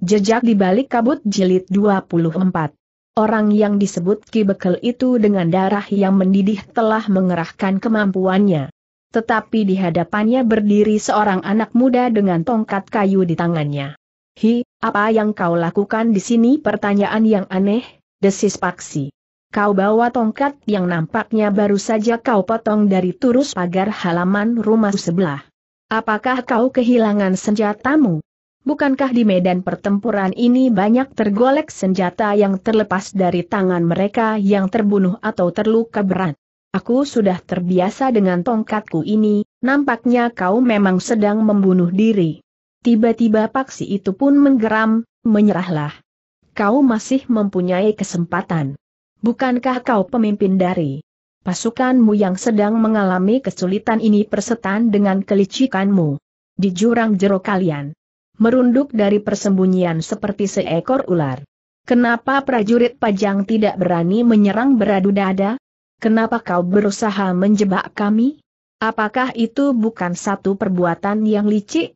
Jejak di balik kabut jilid 24. Orang yang disebut Ki Bekel itu dengan darah yang mendidih telah mengerahkan kemampuannya. Tetapi di hadapannya berdiri seorang anak muda dengan tongkat kayu di tangannya. Hi, apa yang kau lakukan di sini? Pertanyaan yang aneh, desis Paksi. Kau bawa tongkat yang nampaknya baru saja kau potong dari turus pagar halaman rumah sebelah. Apakah kau kehilangan senjatamu? Bukankah di medan pertempuran ini banyak tergolek senjata yang terlepas dari tangan mereka yang terbunuh atau terluka berat? Aku sudah terbiasa dengan tongkatku ini, nampaknya kau memang sedang membunuh diri. Tiba-tiba paksi itu pun menggeram, menyerahlah. Kau masih mempunyai kesempatan. Bukankah kau pemimpin dari pasukanmu yang sedang mengalami kesulitan ini persetan dengan kelicikanmu di jurang jero kalian? merunduk dari persembunyian seperti seekor ular. Kenapa prajurit pajang tidak berani menyerang beradu dada? Kenapa kau berusaha menjebak kami? Apakah itu bukan satu perbuatan yang licik?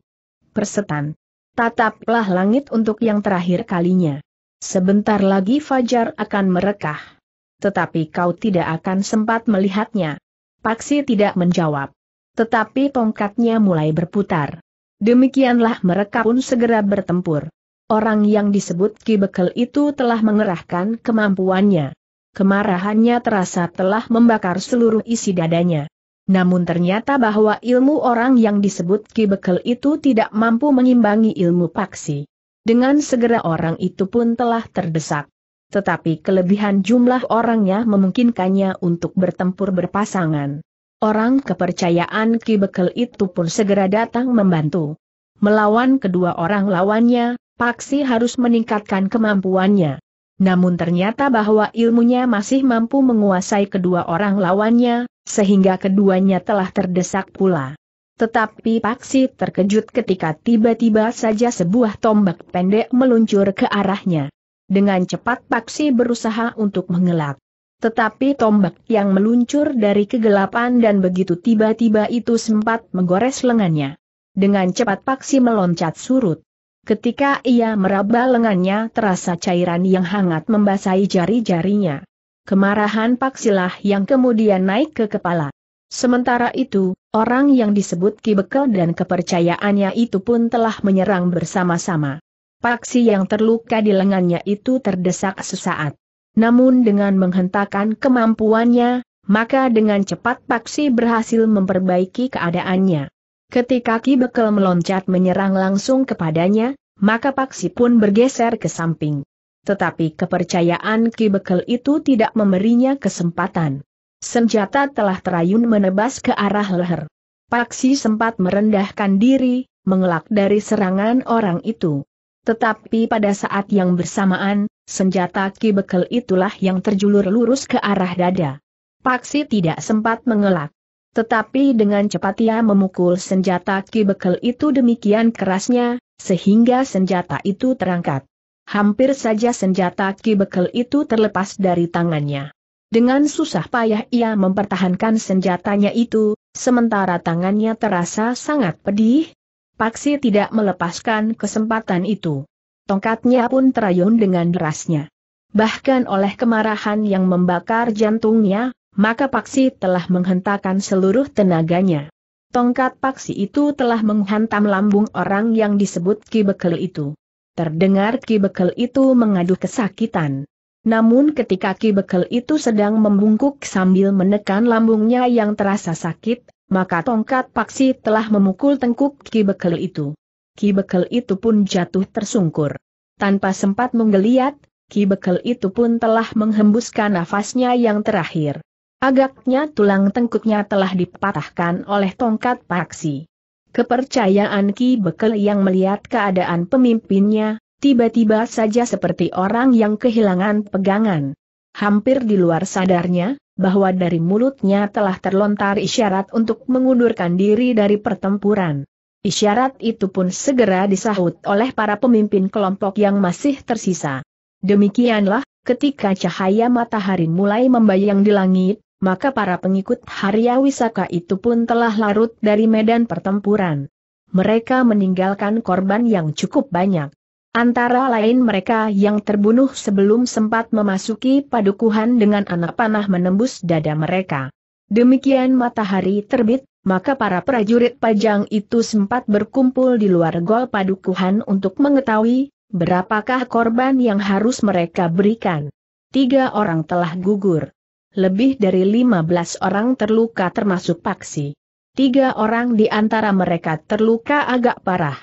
Persetan. Tataplah langit untuk yang terakhir kalinya. Sebentar lagi Fajar akan merekah. Tetapi kau tidak akan sempat melihatnya. Paksi tidak menjawab. Tetapi tongkatnya mulai berputar. Demikianlah mereka pun segera bertempur. Orang yang disebut Ki Bekel itu telah mengerahkan kemampuannya. Kemarahannya terasa telah membakar seluruh isi dadanya. Namun ternyata bahwa ilmu orang yang disebut Ki Bekel itu tidak mampu mengimbangi ilmu Paksi. Dengan segera orang itu pun telah terdesak. Tetapi kelebihan jumlah orangnya memungkinkannya untuk bertempur berpasangan orang kepercayaan Ki Bekel itu pun segera datang membantu. Melawan kedua orang lawannya, Paksi harus meningkatkan kemampuannya. Namun ternyata bahwa ilmunya masih mampu menguasai kedua orang lawannya, sehingga keduanya telah terdesak pula. Tetapi Paksi terkejut ketika tiba-tiba saja sebuah tombak pendek meluncur ke arahnya. Dengan cepat Paksi berusaha untuk mengelak. Tetapi tombak yang meluncur dari kegelapan dan begitu tiba-tiba itu sempat menggores lengannya. Dengan cepat Paksi meloncat surut. Ketika ia meraba lengannya terasa cairan yang hangat membasahi jari-jarinya. Kemarahan Paksilah yang kemudian naik ke kepala. Sementara itu, orang yang disebut Kibekel dan kepercayaannya itu pun telah menyerang bersama-sama. Paksi yang terluka di lengannya itu terdesak sesaat. Namun dengan menghentakkan kemampuannya, maka dengan cepat Paksi berhasil memperbaiki keadaannya. Ketika Ki Bekel meloncat menyerang langsung kepadanya, maka Paksi pun bergeser ke samping. Tetapi kepercayaan Ki Bekel itu tidak memberinya kesempatan. Senjata telah terayun menebas ke arah leher. Paksi sempat merendahkan diri, mengelak dari serangan orang itu. Tetapi pada saat yang bersamaan, senjata Ki Bekel itulah yang terjulur lurus ke arah dada. Paksi tidak sempat mengelak. Tetapi dengan cepat ia memukul senjata Ki Bekel itu demikian kerasnya, sehingga senjata itu terangkat. Hampir saja senjata Ki Bekel itu terlepas dari tangannya. Dengan susah payah ia mempertahankan senjatanya itu, sementara tangannya terasa sangat pedih, Paksi tidak melepaskan kesempatan itu. Tongkatnya pun terayun dengan derasnya. Bahkan oleh kemarahan yang membakar jantungnya, maka Paksi telah menghentakkan seluruh tenaganya. Tongkat Paksi itu telah menghantam lambung orang yang disebut Ki Bekel itu. Terdengar Ki Bekel itu mengaduh kesakitan. Namun ketika Ki Bekel itu sedang membungkuk sambil menekan lambungnya yang terasa sakit, maka tongkat paksi telah memukul tengkuk Ki Bekel itu. Ki Bekel itu pun jatuh tersungkur. Tanpa sempat menggeliat, Ki Bekel itu pun telah menghembuskan nafasnya yang terakhir. Agaknya tulang tengkuknya telah dipatahkan oleh tongkat paksi. Kepercayaan Ki Bekel yang melihat keadaan pemimpinnya, tiba-tiba saja seperti orang yang kehilangan pegangan. Hampir di luar sadarnya, bahwa dari mulutnya telah terlontar isyarat untuk mengundurkan diri dari pertempuran. Isyarat itu pun segera disahut oleh para pemimpin kelompok yang masih tersisa. Demikianlah, ketika cahaya matahari mulai membayang di langit, maka para pengikut Harya Wisaka itu pun telah larut dari medan pertempuran. Mereka meninggalkan korban yang cukup banyak. Antara lain mereka yang terbunuh sebelum sempat memasuki padukuhan dengan anak panah menembus dada mereka. Demikian matahari terbit, maka para prajurit pajang itu sempat berkumpul di luar gol padukuhan untuk mengetahui berapakah korban yang harus mereka berikan. Tiga orang telah gugur. Lebih dari lima belas orang terluka termasuk Paksi. Tiga orang di antara mereka terluka agak parah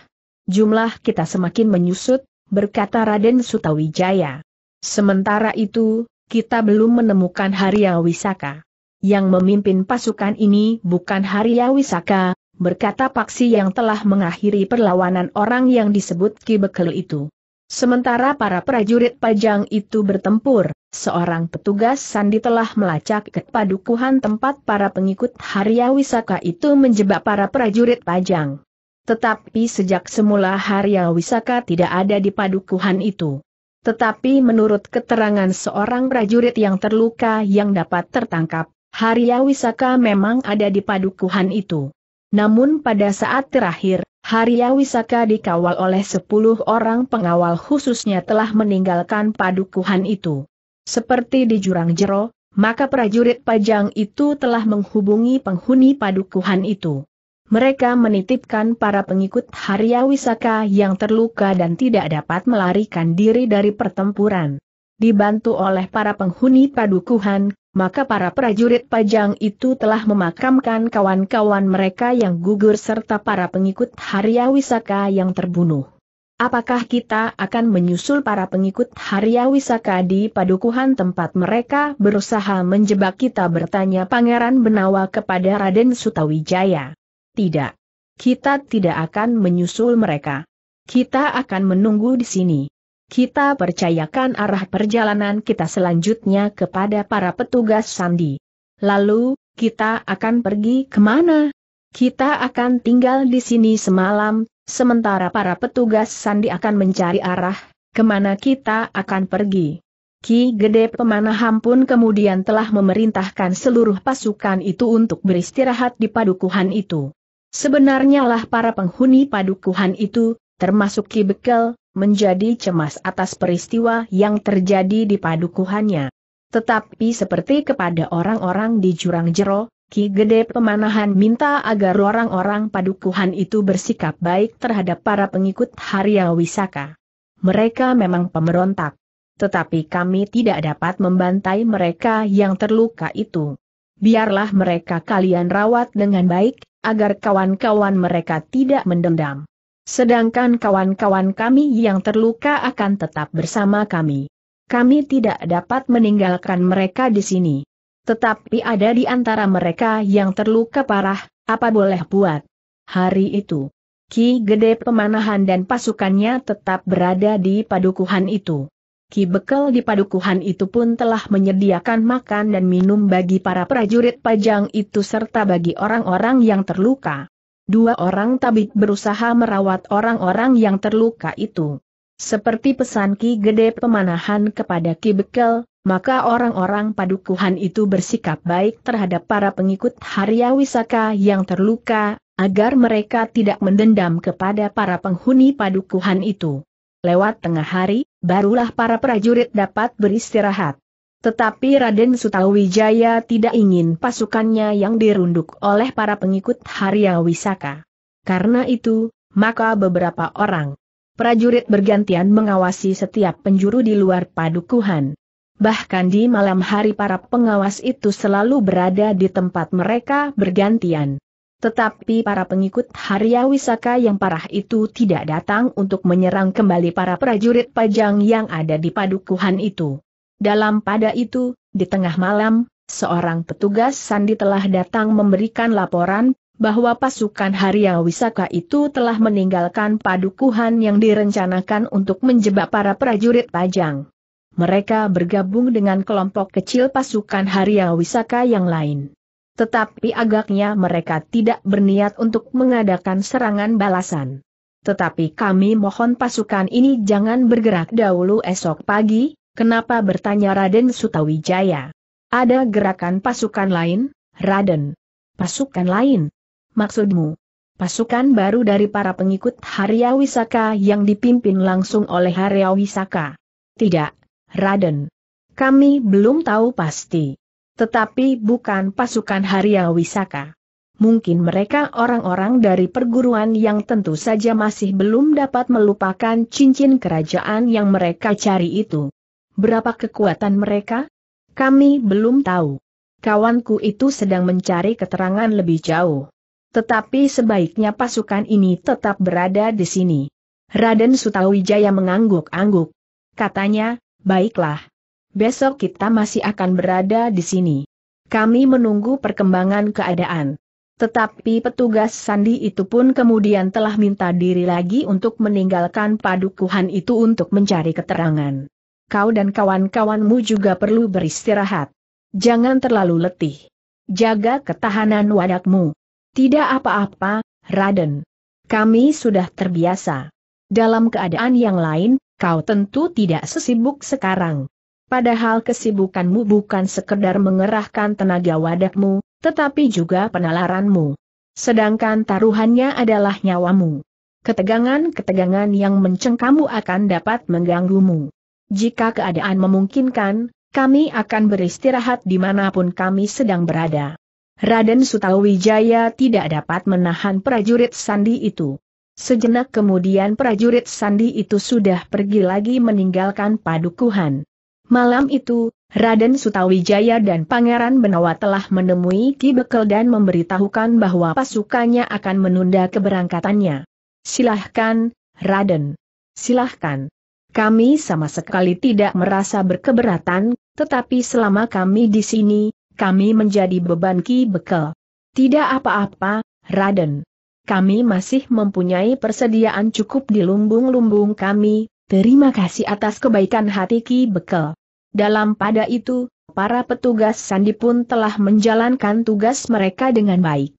jumlah kita semakin menyusut, berkata Raden Sutawijaya. Sementara itu, kita belum menemukan Harya Wisaka. Yang memimpin pasukan ini bukan Harya Wisaka, berkata Paksi yang telah mengakhiri perlawanan orang yang disebut Ki Bekel itu. Sementara para prajurit pajang itu bertempur, seorang petugas sandi telah melacak ke padukuhan tempat para pengikut Harya Wisaka itu menjebak para prajurit pajang. Tetapi sejak semula Harya Wisaka tidak ada di padukuhan itu. Tetapi menurut keterangan seorang prajurit yang terluka yang dapat tertangkap, Harya Wisaka memang ada di padukuhan itu. Namun pada saat terakhir, Harya Wisaka dikawal oleh 10 orang pengawal khususnya telah meninggalkan padukuhan itu. Seperti di jurang jero, maka prajurit pajang itu telah menghubungi penghuni padukuhan itu mereka menitipkan para pengikut Harya Wisaka yang terluka dan tidak dapat melarikan diri dari pertempuran. Dibantu oleh para penghuni padukuhan, maka para prajurit pajang itu telah memakamkan kawan-kawan mereka yang gugur serta para pengikut Harya Wisaka yang terbunuh. Apakah kita akan menyusul para pengikut Harya Wisaka di padukuhan tempat mereka berusaha menjebak kita bertanya Pangeran Benawa kepada Raden Sutawijaya. Tidak. Kita tidak akan menyusul mereka. Kita akan menunggu di sini. Kita percayakan arah perjalanan kita selanjutnya kepada para petugas sandi. Lalu, kita akan pergi kemana? Kita akan tinggal di sini semalam, sementara para petugas sandi akan mencari arah, kemana kita akan pergi. Ki Gede Pemanahan pun kemudian telah memerintahkan seluruh pasukan itu untuk beristirahat di padukuhan itu. Sebenarnya lah para penghuni padukuhan itu, termasuk Ki Bekel, menjadi cemas atas peristiwa yang terjadi di padukuhannya. Tetapi seperti kepada orang-orang di Jurang Jero, Ki Gede Pemanahan minta agar orang-orang padukuhan itu bersikap baik terhadap para pengikut Harya Wisaka. Mereka memang pemberontak. Tetapi kami tidak dapat membantai mereka yang terluka itu. Biarlah mereka kalian rawat dengan baik, agar kawan-kawan mereka tidak mendendam. Sedangkan kawan-kawan kami yang terluka akan tetap bersama kami. Kami tidak dapat meninggalkan mereka di sini. Tetapi ada di antara mereka yang terluka parah, apa boleh buat. Hari itu, Ki Gede Pemanahan dan pasukannya tetap berada di padukuhan itu. Ki Bekel di padukuhan itu pun telah menyediakan makan dan minum bagi para prajurit pajang itu serta bagi orang-orang yang terluka. Dua orang tabib berusaha merawat orang-orang yang terluka itu. Seperti pesan Ki Gede Pemanahan kepada Ki Bekel, maka orang-orang padukuhan itu bersikap baik terhadap para pengikut Harya Wisaka yang terluka, agar mereka tidak mendendam kepada para penghuni padukuhan itu. Lewat tengah hari, barulah para prajurit dapat beristirahat. Tetapi Raden Sutawijaya tidak ingin pasukannya yang dirunduk oleh para pengikut Harya Wisaka. Karena itu, maka beberapa orang prajurit bergantian mengawasi setiap penjuru di luar padukuhan. Bahkan di malam hari para pengawas itu selalu berada di tempat mereka bergantian. Tetapi para pengikut Harya Wisaka yang parah itu tidak datang untuk menyerang kembali para prajurit pajang yang ada di padukuhan itu. Dalam pada itu, di tengah malam, seorang petugas sandi telah datang memberikan laporan bahwa pasukan Harya Wisaka itu telah meninggalkan padukuhan yang direncanakan untuk menjebak para prajurit pajang. Mereka bergabung dengan kelompok kecil pasukan Harya Wisaka yang lain. Tetapi agaknya mereka tidak berniat untuk mengadakan serangan balasan. Tetapi kami mohon pasukan ini jangan bergerak dahulu esok pagi, kenapa bertanya Raden Sutawijaya. Ada gerakan pasukan lain, Raden? Pasukan lain? Maksudmu? Pasukan baru dari para pengikut Harya Wisaka yang dipimpin langsung oleh Harya Wisaka? Tidak, Raden. Kami belum tahu pasti tetapi bukan pasukan Haria Wisaka. Mungkin mereka orang-orang dari perguruan yang tentu saja masih belum dapat melupakan cincin kerajaan yang mereka cari itu. Berapa kekuatan mereka? Kami belum tahu. Kawanku itu sedang mencari keterangan lebih jauh. Tetapi sebaiknya pasukan ini tetap berada di sini. Raden Sutawijaya mengangguk-angguk. Katanya, baiklah besok kita masih akan berada di sini. Kami menunggu perkembangan keadaan. Tetapi petugas sandi itu pun kemudian telah minta diri lagi untuk meninggalkan padukuhan itu untuk mencari keterangan. Kau dan kawan-kawanmu juga perlu beristirahat. Jangan terlalu letih. Jaga ketahanan wadakmu. Tidak apa-apa, Raden. Kami sudah terbiasa. Dalam keadaan yang lain, kau tentu tidak sesibuk sekarang. Padahal kesibukanmu bukan sekedar mengerahkan tenaga wadakmu, tetapi juga penalaranmu. Sedangkan taruhannya adalah nyawamu. Ketegangan-ketegangan yang mencengkamu akan dapat mengganggumu. Jika keadaan memungkinkan, kami akan beristirahat dimanapun kami sedang berada. Raden Sutawijaya tidak dapat menahan prajurit Sandi itu. Sejenak kemudian prajurit Sandi itu sudah pergi lagi meninggalkan padukuhan. Malam itu, Raden Sutawijaya dan Pangeran Benawa telah menemui Ki Bekel dan memberitahukan bahwa pasukannya akan menunda keberangkatannya. Silahkan, Raden. Silahkan. Kami sama sekali tidak merasa berkeberatan, tetapi selama kami di sini, kami menjadi beban Ki Bekel. Tidak apa-apa, Raden. Kami masih mempunyai persediaan cukup di lumbung-lumbung kami, terima kasih atas kebaikan hati Ki Bekel. Dalam pada itu, para petugas sandi pun telah menjalankan tugas mereka dengan baik.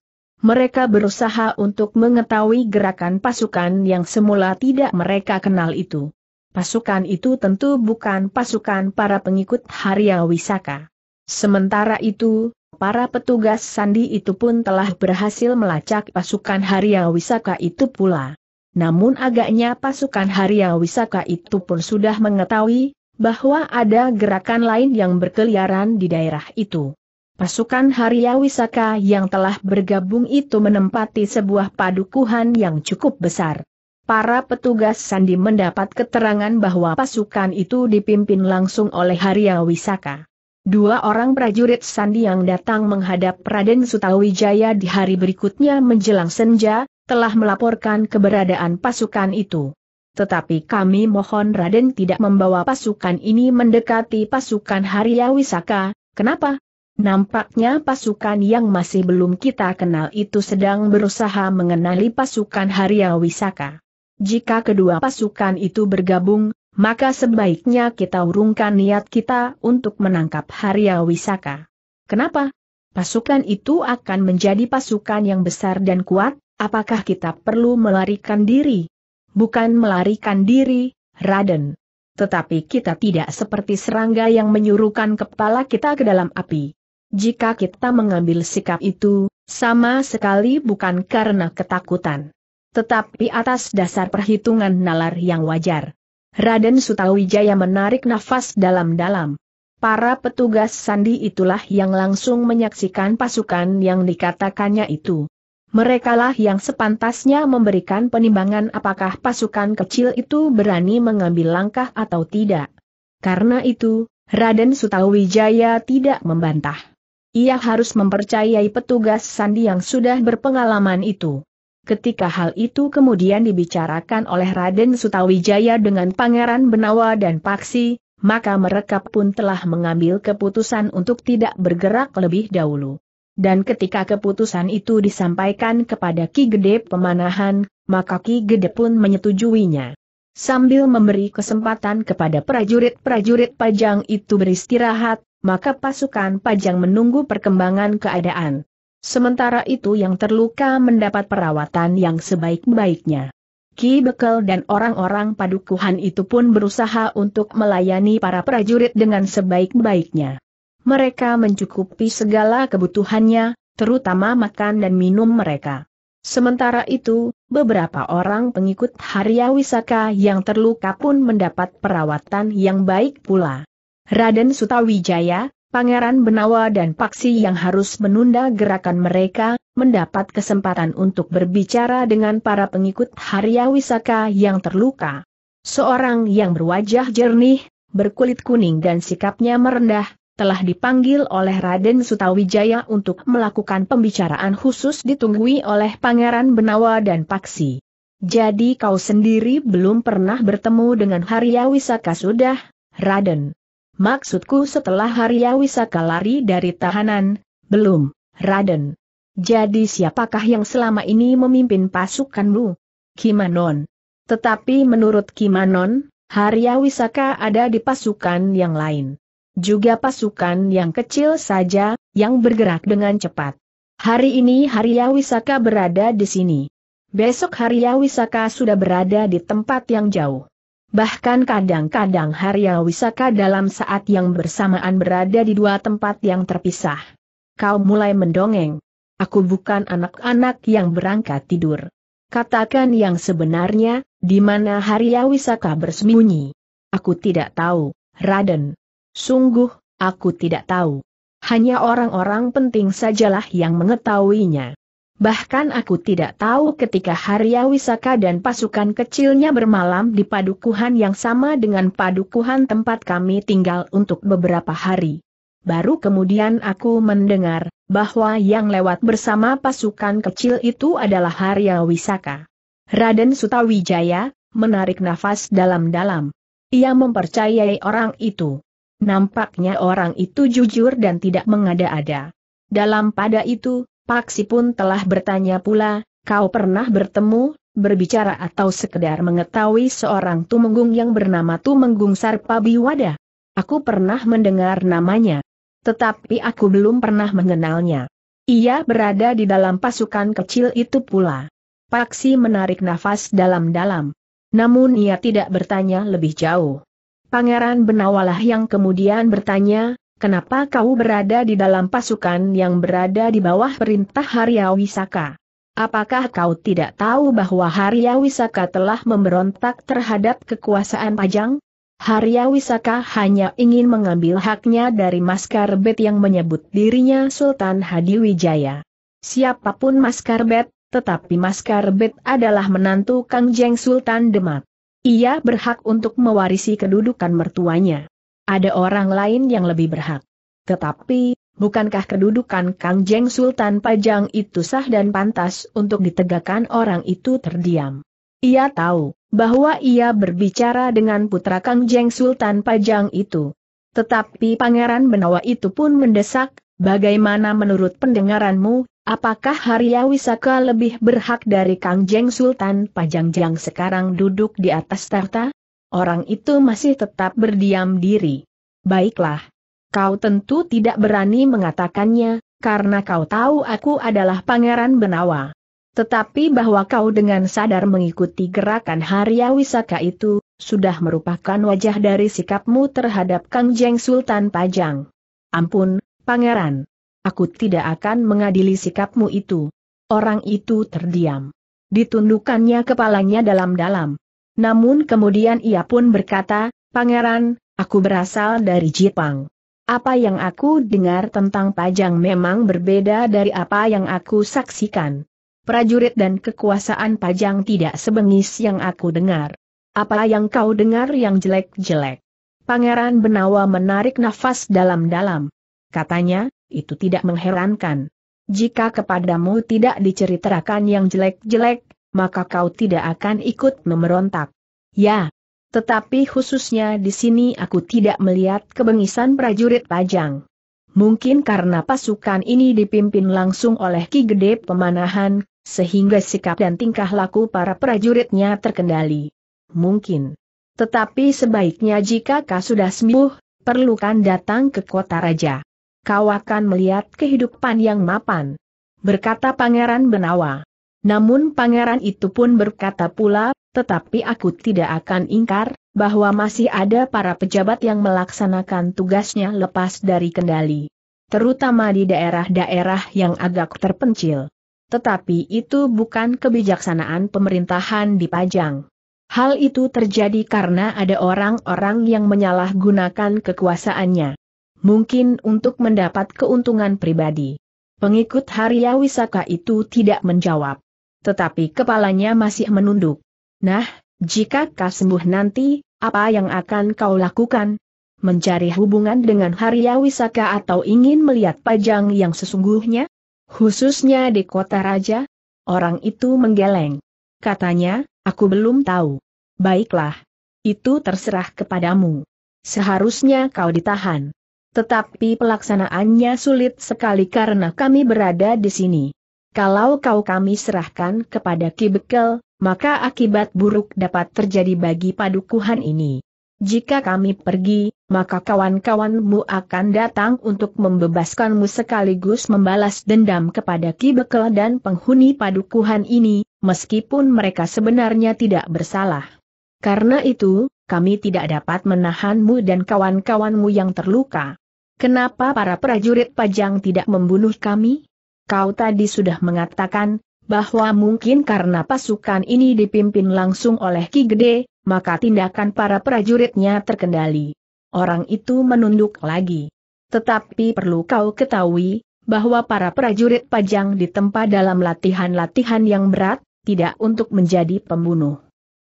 Mereka berusaha untuk mengetahui gerakan pasukan yang semula tidak mereka kenal itu. Pasukan itu tentu bukan pasukan para pengikut Harya Wisaka. Sementara itu, para petugas sandi itu pun telah berhasil melacak pasukan Harya Wisaka itu pula. Namun agaknya pasukan Harya Wisaka itu pun sudah mengetahui bahwa ada gerakan lain yang berkeliaran di daerah itu. Pasukan Harya Wisaka yang telah bergabung itu menempati sebuah padukuhan yang cukup besar. Para petugas Sandi mendapat keterangan bahwa pasukan itu dipimpin langsung oleh Harya Wisaka. Dua orang prajurit Sandi yang datang menghadap Raden Sutawijaya di hari berikutnya menjelang senja, telah melaporkan keberadaan pasukan itu. Tetapi kami mohon Raden tidak membawa pasukan ini mendekati pasukan Haryawisaka. Wisaka, kenapa? Nampaknya pasukan yang masih belum kita kenal itu sedang berusaha mengenali pasukan Haryawisaka. Wisaka. Jika kedua pasukan itu bergabung, maka sebaiknya kita urungkan niat kita untuk menangkap Haryawisaka. Wisaka. Kenapa? Pasukan itu akan menjadi pasukan yang besar dan kuat, apakah kita perlu melarikan diri? bukan melarikan diri, Raden. Tetapi kita tidak seperti serangga yang menyuruhkan kepala kita ke dalam api. Jika kita mengambil sikap itu, sama sekali bukan karena ketakutan. Tetapi atas dasar perhitungan nalar yang wajar. Raden Sutawijaya menarik nafas dalam-dalam. Para petugas sandi itulah yang langsung menyaksikan pasukan yang dikatakannya itu merekalah yang sepantasnya memberikan penimbangan apakah pasukan kecil itu berani mengambil langkah atau tidak. Karena itu, Raden Sutawijaya tidak membantah. Ia harus mempercayai petugas sandi yang sudah berpengalaman itu. Ketika hal itu kemudian dibicarakan oleh Raden Sutawijaya dengan Pangeran Benawa dan Paksi, maka mereka pun telah mengambil keputusan untuk tidak bergerak lebih dahulu. Dan ketika keputusan itu disampaikan kepada Ki Gede Pemanahan, maka Ki Gede pun menyetujuinya. Sambil memberi kesempatan kepada prajurit-prajurit pajang itu beristirahat, maka pasukan pajang menunggu perkembangan keadaan. Sementara itu yang terluka mendapat perawatan yang sebaik-baiknya. Ki Bekel dan orang-orang padukuhan itu pun berusaha untuk melayani para prajurit dengan sebaik-baiknya. Mereka mencukupi segala kebutuhannya, terutama makan dan minum mereka. Sementara itu, beberapa orang pengikut Harya Wisaka yang terluka pun mendapat perawatan yang baik pula. Raden Sutawijaya, Pangeran Benawa dan Paksi yang harus menunda gerakan mereka, mendapat kesempatan untuk berbicara dengan para pengikut Harya Wisaka yang terluka. Seorang yang berwajah jernih, berkulit kuning dan sikapnya merendah, telah dipanggil oleh Raden Sutawijaya untuk melakukan pembicaraan khusus ditunggui oleh Pangeran Benawa dan Paksi. Jadi kau sendiri belum pernah bertemu dengan Harya Wisaka sudah, Raden. Maksudku setelah Harya Wisaka lari dari tahanan, belum, Raden. Jadi siapakah yang selama ini memimpin pasukanmu? Kimanon. Tetapi menurut Kimanon, Harya Wisaka ada di pasukan yang lain. Juga pasukan yang kecil saja, yang bergerak dengan cepat. Hari ini Harya Wisaka berada di sini. Besok Harya Wisaka sudah berada di tempat yang jauh. Bahkan kadang-kadang Harya Wisaka dalam saat yang bersamaan berada di dua tempat yang terpisah. Kau mulai mendongeng. Aku bukan anak-anak yang berangkat tidur. Katakan yang sebenarnya, di mana Harya Wisaka bersembunyi. Aku tidak tahu, Raden. Sungguh, aku tidak tahu. Hanya orang-orang penting sajalah yang mengetahuinya. Bahkan aku tidak tahu ketika Harya Wisaka dan pasukan kecilnya bermalam di padukuhan yang sama dengan padukuhan tempat kami tinggal untuk beberapa hari. Baru kemudian aku mendengar, bahwa yang lewat bersama pasukan kecil itu adalah Harya Wisaka. Raden Sutawijaya, menarik nafas dalam-dalam. Ia mempercayai orang itu. Nampaknya orang itu jujur dan tidak mengada-ada. Dalam pada itu, Paksi pun telah bertanya pula, kau pernah bertemu, berbicara atau sekedar mengetahui seorang tumenggung yang bernama Tumenggung Sarpabiwada? Aku pernah mendengar namanya. Tetapi aku belum pernah mengenalnya. Ia berada di dalam pasukan kecil itu pula. Paksi menarik nafas dalam-dalam. Namun ia tidak bertanya lebih jauh. Pangeran Benawalah yang kemudian bertanya, kenapa kau berada di dalam pasukan yang berada di bawah perintah Haryawisaka? Apakah kau tidak tahu bahwa Haryawisaka telah memberontak terhadap kekuasaan Pajang? Haryawisaka hanya ingin mengambil haknya dari Bet yang menyebut dirinya Sultan Hadiwijaya. Siapapun Bet, tetapi Bet adalah menantu Kangjeng Sultan Demak. Ia berhak untuk mewarisi kedudukan mertuanya. Ada orang lain yang lebih berhak. Tetapi, bukankah kedudukan Kang Jeng Sultan Pajang itu sah dan pantas untuk ditegakkan orang itu terdiam? Ia tahu bahwa ia berbicara dengan putra Kang Jeng Sultan Pajang itu. Tetapi Pangeran Benawa itu pun mendesak Bagaimana menurut pendengaranmu, apakah Harya Wisaka lebih berhak dari Kang Jeng Sultan Pajang Pajangjang sekarang duduk di atas tahta? Orang itu masih tetap berdiam diri. Baiklah. Kau tentu tidak berani mengatakannya, karena kau tahu aku adalah Pangeran Benawa. Tetapi bahwa kau dengan sadar mengikuti gerakan Harya Wisaka itu, sudah merupakan wajah dari sikapmu terhadap Kang Jeng Sultan Pajang. Ampun, Pangeran, aku tidak akan mengadili sikapmu itu. Orang itu terdiam. Ditundukannya kepalanya dalam-dalam. Namun kemudian ia pun berkata, Pangeran, aku berasal dari Jepang. Apa yang aku dengar tentang Pajang memang berbeda dari apa yang aku saksikan. Prajurit dan kekuasaan Pajang tidak sebengis yang aku dengar. Apa yang kau dengar yang jelek-jelek? Pangeran Benawa menarik nafas dalam-dalam. Katanya, itu tidak mengherankan. Jika kepadamu tidak diceritakan yang jelek-jelek, maka kau tidak akan ikut memberontak. Ya, tetapi khususnya di sini aku tidak melihat kebengisan prajurit Pajang. Mungkin karena pasukan ini dipimpin langsung oleh Ki Gede Pemanahan, sehingga sikap dan tingkah laku para prajuritnya terkendali. Mungkin. Tetapi sebaiknya jika kau sudah sembuh, perlukan datang ke kota raja kau akan melihat kehidupan yang mapan. Berkata Pangeran Benawa. Namun pangeran itu pun berkata pula, tetapi aku tidak akan ingkar, bahwa masih ada para pejabat yang melaksanakan tugasnya lepas dari kendali. Terutama di daerah-daerah yang agak terpencil. Tetapi itu bukan kebijaksanaan pemerintahan di Pajang. Hal itu terjadi karena ada orang-orang yang menyalahgunakan kekuasaannya mungkin untuk mendapat keuntungan pribadi. Pengikut Harya Wisaka itu tidak menjawab. Tetapi kepalanya masih menunduk. Nah, jika kau sembuh nanti, apa yang akan kau lakukan? Mencari hubungan dengan Harya Wisaka atau ingin melihat pajang yang sesungguhnya? Khususnya di kota raja? Orang itu menggeleng. Katanya, aku belum tahu. Baiklah. Itu terserah kepadamu. Seharusnya kau ditahan. Tetapi pelaksanaannya sulit sekali karena kami berada di sini. Kalau kau kami serahkan kepada Ki Bekel, maka akibat buruk dapat terjadi bagi padukuhan ini. Jika kami pergi, maka kawan-kawanmu akan datang untuk membebaskanmu sekaligus membalas dendam kepada Ki Bekel dan penghuni padukuhan ini, meskipun mereka sebenarnya tidak bersalah. Karena itu, kami tidak dapat menahanmu dan kawan-kawanmu yang terluka. Kenapa para prajurit pajang tidak membunuh kami? Kau tadi sudah mengatakan, bahwa mungkin karena pasukan ini dipimpin langsung oleh Ki Gede, maka tindakan para prajuritnya terkendali. Orang itu menunduk lagi. Tetapi perlu kau ketahui, bahwa para prajurit pajang ditempa dalam latihan-latihan yang berat, tidak untuk menjadi pembunuh.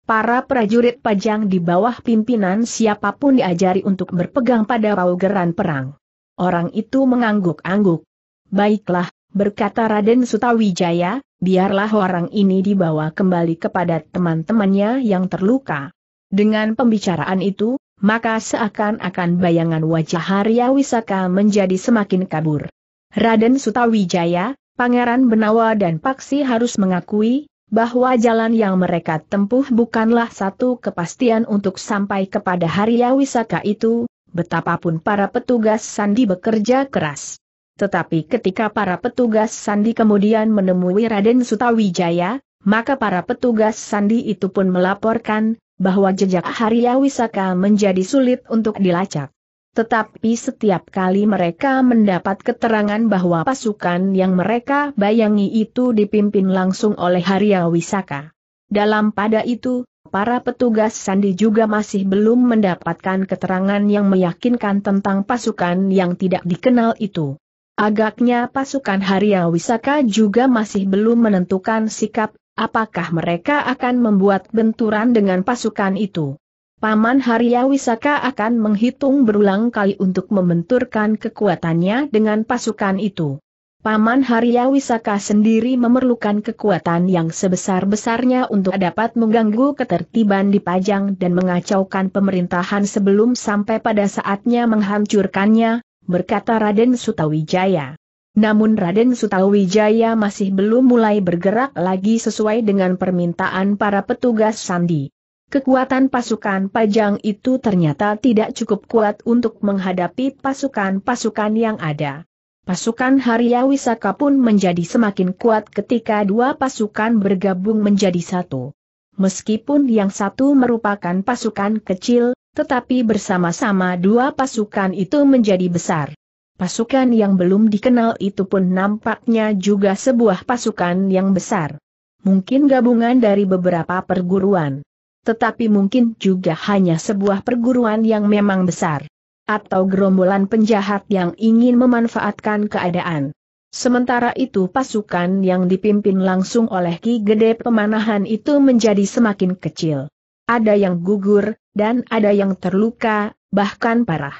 Para prajurit pajang di bawah pimpinan siapapun diajari untuk berpegang pada paugeran perang. Orang itu mengangguk-angguk. Baiklah, berkata Raden Sutawijaya, biarlah orang ini dibawa kembali kepada teman-temannya yang terluka. Dengan pembicaraan itu, maka seakan-akan bayangan wajah Harya Wisaka menjadi semakin kabur. Raden Sutawijaya, Pangeran Benawa dan Paksi harus mengakui, bahwa jalan yang mereka tempuh bukanlah satu kepastian untuk sampai kepada Haria ya Wisaka itu, betapapun para petugas sandi bekerja keras. Tetapi ketika para petugas sandi kemudian menemui Raden Sutawijaya, maka para petugas sandi itu pun melaporkan, bahwa jejak Hariawisaka ya Wisaka menjadi sulit untuk dilacak. Tetapi setiap kali mereka mendapat keterangan bahwa pasukan yang mereka bayangi itu dipimpin langsung oleh Haryawisaka. Wisaka. Dalam pada itu, para petugas sandi juga masih belum mendapatkan keterangan yang meyakinkan tentang pasukan yang tidak dikenal itu. Agaknya pasukan Haryawisaka Wisaka juga masih belum menentukan sikap, apakah mereka akan membuat benturan dengan pasukan itu. Paman Harya akan menghitung berulang kali untuk membenturkan kekuatannya dengan pasukan itu. Paman Harya sendiri memerlukan kekuatan yang sebesar-besarnya untuk dapat mengganggu ketertiban di Pajang dan mengacaukan pemerintahan sebelum sampai pada saatnya menghancurkannya, berkata Raden Sutawijaya. Namun Raden Sutawijaya masih belum mulai bergerak lagi sesuai dengan permintaan para petugas Sandi. Kekuatan pasukan pajang itu ternyata tidak cukup kuat untuk menghadapi pasukan-pasukan yang ada. Pasukan Harya Wisaka pun menjadi semakin kuat ketika dua pasukan bergabung menjadi satu. Meskipun yang satu merupakan pasukan kecil, tetapi bersama-sama dua pasukan itu menjadi besar. Pasukan yang belum dikenal itu pun nampaknya juga sebuah pasukan yang besar. Mungkin gabungan dari beberapa perguruan tetapi mungkin juga hanya sebuah perguruan yang memang besar. Atau gerombolan penjahat yang ingin memanfaatkan keadaan. Sementara itu pasukan yang dipimpin langsung oleh Ki Gede Pemanahan itu menjadi semakin kecil. Ada yang gugur, dan ada yang terluka, bahkan parah.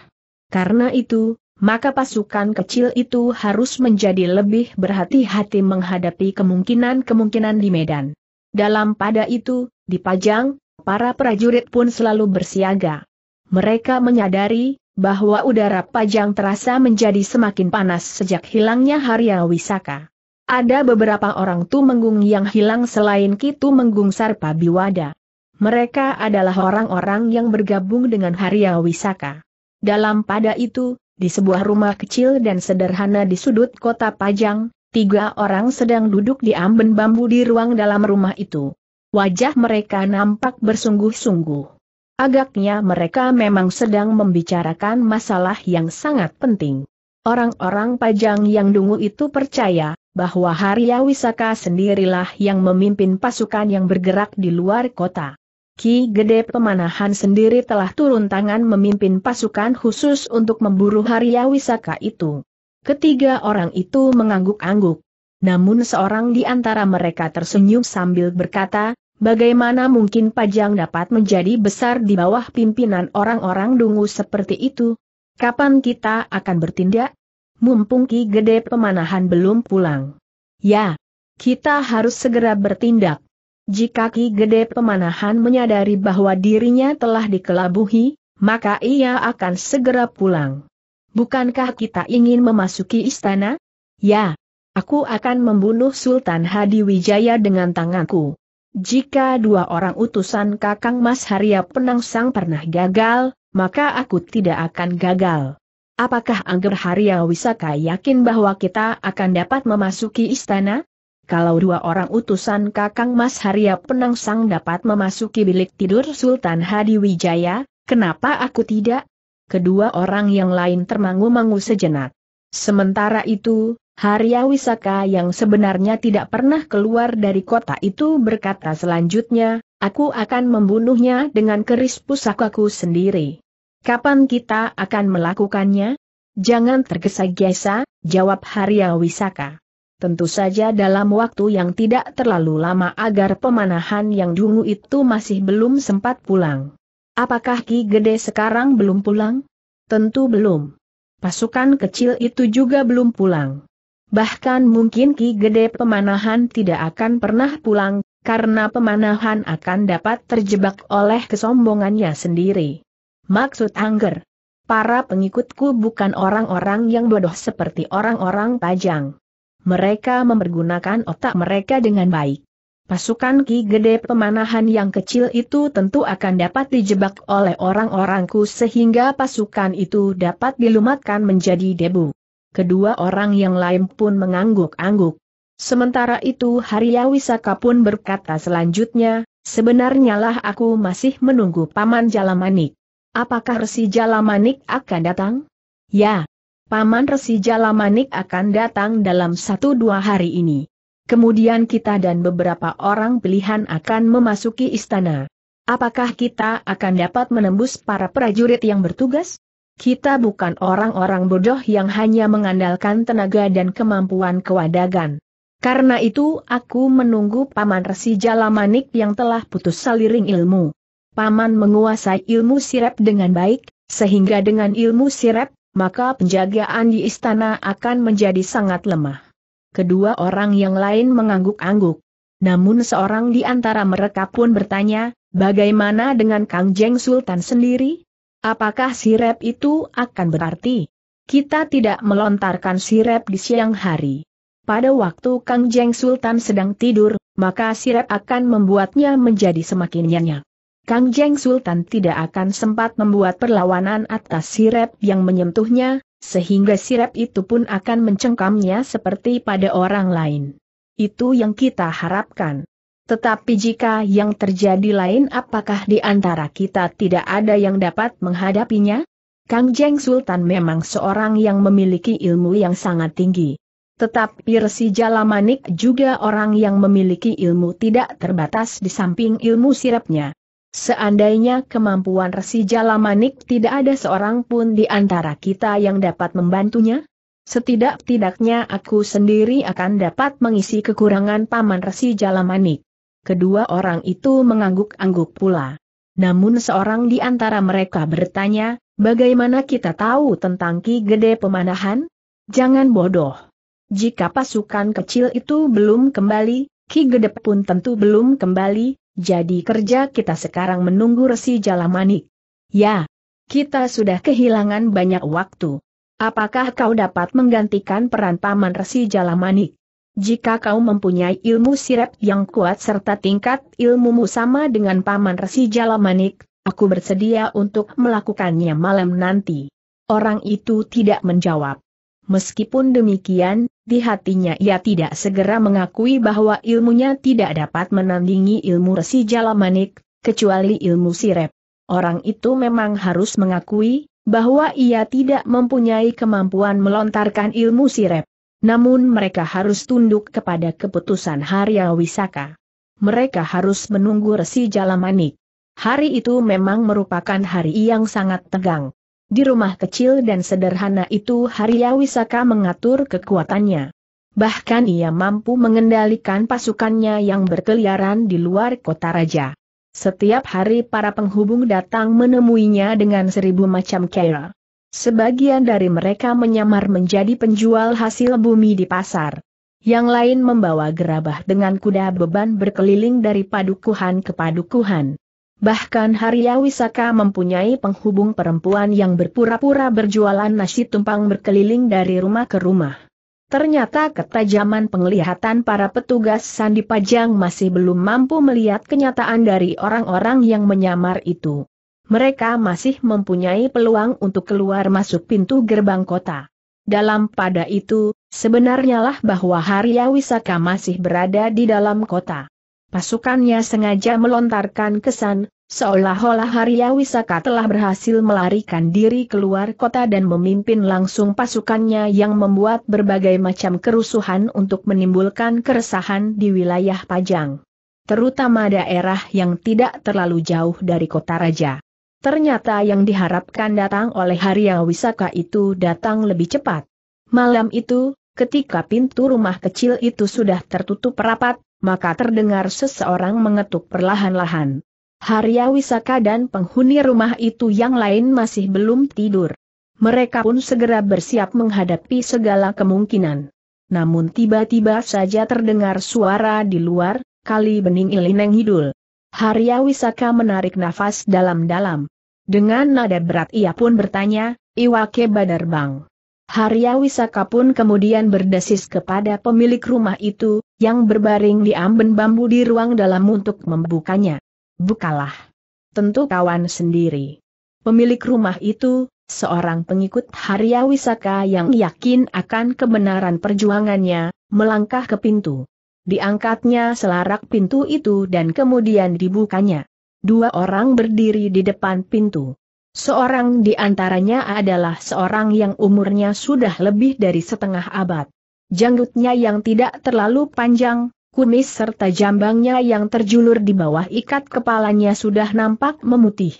Karena itu, maka pasukan kecil itu harus menjadi lebih berhati-hati menghadapi kemungkinan-kemungkinan di medan. Dalam pada itu, dipajang, para prajurit pun selalu bersiaga. Mereka menyadari bahwa udara Pajang terasa menjadi semakin panas sejak hilangnya Harya Wisaka. Ada beberapa orang Tumenggung yang hilang selain Kitu Menggung Sarpa Biwada. Mereka adalah orang-orang yang bergabung dengan Harya Wisaka. Dalam pada itu, di sebuah rumah kecil dan sederhana di sudut kota Pajang, tiga orang sedang duduk di amben bambu di ruang dalam rumah itu wajah mereka nampak bersungguh-sungguh. Agaknya mereka memang sedang membicarakan masalah yang sangat penting. Orang-orang pajang yang dungu itu percaya, bahwa Harya Wisaka sendirilah yang memimpin pasukan yang bergerak di luar kota. Ki Gede Pemanahan sendiri telah turun tangan memimpin pasukan khusus untuk memburu Harya Wisaka itu. Ketiga orang itu mengangguk-angguk. Namun seorang di antara mereka tersenyum sambil berkata, Bagaimana mungkin Pajang dapat menjadi besar di bawah pimpinan orang-orang dungu seperti itu? Kapan kita akan bertindak? Mumpung Ki Gede Pemanahan belum pulang. Ya, kita harus segera bertindak. Jika Ki Gede Pemanahan menyadari bahwa dirinya telah dikelabuhi, maka ia akan segera pulang. Bukankah kita ingin memasuki istana? Ya, aku akan membunuh Sultan Hadiwijaya dengan tanganku. Jika dua orang utusan Kakang Mas Harya Penangsang pernah gagal, maka aku tidak akan gagal. Apakah Angger Harya Wisaka yakin bahwa kita akan dapat memasuki istana? Kalau dua orang utusan Kakang Mas Harya Penangsang dapat memasuki bilik tidur Sultan Hadi Wijaya, kenapa aku tidak? Kedua orang yang lain termangu-mangu sejenak. Sementara itu, Harya Wisaka yang sebenarnya tidak pernah keluar dari kota itu berkata selanjutnya, aku akan membunuhnya dengan keris pusakaku sendiri. Kapan kita akan melakukannya? Jangan tergesa-gesa, jawab Harya Wisaka. Tentu saja dalam waktu yang tidak terlalu lama agar pemanahan yang dungu itu masih belum sempat pulang. Apakah Ki Gede sekarang belum pulang? Tentu belum. Pasukan kecil itu juga belum pulang. Bahkan mungkin Ki Gede Pemanahan tidak akan pernah pulang, karena pemanahan akan dapat terjebak oleh kesombongannya sendiri. Maksud Angger, para pengikutku bukan orang-orang yang bodoh seperti orang-orang pajang. Mereka mempergunakan otak mereka dengan baik. Pasukan Ki Gede Pemanahan yang kecil itu tentu akan dapat dijebak oleh orang-orangku sehingga pasukan itu dapat dilumatkan menjadi debu kedua orang yang lain pun mengangguk-angguk. Sementara itu Haria Wisaka pun berkata selanjutnya, sebenarnya lah aku masih menunggu Paman Jalamanik. Apakah Resi Jalamanik akan datang? Ya, Paman Resi Jalamanik akan datang dalam satu dua hari ini. Kemudian kita dan beberapa orang pilihan akan memasuki istana. Apakah kita akan dapat menembus para prajurit yang bertugas? Kita bukan orang-orang bodoh yang hanya mengandalkan tenaga dan kemampuan kewadagan. Karena itu aku menunggu Paman Resi Jalamanik yang telah putus saliring ilmu. Paman menguasai ilmu sirep dengan baik, sehingga dengan ilmu sirep, maka penjagaan di istana akan menjadi sangat lemah. Kedua orang yang lain mengangguk-angguk. Namun seorang di antara mereka pun bertanya, bagaimana dengan Kang Jeng Sultan sendiri? Apakah sirep itu akan berarti? Kita tidak melontarkan sirep di siang hari. Pada waktu Kang Jeng Sultan sedang tidur, maka sirep akan membuatnya menjadi semakin nyenyak. Kang Jeng Sultan tidak akan sempat membuat perlawanan atas sirep yang menyentuhnya, sehingga sirep itu pun akan mencengkamnya seperti pada orang lain. Itu yang kita harapkan. Tetapi jika yang terjadi lain apakah di antara kita tidak ada yang dapat menghadapinya? Kang Jeng Sultan memang seorang yang memiliki ilmu yang sangat tinggi. Tetapi Resi Jalamanik juga orang yang memiliki ilmu tidak terbatas di samping ilmu sirapnya. Seandainya kemampuan Resi Jalamanik tidak ada seorang pun di antara kita yang dapat membantunya, setidak-tidaknya aku sendiri akan dapat mengisi kekurangan Paman Resi Jalamanik. Kedua orang itu mengangguk-angguk pula. Namun seorang di antara mereka bertanya, bagaimana kita tahu tentang Ki Gede Pemanahan? Jangan bodoh. Jika pasukan kecil itu belum kembali, Ki Gede pun tentu belum kembali, jadi kerja kita sekarang menunggu resi Jalamanik. Ya, kita sudah kehilangan banyak waktu. Apakah kau dapat menggantikan peran Paman Resi Jalamanik? Jika kau mempunyai ilmu sirap yang kuat serta tingkat ilmumu sama dengan Paman Resi Jalamanik, aku bersedia untuk melakukannya malam nanti. Orang itu tidak menjawab. Meskipun demikian, di hatinya ia tidak segera mengakui bahwa ilmunya tidak dapat menandingi ilmu Resi Jalamanik, kecuali ilmu sirep. Orang itu memang harus mengakui, bahwa ia tidak mempunyai kemampuan melontarkan ilmu sirep namun mereka harus tunduk kepada keputusan Harya Wisaka. Mereka harus menunggu resi Jalamanik. Hari itu memang merupakan hari yang sangat tegang. Di rumah kecil dan sederhana itu Harya Wisaka mengatur kekuatannya. Bahkan ia mampu mengendalikan pasukannya yang berkeliaran di luar kota raja. Setiap hari para penghubung datang menemuinya dengan seribu macam kera. Sebagian dari mereka menyamar menjadi penjual hasil bumi di pasar. Yang lain membawa gerabah dengan kuda beban berkeliling dari padukuhan ke padukuhan. Bahkan Harya Wisaka mempunyai penghubung perempuan yang berpura-pura berjualan nasi tumpang berkeliling dari rumah ke rumah. Ternyata ketajaman penglihatan para petugas sandi pajang masih belum mampu melihat kenyataan dari orang-orang yang menyamar itu mereka masih mempunyai peluang untuk keluar masuk pintu gerbang kota. Dalam pada itu, sebenarnya lah bahwa Harya Wisaka masih berada di dalam kota. Pasukannya sengaja melontarkan kesan, seolah-olah Harya Wisaka telah berhasil melarikan diri keluar kota dan memimpin langsung pasukannya yang membuat berbagai macam kerusuhan untuk menimbulkan keresahan di wilayah Pajang. Terutama daerah yang tidak terlalu jauh dari kota raja. Ternyata yang diharapkan datang oleh Harya Wisaka itu datang lebih cepat. Malam itu, ketika pintu rumah kecil itu sudah tertutup rapat, maka terdengar seseorang mengetuk perlahan-lahan. Harya Wisaka dan penghuni rumah itu yang lain masih belum tidur. Mereka pun segera bersiap menghadapi segala kemungkinan. Namun tiba-tiba saja terdengar suara di luar, kali bening ilineng hidul. Harya Wisaka menarik nafas dalam-dalam. Dengan nada berat ia pun bertanya, Iwake Badarbang. Harya Wisaka pun kemudian berdesis kepada pemilik rumah itu, yang berbaring di amben bambu di ruang dalam untuk membukanya. Bukalah. Tentu kawan sendiri. Pemilik rumah itu, seorang pengikut Harya Wisaka yang yakin akan kebenaran perjuangannya, melangkah ke pintu. Diangkatnya selarak pintu itu dan kemudian dibukanya. Dua orang berdiri di depan pintu. Seorang di antaranya adalah seorang yang umurnya sudah lebih dari setengah abad. Janggutnya yang tidak terlalu panjang, kumis serta jambangnya yang terjulur di bawah ikat kepalanya sudah nampak memutih.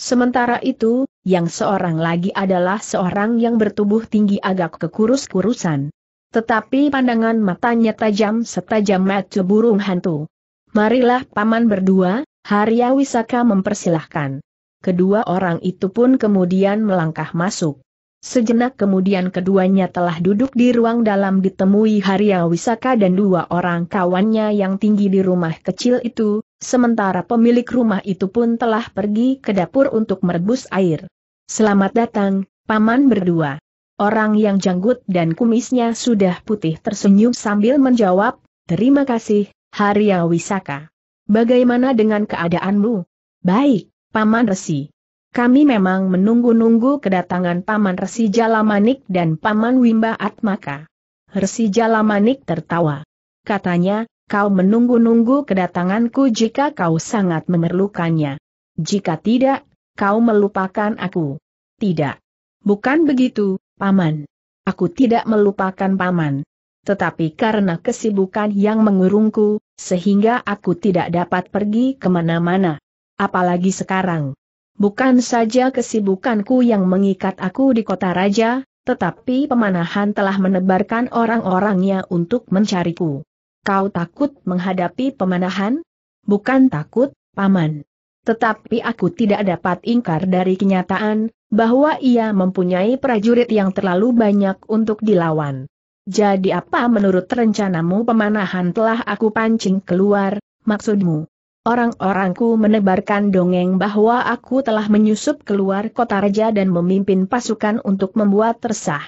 Sementara itu, yang seorang lagi adalah seorang yang bertubuh tinggi agak kekurus-kurusan. Tetapi pandangan matanya tajam setajam mata burung hantu. Marilah paman berdua, Harya Wisaka mempersilahkan. Kedua orang itu pun kemudian melangkah masuk. Sejenak kemudian keduanya telah duduk di ruang dalam ditemui Harya Wisaka dan dua orang kawannya yang tinggi di rumah kecil itu, sementara pemilik rumah itu pun telah pergi ke dapur untuk merebus air. Selamat datang, paman berdua. Orang yang janggut dan kumisnya sudah putih tersenyum sambil menjawab, Terima kasih, Haria Wisaka. Bagaimana dengan keadaanmu? Baik, Paman Resi. Kami memang menunggu-nunggu kedatangan Paman Resi Jalamanik dan Paman Wimba Atmaka. Resi Jalamanik tertawa. Katanya, kau menunggu-nunggu kedatanganku jika kau sangat memerlukannya. Jika tidak, kau melupakan aku. Tidak. Bukan begitu, Paman. Aku tidak melupakan Paman. Tetapi karena kesibukan yang mengurungku, sehingga aku tidak dapat pergi kemana-mana. Apalagi sekarang. Bukan saja kesibukanku yang mengikat aku di kota raja, tetapi pemanahan telah menebarkan orang-orangnya untuk mencariku. Kau takut menghadapi pemanahan? Bukan takut, Paman. Tetapi aku tidak dapat ingkar dari kenyataan, bahwa ia mempunyai prajurit yang terlalu banyak untuk dilawan. Jadi apa menurut rencanamu pemanahan telah aku pancing keluar, maksudmu? Orang-orangku menebarkan dongeng bahwa aku telah menyusup keluar kota raja dan memimpin pasukan untuk membuat resah.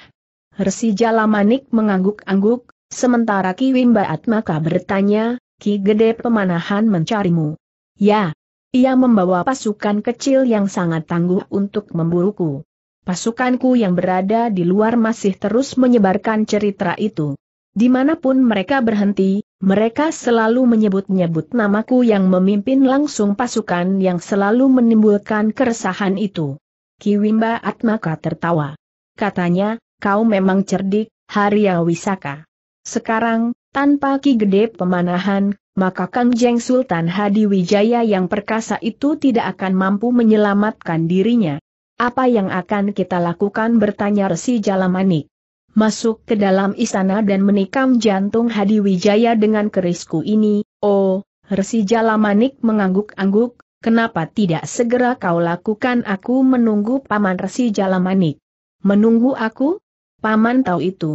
Resi Jalamanik mengangguk-angguk, sementara Ki Wimbaat maka bertanya, Ki Gede Pemanahan mencarimu. Ya, ia membawa pasukan kecil yang sangat tangguh untuk memburuku. Pasukanku yang berada di luar masih terus menyebarkan cerita itu. Dimanapun mereka berhenti, mereka selalu menyebut-nyebut namaku yang memimpin langsung pasukan yang selalu menimbulkan keresahan itu. Ki Kiwimba Atmaka tertawa. Katanya, kau memang cerdik, Haria Wisaka. Sekarang, tanpa Ki Gede Pemanahan, maka Kang Jeng Sultan Hadi Wijaya yang perkasa itu tidak akan mampu menyelamatkan dirinya. Apa yang akan kita lakukan bertanya Resi Jalamanik. Masuk ke dalam istana dan menikam jantung Hadi Wijaya dengan kerisku ini, oh, Resi Jalamanik mengangguk-angguk, kenapa tidak segera kau lakukan aku menunggu Paman Resi Jalamanik. Menunggu aku? Paman tahu itu.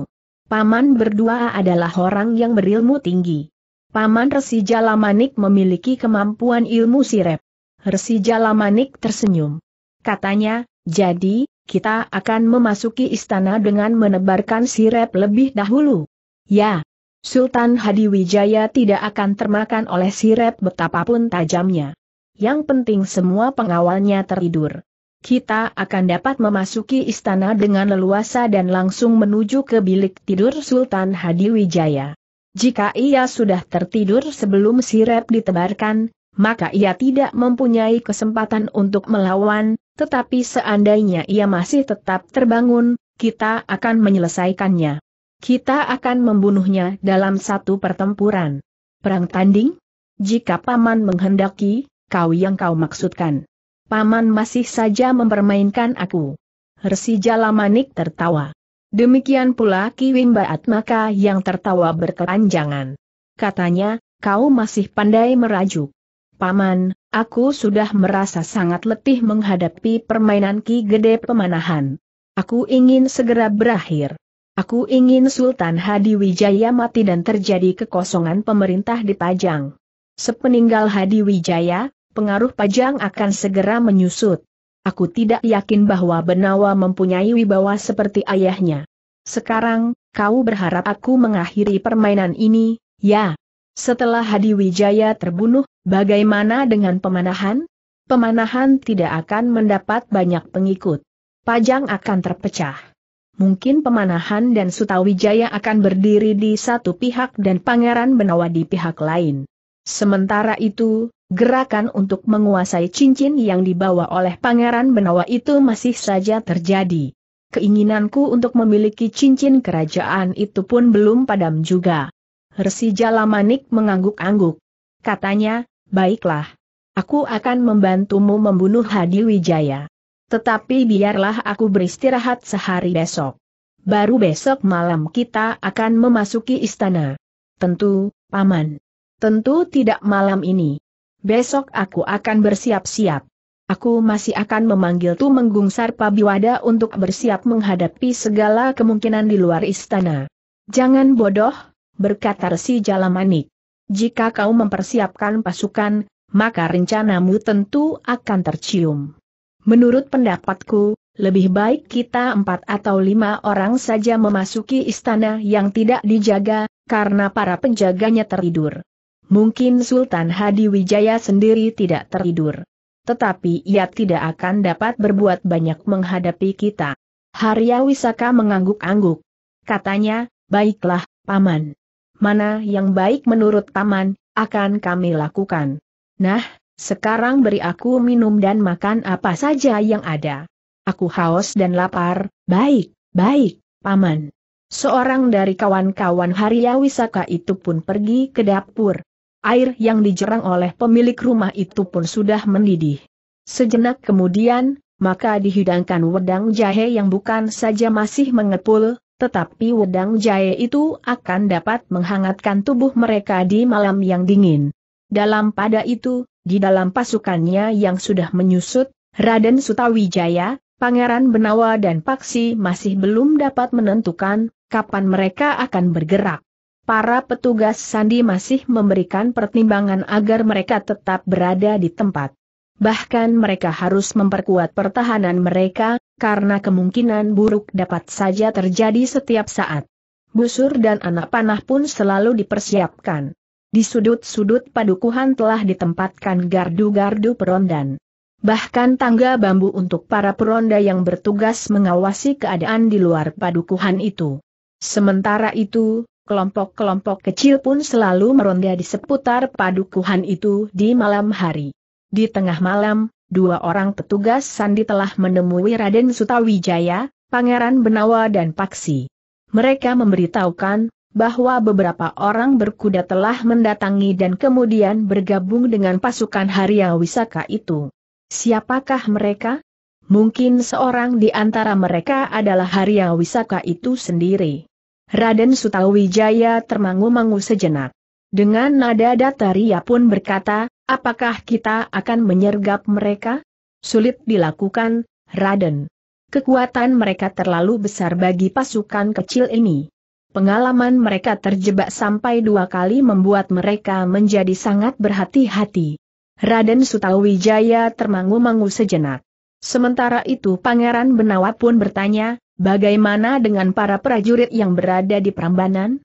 Paman berdua adalah orang yang berilmu tinggi. Paman Resi Jalamanik memiliki kemampuan ilmu sirep. Resi Jalamanik tersenyum. Katanya, jadi, kita akan memasuki istana dengan menebarkan sirep lebih dahulu. Ya, Sultan Hadiwijaya tidak akan termakan oleh sirep betapapun tajamnya. Yang penting semua pengawalnya tertidur. Kita akan dapat memasuki istana dengan leluasa dan langsung menuju ke bilik tidur Sultan Hadiwijaya. Jika ia sudah tertidur sebelum sirep ditebarkan, maka ia tidak mempunyai kesempatan untuk melawan, tetapi seandainya ia masih tetap terbangun, kita akan menyelesaikannya. Kita akan membunuhnya dalam satu pertempuran. Perang tanding? Jika Paman menghendaki, kau yang kau maksudkan. Paman masih saja mempermainkan aku. Resi Jalamanik tertawa. Demikian pula Ki Wimbaat Atmaka yang tertawa berkeranjangan. Katanya, kau masih pandai merajuk. Paman, aku sudah merasa sangat letih menghadapi permainan Ki Gede Pemanahan. Aku ingin segera berakhir. Aku ingin Sultan Hadi Wijaya mati dan terjadi kekosongan pemerintah di Pajang. Sepeninggal Hadi Wijaya, pengaruh Pajang akan segera menyusut. Aku tidak yakin bahwa Benawa mempunyai wibawa seperti ayahnya. Sekarang, kau berharap aku mengakhiri permainan ini, ya? Setelah Hadi Wijaya terbunuh, bagaimana dengan pemanahan? Pemanahan tidak akan mendapat banyak pengikut. Pajang akan terpecah. Mungkin pemanahan dan Sutawijaya akan berdiri di satu pihak dan Pangeran Benawa di pihak lain. Sementara itu, gerakan untuk menguasai cincin yang dibawa oleh Pangeran Benawa itu masih saja terjadi. Keinginanku untuk memiliki cincin kerajaan itu pun belum padam juga. Resi Jalamanik mengangguk-angguk. Katanya, baiklah. Aku akan membantumu membunuh Hadi Wijaya. Tetapi biarlah aku beristirahat sehari besok. Baru besok malam kita akan memasuki istana. Tentu, Paman. Tentu tidak malam ini. Besok aku akan bersiap-siap. Aku masih akan memanggil Tu Sarpa Biwada untuk bersiap menghadapi segala kemungkinan di luar istana. Jangan bodoh, berkata Resi Jalamanik. Jika kau mempersiapkan pasukan, maka rencanamu tentu akan tercium. Menurut pendapatku, lebih baik kita empat atau lima orang saja memasuki istana yang tidak dijaga, karena para penjaganya tertidur. Mungkin Sultan Hadi Wijaya sendiri tidak tertidur. Tetapi ia tidak akan dapat berbuat banyak menghadapi kita. Harya Wisaka mengangguk-angguk. Katanya, baiklah, Paman. Mana yang baik menurut Paman, akan kami lakukan. Nah, sekarang beri aku minum dan makan apa saja yang ada. Aku haus dan lapar, baik, baik, Paman. Seorang dari kawan-kawan Harya Wisaka itu pun pergi ke dapur, air yang dijerang oleh pemilik rumah itu pun sudah mendidih. Sejenak kemudian, maka dihidangkan wedang jahe yang bukan saja masih mengepul, tetapi wedang jahe itu akan dapat menghangatkan tubuh mereka di malam yang dingin. Dalam pada itu, di dalam pasukannya yang sudah menyusut, Raden Sutawijaya, Pangeran Benawa dan Paksi masih belum dapat menentukan kapan mereka akan bergerak. Para petugas sandi masih memberikan pertimbangan agar mereka tetap berada di tempat. Bahkan mereka harus memperkuat pertahanan mereka, karena kemungkinan buruk dapat saja terjadi setiap saat. Busur dan anak panah pun selalu dipersiapkan. Di sudut-sudut padukuhan telah ditempatkan gardu-gardu perondan. Bahkan tangga bambu untuk para peronda yang bertugas mengawasi keadaan di luar padukuhan itu. Sementara itu, Kelompok-kelompok kecil pun selalu meronda di seputar padukuhan itu di malam hari. Di tengah malam, dua orang petugas sandi telah menemui Raden Sutawijaya, Pangeran Benawa dan Paksi. Mereka memberitahukan, bahwa beberapa orang berkuda telah mendatangi dan kemudian bergabung dengan pasukan Harya Wisaka itu. Siapakah mereka? Mungkin seorang di antara mereka adalah Harya Wisaka itu sendiri. Raden Sutawijaya termangu-mangu sejenak. Dengan nada datar ia pun berkata, apakah kita akan menyergap mereka? Sulit dilakukan, Raden. Kekuatan mereka terlalu besar bagi pasukan kecil ini. Pengalaman mereka terjebak sampai dua kali membuat mereka menjadi sangat berhati-hati. Raden Sutawijaya termangu-mangu sejenak. Sementara itu Pangeran Benawa pun bertanya, Bagaimana dengan para prajurit yang berada di Prambanan?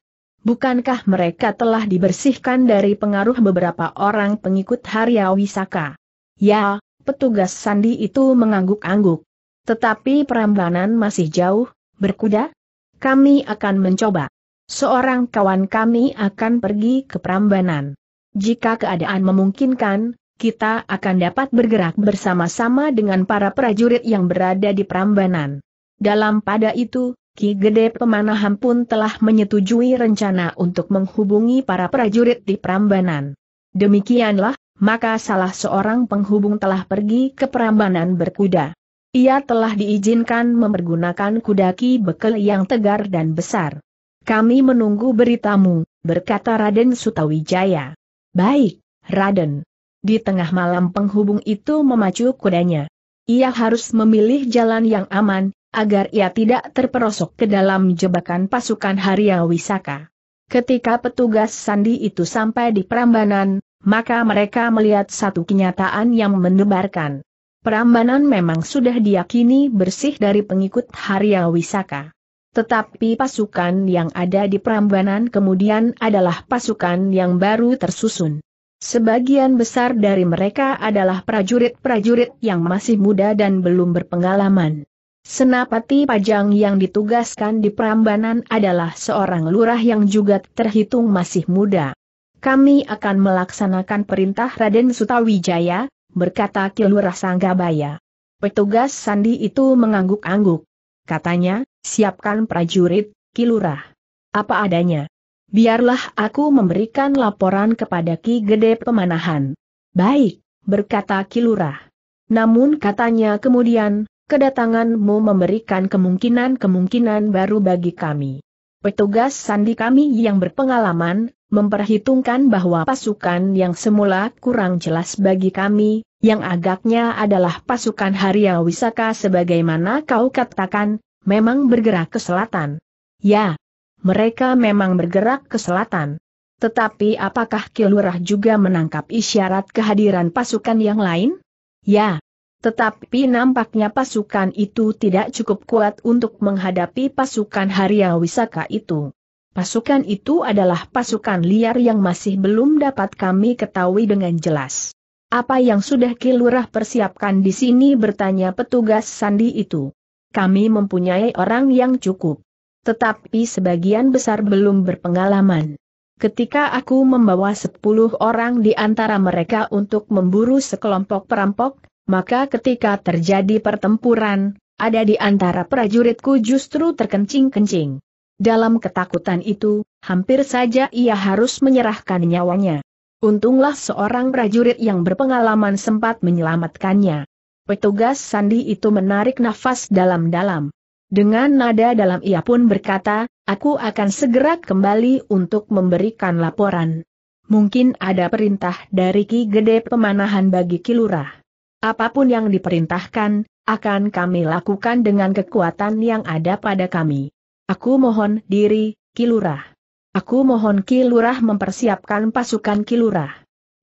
Bukankah mereka telah dibersihkan dari pengaruh beberapa orang pengikut Harya Wisaka? Ya, petugas sandi itu mengangguk-angguk. Tetapi Prambanan masih jauh, berkuda? Kami akan mencoba. Seorang kawan kami akan pergi ke Prambanan. Jika keadaan memungkinkan, kita akan dapat bergerak bersama-sama dengan para prajurit yang berada di Prambanan. Dalam pada itu, Ki Gede Pemanahan pun telah menyetujui rencana untuk menghubungi para prajurit di Prambanan. Demikianlah, maka salah seorang penghubung telah pergi ke Prambanan berkuda. Ia telah diizinkan mempergunakan kuda Ki Bekel yang tegar dan besar. Kami menunggu beritamu, berkata Raden Sutawijaya. Baik, Raden. Di tengah malam penghubung itu memacu kudanya. Ia harus memilih jalan yang aman, agar ia tidak terperosok ke dalam jebakan pasukan Harya Wisaka. Ketika petugas sandi itu sampai di Prambanan, maka mereka melihat satu kenyataan yang mendebarkan. Prambanan memang sudah diyakini bersih dari pengikut Harya Wisaka. Tetapi pasukan yang ada di Prambanan kemudian adalah pasukan yang baru tersusun. Sebagian besar dari mereka adalah prajurit-prajurit yang masih muda dan belum berpengalaman. Senapati Pajang yang ditugaskan di Prambanan adalah seorang lurah yang juga terhitung masih muda. Kami akan melaksanakan perintah Raden Sutawijaya, berkata Kilurah Sanggabaya. Petugas sandi itu mengangguk-angguk. Katanya, siapkan prajurit, Kilurah. Apa adanya. Biarlah aku memberikan laporan kepada Ki Gede Pemanahan. Baik, berkata Kilurah. Namun katanya kemudian, kedatanganmu memberikan kemungkinan-kemungkinan baru bagi kami. Petugas sandi kami yang berpengalaman, memperhitungkan bahwa pasukan yang semula kurang jelas bagi kami, yang agaknya adalah pasukan Harya Wisaka sebagaimana kau katakan, memang bergerak ke selatan. Ya, mereka memang bergerak ke selatan. Tetapi apakah Kilurah juga menangkap isyarat kehadiran pasukan yang lain? Ya, tetapi nampaknya pasukan itu tidak cukup kuat untuk menghadapi pasukan Haria Wisaka itu. Pasukan itu adalah pasukan liar yang masih belum dapat kami ketahui dengan jelas. Apa yang sudah Kilurah persiapkan di sini bertanya petugas sandi itu. Kami mempunyai orang yang cukup. Tetapi sebagian besar belum berpengalaman. Ketika aku membawa sepuluh orang di antara mereka untuk memburu sekelompok perampok, maka ketika terjadi pertempuran, ada di antara prajuritku justru terkencing-kencing. Dalam ketakutan itu, hampir saja ia harus menyerahkan nyawanya. Untunglah seorang prajurit yang berpengalaman sempat menyelamatkannya. Petugas sandi itu menarik nafas dalam-dalam. Dengan nada dalam ia pun berkata, aku akan segera kembali untuk memberikan laporan. Mungkin ada perintah dari Ki Gede Pemanahan bagi Kilurah. Apapun yang diperintahkan, akan kami lakukan dengan kekuatan yang ada pada kami. Aku mohon diri, Kilurah. Aku mohon Kilurah mempersiapkan pasukan Kilurah.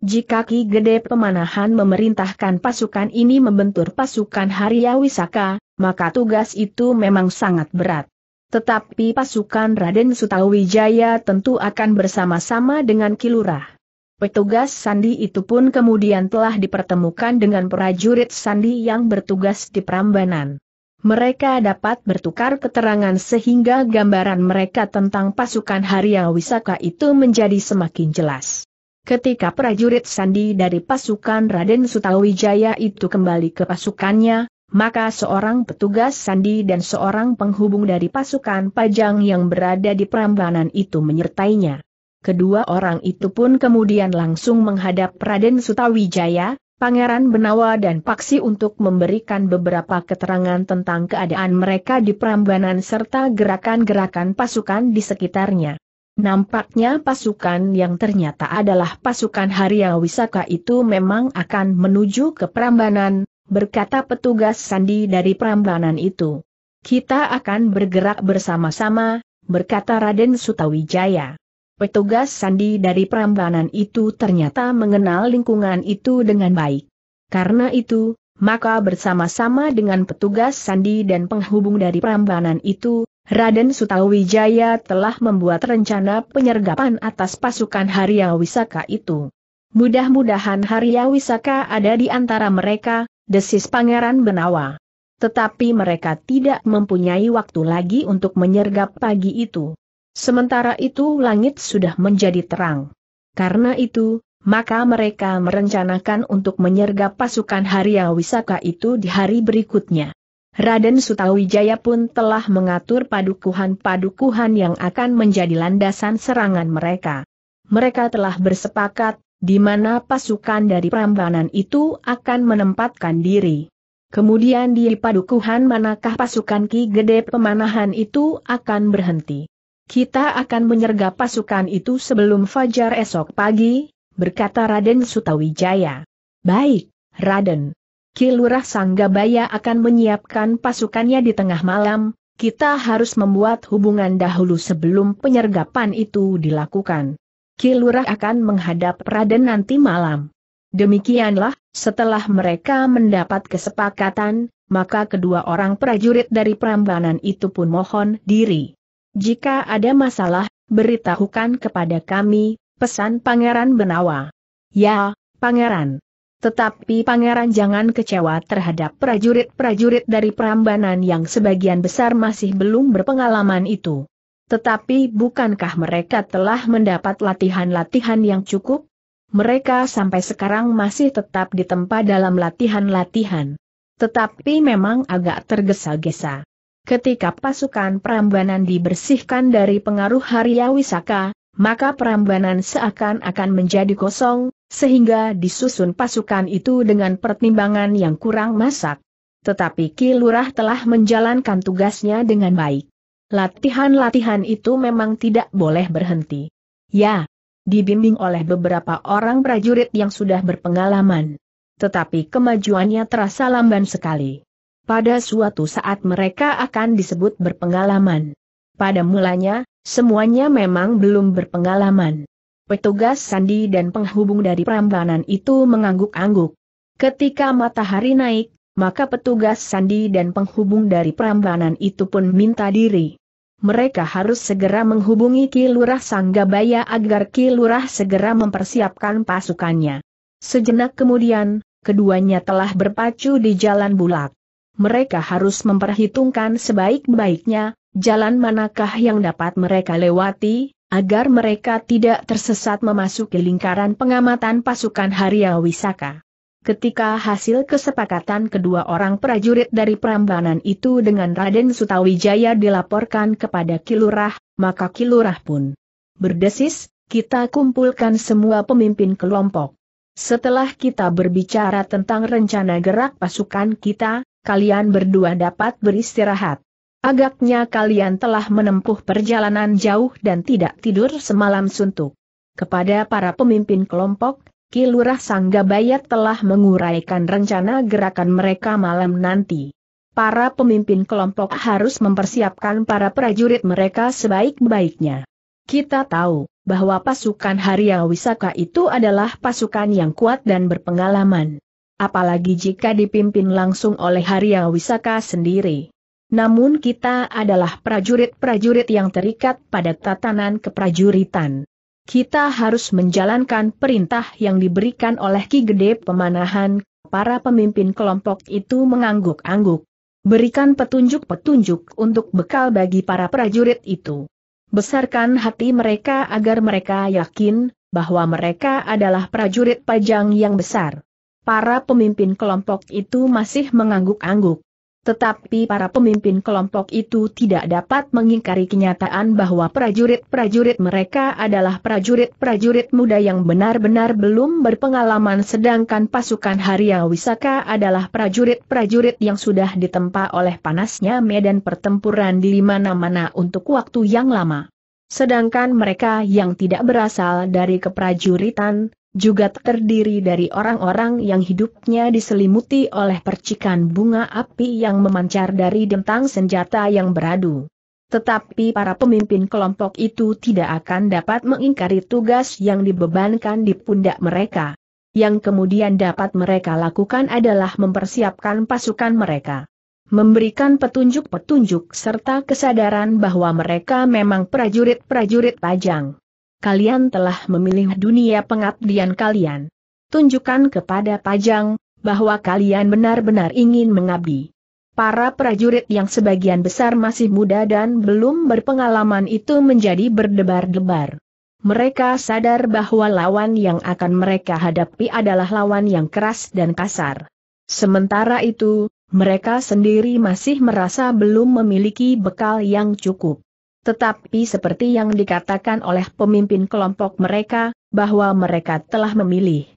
Jika Ki Gede Pemanahan memerintahkan pasukan ini membentur pasukan Harya Wisaka, maka tugas itu memang sangat berat. Tetapi pasukan Raden Sutawijaya tentu akan bersama-sama dengan Kilurah. Petugas sandi itu pun kemudian telah dipertemukan dengan prajurit sandi yang bertugas di Prambanan. Mereka dapat bertukar keterangan sehingga gambaran mereka tentang pasukan Harya Wisaka itu menjadi semakin jelas. Ketika prajurit sandi dari pasukan Raden Sutawijaya itu kembali ke pasukannya, maka seorang petugas sandi dan seorang penghubung dari pasukan Pajang yang berada di Prambanan itu menyertainya. Kedua orang itu pun kemudian langsung menghadap Raden Sutawijaya, Pangeran Benawa dan Paksi untuk memberikan beberapa keterangan tentang keadaan mereka di Prambanan serta gerakan-gerakan pasukan di sekitarnya. Nampaknya pasukan yang ternyata adalah pasukan Harya Wisaka itu memang akan menuju ke Prambanan, berkata petugas sandi dari Prambanan itu. Kita akan bergerak bersama-sama, berkata Raden Sutawijaya. Petugas sandi dari perambanan itu ternyata mengenal lingkungan itu dengan baik. Karena itu, maka bersama-sama dengan petugas sandi dan penghubung dari perambanan itu, Raden Sutawijaya telah membuat rencana penyergapan atas pasukan Harya Wisaka itu. Mudah-mudahan Harya Wisaka ada di antara mereka, desis Pangeran Benawa. Tetapi mereka tidak mempunyai waktu lagi untuk menyergap pagi itu. Sementara itu langit sudah menjadi terang. Karena itu, maka mereka merencanakan untuk menyergap pasukan Haria Wisaka itu di hari berikutnya. Raden Sutawijaya pun telah mengatur padukuhan-padukuhan yang akan menjadi landasan serangan mereka. Mereka telah bersepakat, di mana pasukan dari Prambanan itu akan menempatkan diri. Kemudian di padukuhan manakah pasukan Ki Gede Pemanahan itu akan berhenti. Kita akan menyergap pasukan itu sebelum fajar esok pagi, berkata Raden Sutawijaya. Baik, Raden. Kilurah Sanggabaya akan menyiapkan pasukannya di tengah malam, kita harus membuat hubungan dahulu sebelum penyergapan itu dilakukan. Kilurah akan menghadap Raden nanti malam. Demikianlah, setelah mereka mendapat kesepakatan, maka kedua orang prajurit dari Prambanan itu pun mohon diri. Jika ada masalah, beritahukan kepada kami, pesan Pangeran Benawa. Ya, Pangeran. Tetapi Pangeran jangan kecewa terhadap prajurit-prajurit dari Prambanan yang sebagian besar masih belum berpengalaman itu. Tetapi bukankah mereka telah mendapat latihan-latihan yang cukup? Mereka sampai sekarang masih tetap ditempa dalam latihan-latihan. Tetapi memang agak tergesa-gesa. Ketika pasukan Prambanan dibersihkan dari pengaruh Harya Wisaka, maka Prambanan seakan-akan menjadi kosong, sehingga disusun pasukan itu dengan pertimbangan yang kurang masak. Tetapi Kilurah telah menjalankan tugasnya dengan baik. Latihan-latihan itu memang tidak boleh berhenti. Ya, dibimbing oleh beberapa orang prajurit yang sudah berpengalaman. Tetapi kemajuannya terasa lamban sekali pada suatu saat mereka akan disebut berpengalaman. Pada mulanya, semuanya memang belum berpengalaman. Petugas sandi dan penghubung dari perambanan itu mengangguk-angguk. Ketika matahari naik, maka petugas sandi dan penghubung dari perambanan itu pun minta diri. Mereka harus segera menghubungi Kilurah Sanggabaya agar Kilurah segera mempersiapkan pasukannya. Sejenak kemudian, keduanya telah berpacu di jalan bulak mereka harus memperhitungkan sebaik-baiknya, jalan manakah yang dapat mereka lewati, agar mereka tidak tersesat memasuki lingkaran pengamatan pasukan Harya Wisaka. Ketika hasil kesepakatan kedua orang prajurit dari Prambanan itu dengan Raden Sutawijaya dilaporkan kepada Kilurah, maka Kilurah pun berdesis, kita kumpulkan semua pemimpin kelompok. Setelah kita berbicara tentang rencana gerak pasukan kita, kalian berdua dapat beristirahat. Agaknya kalian telah menempuh perjalanan jauh dan tidak tidur semalam suntuk. Kepada para pemimpin kelompok, Kilurah Sanggabaya telah menguraikan rencana gerakan mereka malam nanti. Para pemimpin kelompok harus mempersiapkan para prajurit mereka sebaik-baiknya. Kita tahu bahwa pasukan Haria Wisaka itu adalah pasukan yang kuat dan berpengalaman apalagi jika dipimpin langsung oleh Harya Wisaka sendiri. Namun kita adalah prajurit-prajurit yang terikat pada tatanan keprajuritan. Kita harus menjalankan perintah yang diberikan oleh Ki Gede Pemanahan, para pemimpin kelompok itu mengangguk-angguk. Berikan petunjuk-petunjuk untuk bekal bagi para prajurit itu. Besarkan hati mereka agar mereka yakin bahwa mereka adalah prajurit pajang yang besar para pemimpin kelompok itu masih mengangguk-angguk. Tetapi para pemimpin kelompok itu tidak dapat mengingkari kenyataan bahwa prajurit-prajurit mereka adalah prajurit-prajurit muda yang benar-benar belum berpengalaman sedangkan pasukan Harya Wisaka adalah prajurit-prajurit yang sudah ditempa oleh panasnya medan pertempuran di mana-mana untuk waktu yang lama. Sedangkan mereka yang tidak berasal dari keprajuritan, juga terdiri dari orang-orang yang hidupnya diselimuti oleh percikan bunga api yang memancar dari dentang senjata yang beradu. Tetapi para pemimpin kelompok itu tidak akan dapat mengingkari tugas yang dibebankan di pundak mereka. Yang kemudian dapat mereka lakukan adalah mempersiapkan pasukan mereka. Memberikan petunjuk-petunjuk serta kesadaran bahwa mereka memang prajurit-prajurit pajang kalian telah memilih dunia pengabdian kalian. Tunjukkan kepada Pajang, bahwa kalian benar-benar ingin mengabdi. Para prajurit yang sebagian besar masih muda dan belum berpengalaman itu menjadi berdebar-debar. Mereka sadar bahwa lawan yang akan mereka hadapi adalah lawan yang keras dan kasar. Sementara itu, mereka sendiri masih merasa belum memiliki bekal yang cukup. Tetapi seperti yang dikatakan oleh pemimpin kelompok mereka, bahwa mereka telah memilih.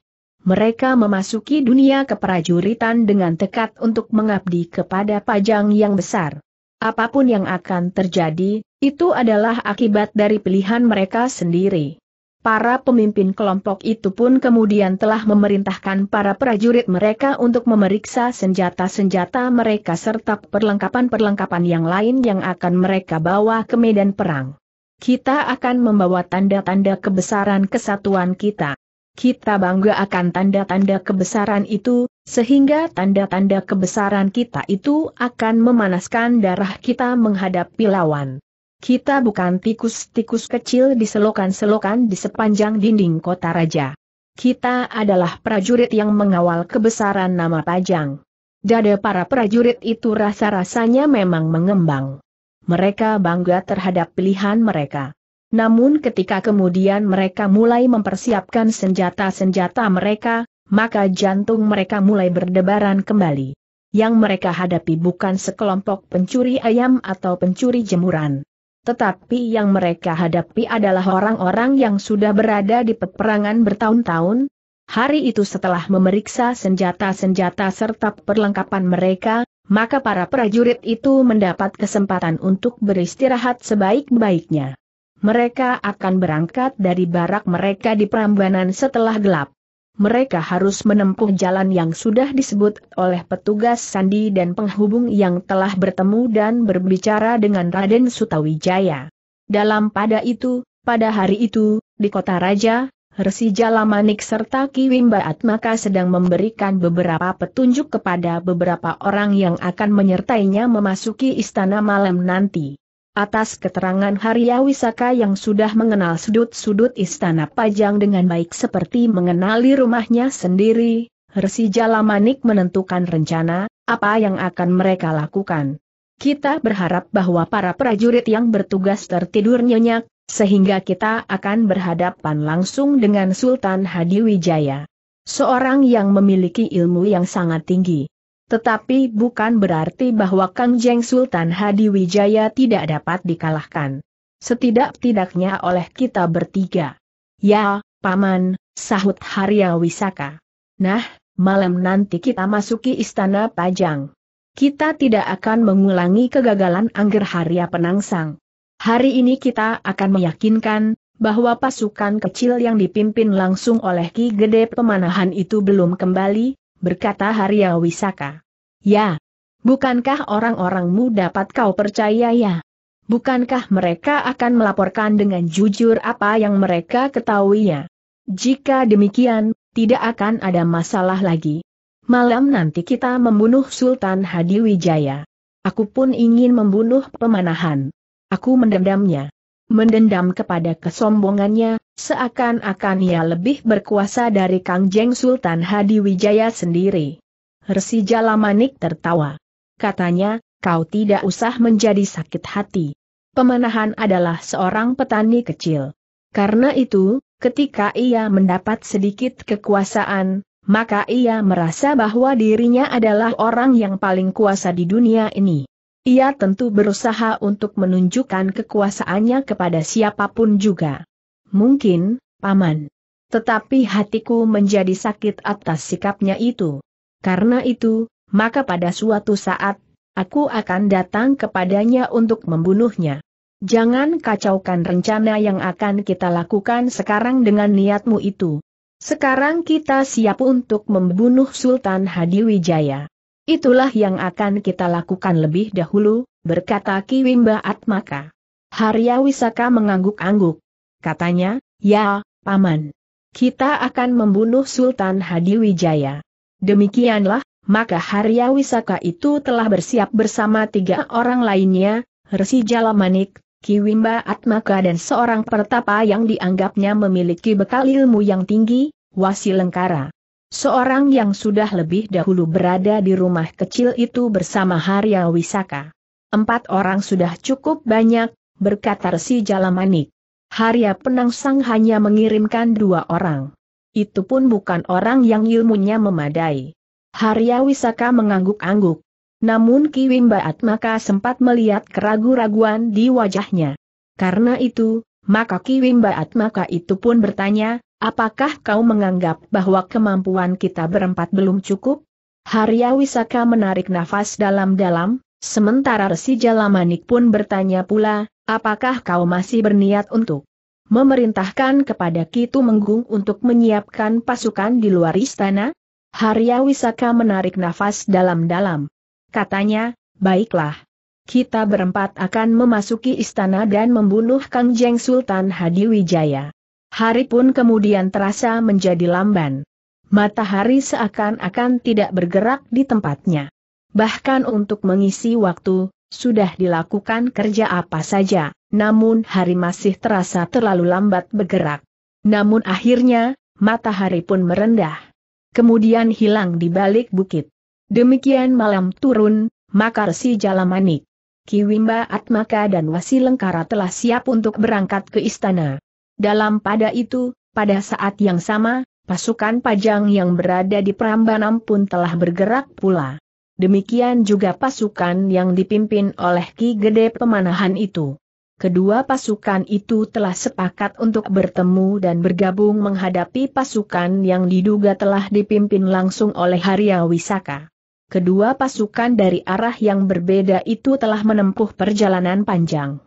Mereka memasuki dunia keprajuritan dengan tekad untuk mengabdi kepada pajang yang besar. Apapun yang akan terjadi, itu adalah akibat dari pilihan mereka sendiri. Para pemimpin kelompok itu pun kemudian telah memerintahkan para prajurit mereka untuk memeriksa senjata-senjata mereka serta perlengkapan-perlengkapan yang lain yang akan mereka bawa ke medan perang. Kita akan membawa tanda-tanda kebesaran kesatuan kita. Kita bangga akan tanda-tanda kebesaran itu, sehingga tanda-tanda kebesaran kita itu akan memanaskan darah kita menghadapi lawan. Kita bukan tikus-tikus kecil di selokan-selokan di sepanjang dinding kota raja. Kita adalah prajurit yang mengawal kebesaran nama Pajang. Dada para prajurit itu rasa-rasanya memang mengembang. Mereka bangga terhadap pilihan mereka. Namun ketika kemudian mereka mulai mempersiapkan senjata-senjata mereka, maka jantung mereka mulai berdebaran kembali. Yang mereka hadapi bukan sekelompok pencuri ayam atau pencuri jemuran. Tetapi yang mereka hadapi adalah orang-orang yang sudah berada di peperangan bertahun-tahun. Hari itu setelah memeriksa senjata-senjata serta perlengkapan mereka, maka para prajurit itu mendapat kesempatan untuk beristirahat sebaik-baiknya. Mereka akan berangkat dari barak mereka di Prambanan setelah gelap mereka harus menempuh jalan yang sudah disebut oleh petugas sandi dan penghubung yang telah bertemu dan berbicara dengan Raden Sutawijaya. Dalam pada itu, pada hari itu, di kota raja, Resi Jalamanik serta Kiwimba Atmaka sedang memberikan beberapa petunjuk kepada beberapa orang yang akan menyertainya memasuki istana malam nanti. Atas keterangan Harya Wisaka yang sudah mengenal sudut-sudut istana Pajang dengan baik seperti mengenali rumahnya sendiri, Resi Jalamanik menentukan rencana, apa yang akan mereka lakukan. Kita berharap bahwa para prajurit yang bertugas tertidur nyenyak, sehingga kita akan berhadapan langsung dengan Sultan Hadiwijaya, Seorang yang memiliki ilmu yang sangat tinggi. Tetapi bukan berarti bahwa Kang Jeng Sultan Hadi Wijaya tidak dapat dikalahkan. Setidak-tidaknya oleh kita bertiga. Ya, Paman, sahut Harya Wisaka. Nah, malam nanti kita masuki Istana Pajang. Kita tidak akan mengulangi kegagalan Angger Harya Penangsang. Hari ini kita akan meyakinkan, bahwa pasukan kecil yang dipimpin langsung oleh Ki Gede Pemanahan itu belum kembali, berkata Harya Wisaka. Ya. Bukankah orang-orangmu dapat kau percaya ya? Bukankah mereka akan melaporkan dengan jujur apa yang mereka ketahui ya? Jika demikian, tidak akan ada masalah lagi. Malam nanti kita membunuh Sultan Hadiwijaya. Aku pun ingin membunuh pemanahan. Aku mendendamnya. Mendendam kepada kesombongannya, Seakan-akan ia lebih berkuasa dari Kang Jeng Sultan Hadi Wijaya sendiri. Resi Jalamanik tertawa. Katanya, kau tidak usah menjadi sakit hati. Pemanahan adalah seorang petani kecil. Karena itu, ketika ia mendapat sedikit kekuasaan, maka ia merasa bahwa dirinya adalah orang yang paling kuasa di dunia ini. Ia tentu berusaha untuk menunjukkan kekuasaannya kepada siapapun juga. Mungkin, Paman. Tetapi hatiku menjadi sakit atas sikapnya itu. Karena itu, maka pada suatu saat, aku akan datang kepadanya untuk membunuhnya. Jangan kacaukan rencana yang akan kita lakukan sekarang dengan niatmu itu. Sekarang kita siap untuk membunuh Sultan Hadiwijaya. Itulah yang akan kita lakukan lebih dahulu, berkata Kiwimba Atmaka. Haryawisaka mengangguk-angguk. Katanya, ya, Paman. Kita akan membunuh Sultan Hadiwijaya. Demikianlah, maka Harya Wisaka itu telah bersiap bersama tiga orang lainnya, Resi Jalamanik, Kiwimba Atmaka dan seorang pertapa yang dianggapnya memiliki bekal ilmu yang tinggi, Wasilengkara. Seorang yang sudah lebih dahulu berada di rumah kecil itu bersama Harya Wisaka. Empat orang sudah cukup banyak, berkata Resi Jalamanik. Harya Penangsang hanya mengirimkan dua orang. Itu pun bukan orang yang ilmunya memadai. Harya Wisaka mengangguk-angguk. Namun Kiwimba Atmaka sempat melihat keragu-raguan di wajahnya. Karena itu, maka Kiwimba Atmaka itu pun bertanya, apakah kau menganggap bahwa kemampuan kita berempat belum cukup? Harya Wisaka menarik nafas dalam-dalam, Sementara Resi Jalamanik pun bertanya pula, apakah kau masih berniat untuk memerintahkan kepada Kitu Menggung untuk menyiapkan pasukan di luar istana? Harya Wisaka menarik nafas dalam-dalam. Katanya, baiklah. Kita berempat akan memasuki istana dan membunuh Kang Jeng Sultan Hadiwijaya. Hari pun kemudian terasa menjadi lamban. Matahari seakan-akan tidak bergerak di tempatnya. Bahkan untuk mengisi waktu, sudah dilakukan kerja apa saja, namun hari masih terasa terlalu lambat bergerak. Namun akhirnya, matahari pun merendah. Kemudian hilang di balik bukit. Demikian malam turun, maka resi Jalamanik. Kiwimba Atmaka dan Wasilengkara telah siap untuk berangkat ke istana. Dalam pada itu, pada saat yang sama, pasukan pajang yang berada di Prambanan pun telah bergerak pula demikian juga pasukan yang dipimpin oleh Ki Gede Pemanahan itu. Kedua pasukan itu telah sepakat untuk bertemu dan bergabung menghadapi pasukan yang diduga telah dipimpin langsung oleh Harya Wisaka. Kedua pasukan dari arah yang berbeda itu telah menempuh perjalanan panjang.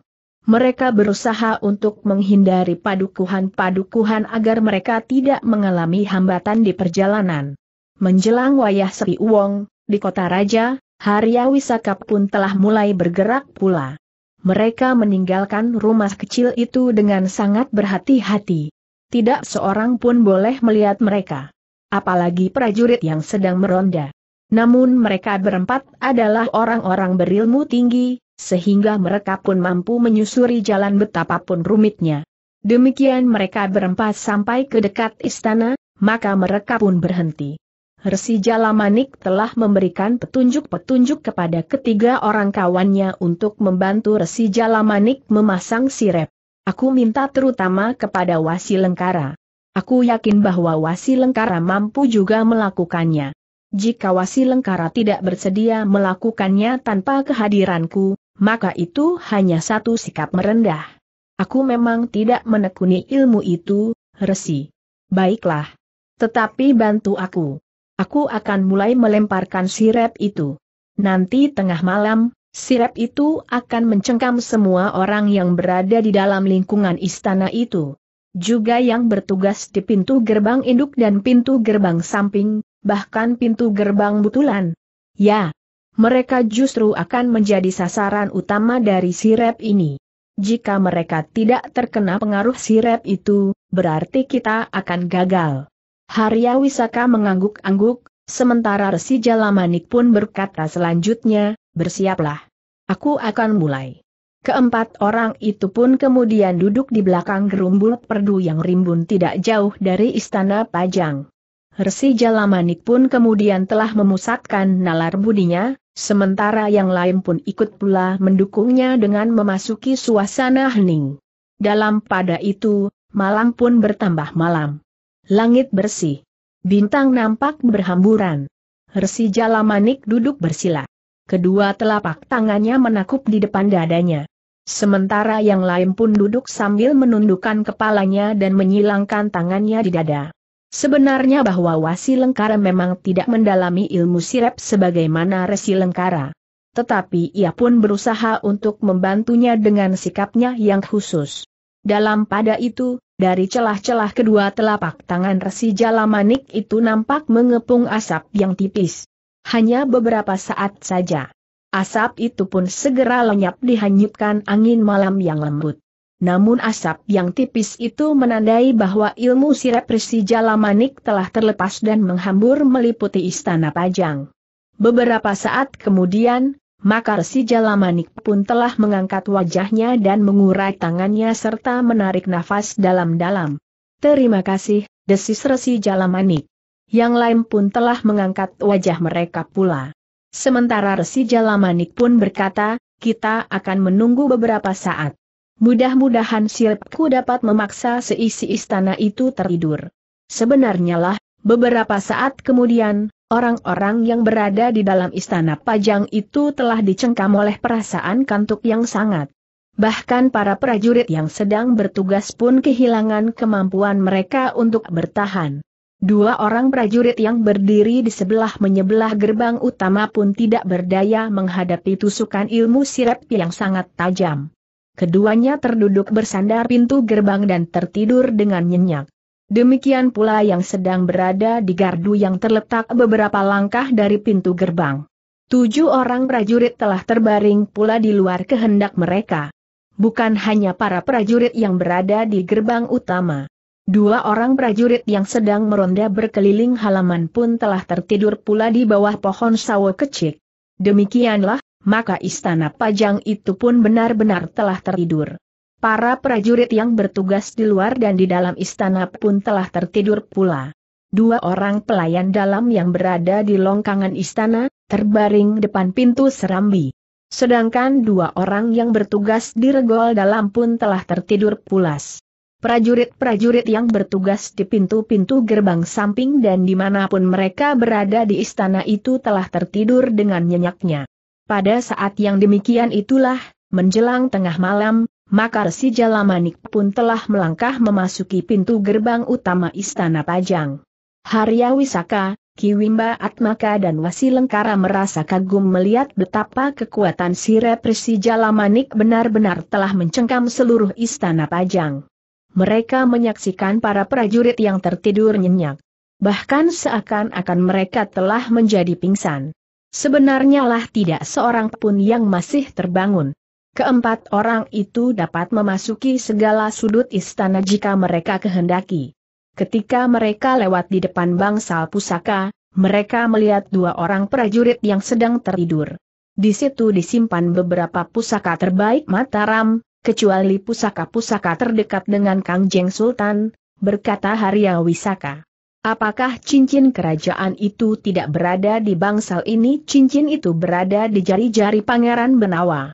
Mereka berusaha untuk menghindari padukuhan-padukuhan agar mereka tidak mengalami hambatan di perjalanan. Menjelang wayah sepi uong, di kota raja, Harya Wisaka pun telah mulai bergerak pula. Mereka meninggalkan rumah kecil itu dengan sangat berhati-hati. Tidak seorang pun boleh melihat mereka. Apalagi prajurit yang sedang meronda. Namun mereka berempat adalah orang-orang berilmu tinggi, sehingga mereka pun mampu menyusuri jalan betapapun rumitnya. Demikian mereka berempat sampai ke dekat istana, maka mereka pun berhenti. Resi Jalamanik telah memberikan petunjuk-petunjuk kepada ketiga orang kawannya untuk membantu Resi Jalamanik memasang sirep. Aku minta terutama kepada Wasi Lengkara. Aku yakin bahwa Wasi Lengkara mampu juga melakukannya. Jika Wasi Lengkara tidak bersedia melakukannya tanpa kehadiranku, maka itu hanya satu sikap merendah. Aku memang tidak menekuni ilmu itu, Resi. Baiklah. Tetapi bantu aku. Aku akan mulai melemparkan sirep itu. Nanti tengah malam, sirep itu akan mencengkam semua orang yang berada di dalam lingkungan istana itu. Juga yang bertugas di pintu gerbang induk dan pintu gerbang samping, bahkan pintu gerbang butulan. Ya, mereka justru akan menjadi sasaran utama dari sirep ini. Jika mereka tidak terkena pengaruh sirep itu, berarti kita akan gagal. Harya Wisaka mengangguk-angguk, sementara Resi Jalamanik pun berkata selanjutnya, bersiaplah. Aku akan mulai. Keempat orang itu pun kemudian duduk di belakang gerumbul perdu yang rimbun tidak jauh dari istana Pajang. Resi Jalamanik pun kemudian telah memusatkan nalar budinya, sementara yang lain pun ikut pula mendukungnya dengan memasuki suasana hening. Dalam pada itu, malam pun bertambah malam. Langit bersih. Bintang nampak berhamburan. Resi Jalamanik duduk bersila. Kedua telapak tangannya menakup di depan dadanya. Sementara yang lain pun duduk sambil menundukkan kepalanya dan menyilangkan tangannya di dada. Sebenarnya bahwa Wasi Lengkara memang tidak mendalami ilmu sirep sebagaimana Resi Lengkara. Tetapi ia pun berusaha untuk membantunya dengan sikapnya yang khusus. Dalam pada itu, dari celah-celah kedua telapak tangan resi jalamanik itu nampak mengepung asap yang tipis. Hanya beberapa saat saja. Asap itu pun segera lenyap dihanyutkan angin malam yang lembut. Namun asap yang tipis itu menandai bahwa ilmu sirap resi jalamanik telah terlepas dan menghambur meliputi istana pajang. Beberapa saat kemudian, maka Resi Jalamanik pun telah mengangkat wajahnya dan mengurai tangannya serta menarik nafas dalam-dalam. Terima kasih, desis Resi Jalamanik. Yang lain pun telah mengangkat wajah mereka pula. Sementara Resi Jalamanik pun berkata, kita akan menunggu beberapa saat. Mudah-mudahan silpku dapat memaksa seisi istana itu tertidur. Sebenarnya lah, beberapa saat kemudian, Orang-orang yang berada di dalam istana pajang itu telah dicengkam oleh perasaan kantuk yang sangat. Bahkan para prajurit yang sedang bertugas pun kehilangan kemampuan mereka untuk bertahan. Dua orang prajurit yang berdiri di sebelah menyebelah gerbang utama pun tidak berdaya menghadapi tusukan ilmu sirep yang sangat tajam. Keduanya terduduk bersandar pintu gerbang dan tertidur dengan nyenyak. Demikian pula yang sedang berada di gardu yang terletak beberapa langkah dari pintu gerbang. Tujuh orang prajurit telah terbaring pula di luar kehendak mereka. Bukan hanya para prajurit yang berada di gerbang utama. Dua orang prajurit yang sedang meronda berkeliling halaman pun telah tertidur pula di bawah pohon sawo kecil. Demikianlah, maka istana pajang itu pun benar-benar telah tertidur. Para prajurit yang bertugas di luar dan di dalam istana pun telah tertidur pula. Dua orang pelayan dalam yang berada di longkangan istana, terbaring depan pintu serambi. Sedangkan dua orang yang bertugas di regol dalam pun telah tertidur pulas. Prajurit-prajurit yang bertugas di pintu-pintu gerbang samping dan dimanapun mereka berada di istana itu telah tertidur dengan nyenyaknya. Pada saat yang demikian itulah, menjelang tengah malam, maka Resi Jalamanik pun telah melangkah memasuki pintu gerbang utama Istana Pajang. Harya Wisaka, Kiwimba Atmaka dan Wasilengkara merasa kagum melihat betapa kekuatan si represi Jalamanik benar-benar telah mencengkam seluruh Istana Pajang. Mereka menyaksikan para prajurit yang tertidur nyenyak. Bahkan seakan-akan mereka telah menjadi pingsan. Sebenarnya lah tidak seorang pun yang masih terbangun. Keempat orang itu dapat memasuki segala sudut istana jika mereka kehendaki. Ketika mereka lewat di depan bangsal pusaka, mereka melihat dua orang prajurit yang sedang tertidur. Di situ disimpan beberapa pusaka terbaik Mataram, kecuali pusaka-pusaka terdekat dengan Kang Jeng Sultan, berkata Haria Wisaka. Apakah cincin kerajaan itu tidak berada di bangsal ini? Cincin itu berada di jari-jari Pangeran Benawa.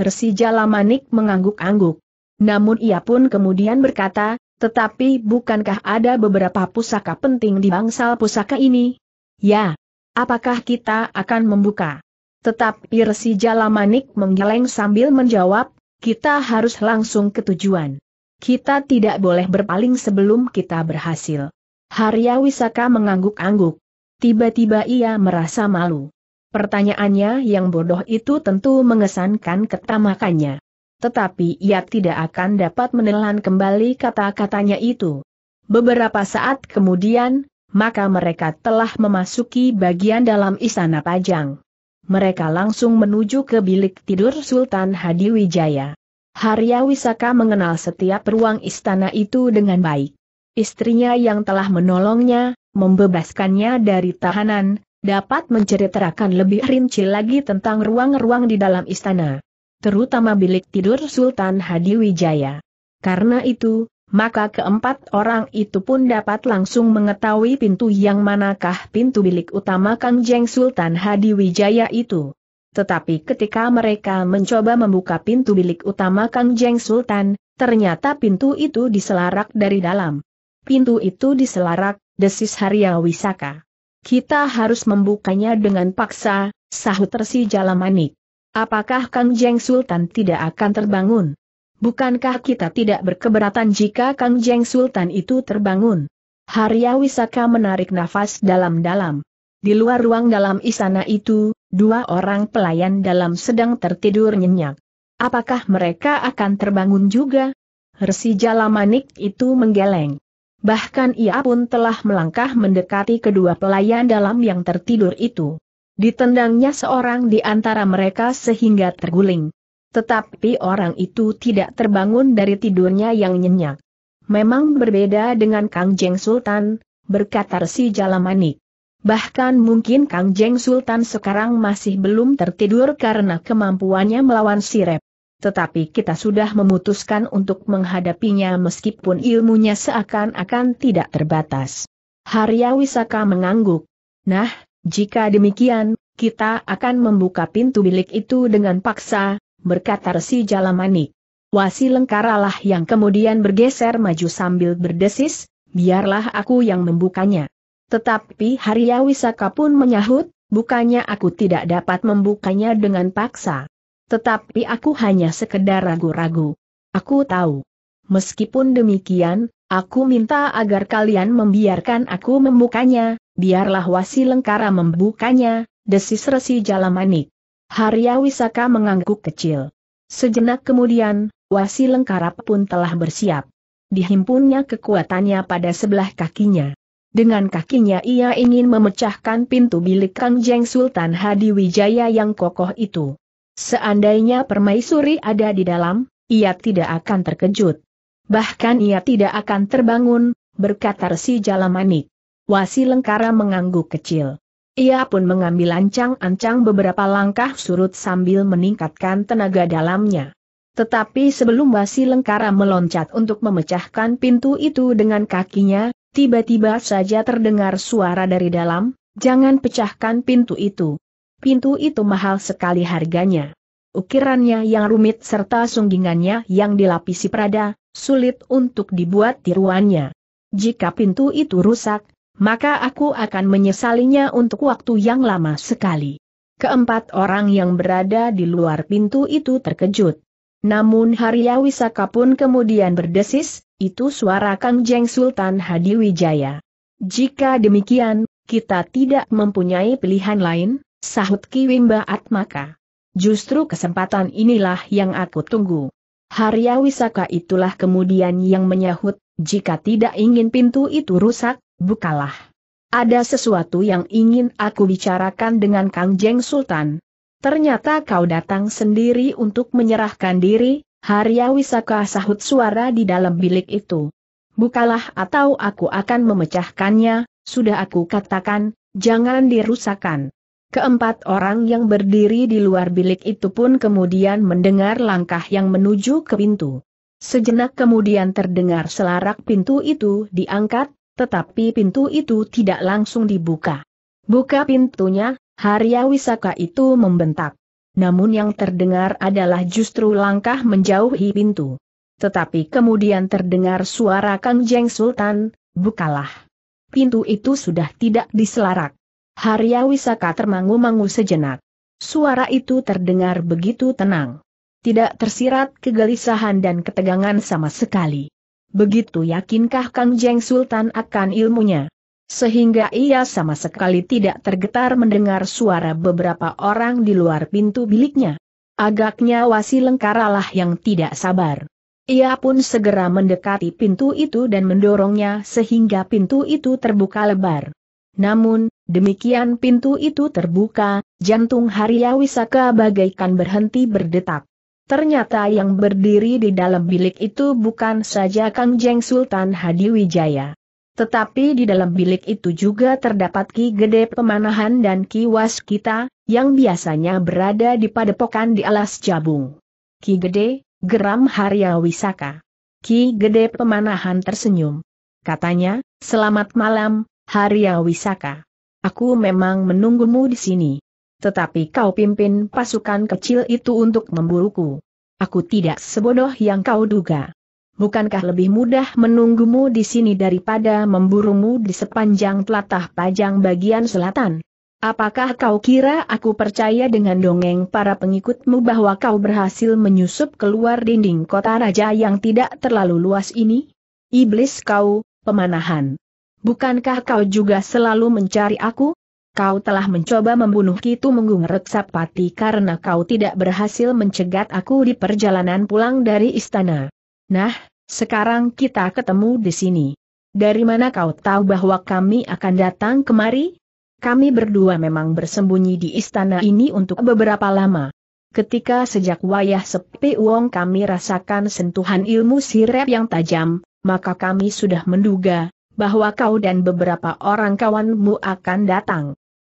Resi Jalamanik mengangguk-angguk. Namun ia pun kemudian berkata, tetapi bukankah ada beberapa pusaka penting di bangsal pusaka ini? Ya. Apakah kita akan membuka? Tetapi Resi Jalamanik menggeleng sambil menjawab, kita harus langsung ke tujuan. Kita tidak boleh berpaling sebelum kita berhasil. Haryawisaka mengangguk-angguk. Tiba-tiba ia merasa malu. Pertanyaannya yang bodoh itu tentu mengesankan ketamakannya. Tetapi ia tidak akan dapat menelan kembali kata-katanya itu. Beberapa saat kemudian, maka mereka telah memasuki bagian dalam istana Pajang. Mereka langsung menuju ke bilik tidur Sultan Hadi Wijaya. Harya Wisaka mengenal setiap ruang istana itu dengan baik. Istrinya yang telah menolongnya, membebaskannya dari tahanan, dapat menceritakan lebih rinci lagi tentang ruang-ruang di dalam istana. Terutama bilik tidur Sultan Hadi Wijaya. Karena itu, maka keempat orang itu pun dapat langsung mengetahui pintu yang manakah pintu bilik utama Kang Jeng Sultan Hadi Wijaya itu. Tetapi ketika mereka mencoba membuka pintu bilik utama Kang Jeng Sultan, ternyata pintu itu diselarak dari dalam. Pintu itu diselarak, desis Haryawisaka. Wisaka. Kita harus membukanya dengan paksa, sahut tersi Jalamanik. Apakah Kang Jeng Sultan tidak akan terbangun? Bukankah kita tidak berkeberatan jika Kang Jeng Sultan itu terbangun? Harya Wisaka menarik nafas dalam-dalam. Di luar ruang dalam istana itu, dua orang pelayan dalam sedang tertidur nyenyak. Apakah mereka akan terbangun juga? Resi Jalamanik itu menggeleng. Bahkan ia pun telah melangkah mendekati kedua pelayan dalam yang tertidur itu. Ditendangnya seorang di antara mereka sehingga terguling. Tetapi orang itu tidak terbangun dari tidurnya yang nyenyak. Memang berbeda dengan Kang Jeng Sultan, berkata si Jalamanik. Bahkan mungkin Kang Jeng Sultan sekarang masih belum tertidur karena kemampuannya melawan Sirep tetapi kita sudah memutuskan untuk menghadapinya meskipun ilmunya seakan-akan tidak terbatas. Harya Wisaka mengangguk. Nah, jika demikian, kita akan membuka pintu bilik itu dengan paksa, berkata Resi Jalamanik. Wasi lengkaralah yang kemudian bergeser maju sambil berdesis, biarlah aku yang membukanya. Tetapi Harya Wisaka pun menyahut, bukannya aku tidak dapat membukanya dengan paksa. Tetapi aku hanya sekedar ragu-ragu. Aku tahu. Meskipun demikian, aku minta agar kalian membiarkan aku membukanya, biarlah wasi lengkara membukanya, desis resi jalamanik. Harya Wisaka mengangguk kecil. Sejenak kemudian, wasi lengkara pun telah bersiap. Dihimpunnya kekuatannya pada sebelah kakinya. Dengan kakinya ia ingin memecahkan pintu bilik Kangjeng Sultan Hadi Wijaya yang kokoh itu. Seandainya permaisuri ada di dalam, ia tidak akan terkejut. Bahkan ia tidak akan terbangun, berkata Resi Jalamanik. Wasi Lengkara mengangguk kecil. Ia pun mengambil ancang-ancang beberapa langkah surut sambil meningkatkan tenaga dalamnya. Tetapi sebelum Wasi Lengkara meloncat untuk memecahkan pintu itu dengan kakinya, tiba-tiba saja terdengar suara dari dalam, jangan pecahkan pintu itu pintu itu mahal sekali harganya. Ukirannya yang rumit serta sunggingannya yang dilapisi prada, sulit untuk dibuat tiruannya. Jika pintu itu rusak, maka aku akan menyesalinya untuk waktu yang lama sekali. Keempat orang yang berada di luar pintu itu terkejut. Namun Harya Wisaka pun kemudian berdesis, itu suara Kang Jeng Sultan Hadiwijaya. Jika demikian, kita tidak mempunyai pilihan lain, Sahut Kiwimba Atmaka. Justru kesempatan inilah yang aku tunggu. Harya Wisaka itulah kemudian yang menyahut, jika tidak ingin pintu itu rusak, bukalah. Ada sesuatu yang ingin aku bicarakan dengan Kang Jeng Sultan. Ternyata kau datang sendiri untuk menyerahkan diri, Harya Wisaka sahut suara di dalam bilik itu. Bukalah atau aku akan memecahkannya, sudah aku katakan, jangan dirusakkan. Keempat orang yang berdiri di luar bilik itu pun kemudian mendengar langkah yang menuju ke pintu. Sejenak kemudian terdengar selarak pintu itu diangkat, tetapi pintu itu tidak langsung dibuka. Buka pintunya, Harya Wisaka itu membentak. Namun yang terdengar adalah justru langkah menjauhi pintu. Tetapi kemudian terdengar suara Kang Jeng Sultan, bukalah. Pintu itu sudah tidak diselarak. Harya Wisaka termangu-mangu sejenak. Suara itu terdengar begitu tenang. Tidak tersirat kegelisahan dan ketegangan sama sekali. Begitu yakinkah Kang Jeng Sultan akan ilmunya? Sehingga ia sama sekali tidak tergetar mendengar suara beberapa orang di luar pintu biliknya. Agaknya wasi lengkaralah yang tidak sabar. Ia pun segera mendekati pintu itu dan mendorongnya sehingga pintu itu terbuka lebar. Namun, Demikian pintu itu terbuka, jantung Haria Wisaka bagaikan berhenti berdetak. Ternyata yang berdiri di dalam bilik itu bukan saja Kang Jeng Sultan Hadi Wijaya. Tetapi di dalam bilik itu juga terdapat Ki Gede Pemanahan dan Ki Waskita, yang biasanya berada di padepokan di alas jabung. Ki Gede, geram Harya Wisaka. Ki Gede Pemanahan tersenyum. Katanya, selamat malam, Harya Wisaka. Aku memang menunggumu di sini. Tetapi kau pimpin pasukan kecil itu untuk memburuku. Aku tidak sebodoh yang kau duga. Bukankah lebih mudah menunggumu di sini daripada memburumu di sepanjang telatah pajang bagian selatan? Apakah kau kira aku percaya dengan dongeng para pengikutmu bahwa kau berhasil menyusup keluar dinding kota raja yang tidak terlalu luas ini? Iblis kau, pemanahan. Bukankah kau juga selalu mencari aku? Kau telah mencoba membunuh Kitu Menggung Reksapati karena kau tidak berhasil mencegat aku di perjalanan pulang dari istana. Nah, sekarang kita ketemu di sini. Dari mana kau tahu bahwa kami akan datang kemari? Kami berdua memang bersembunyi di istana ini untuk beberapa lama. Ketika sejak wayah sepi uang kami rasakan sentuhan ilmu sirep yang tajam, maka kami sudah menduga, bahwa kau dan beberapa orang kawanmu akan datang.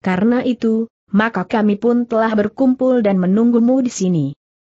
Karena itu, maka kami pun telah berkumpul dan menunggumu di sini.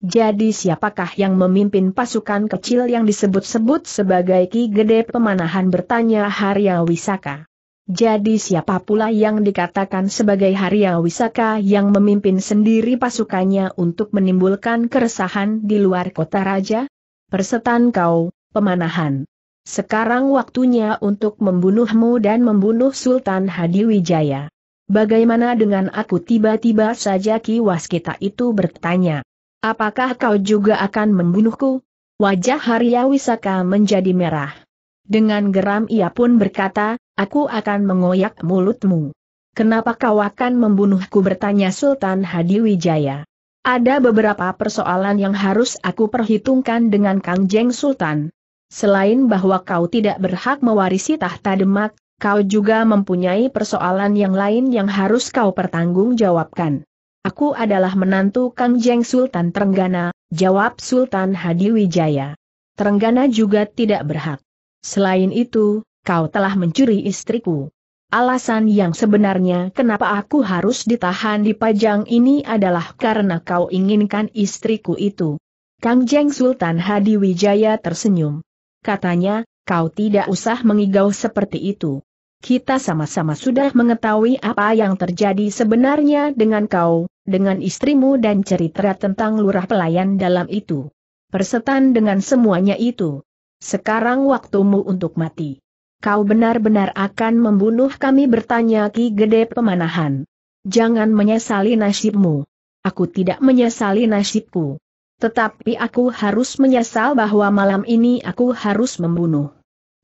Jadi siapakah yang memimpin pasukan kecil yang disebut-sebut sebagai Ki Gede Pemanahan bertanya Harya Wisaka. Jadi siapa pula yang dikatakan sebagai Harya Wisaka yang memimpin sendiri pasukannya untuk menimbulkan keresahan di luar kota raja? Persetan kau, pemanahan. Sekarang waktunya untuk membunuhmu dan membunuh Sultan Hadiwijaya. Bagaimana dengan aku tiba-tiba saja Ki Waskita itu bertanya. Apakah kau juga akan membunuhku? Wajah Harya Wisaka menjadi merah. Dengan geram ia pun berkata, aku akan mengoyak mulutmu. Kenapa kau akan membunuhku bertanya Sultan Hadiwijaya. Ada beberapa persoalan yang harus aku perhitungkan dengan Kang Jeng Sultan, Selain bahwa kau tidak berhak mewarisi tahta Demak, kau juga mempunyai persoalan yang lain yang harus kau pertanggungjawabkan. Aku adalah menantu Kang Jeng Sultan Trenggana, jawab Sultan Hadiwijaya. Trenggana juga tidak berhak. Selain itu, kau telah mencuri istriku. Alasan yang sebenarnya kenapa aku harus ditahan di pajang ini adalah karena kau inginkan istriku itu. Kang Jeng Sultan Hadiwijaya tersenyum katanya, kau tidak usah mengigau seperti itu. Kita sama-sama sudah mengetahui apa yang terjadi sebenarnya dengan kau, dengan istrimu dan cerita tentang lurah pelayan dalam itu. Persetan dengan semuanya itu. Sekarang waktumu untuk mati. Kau benar-benar akan membunuh kami bertanya Ki Gede Pemanahan. Jangan menyesali nasibmu. Aku tidak menyesali nasibku. Tetapi aku harus menyesal bahwa malam ini aku harus membunuh.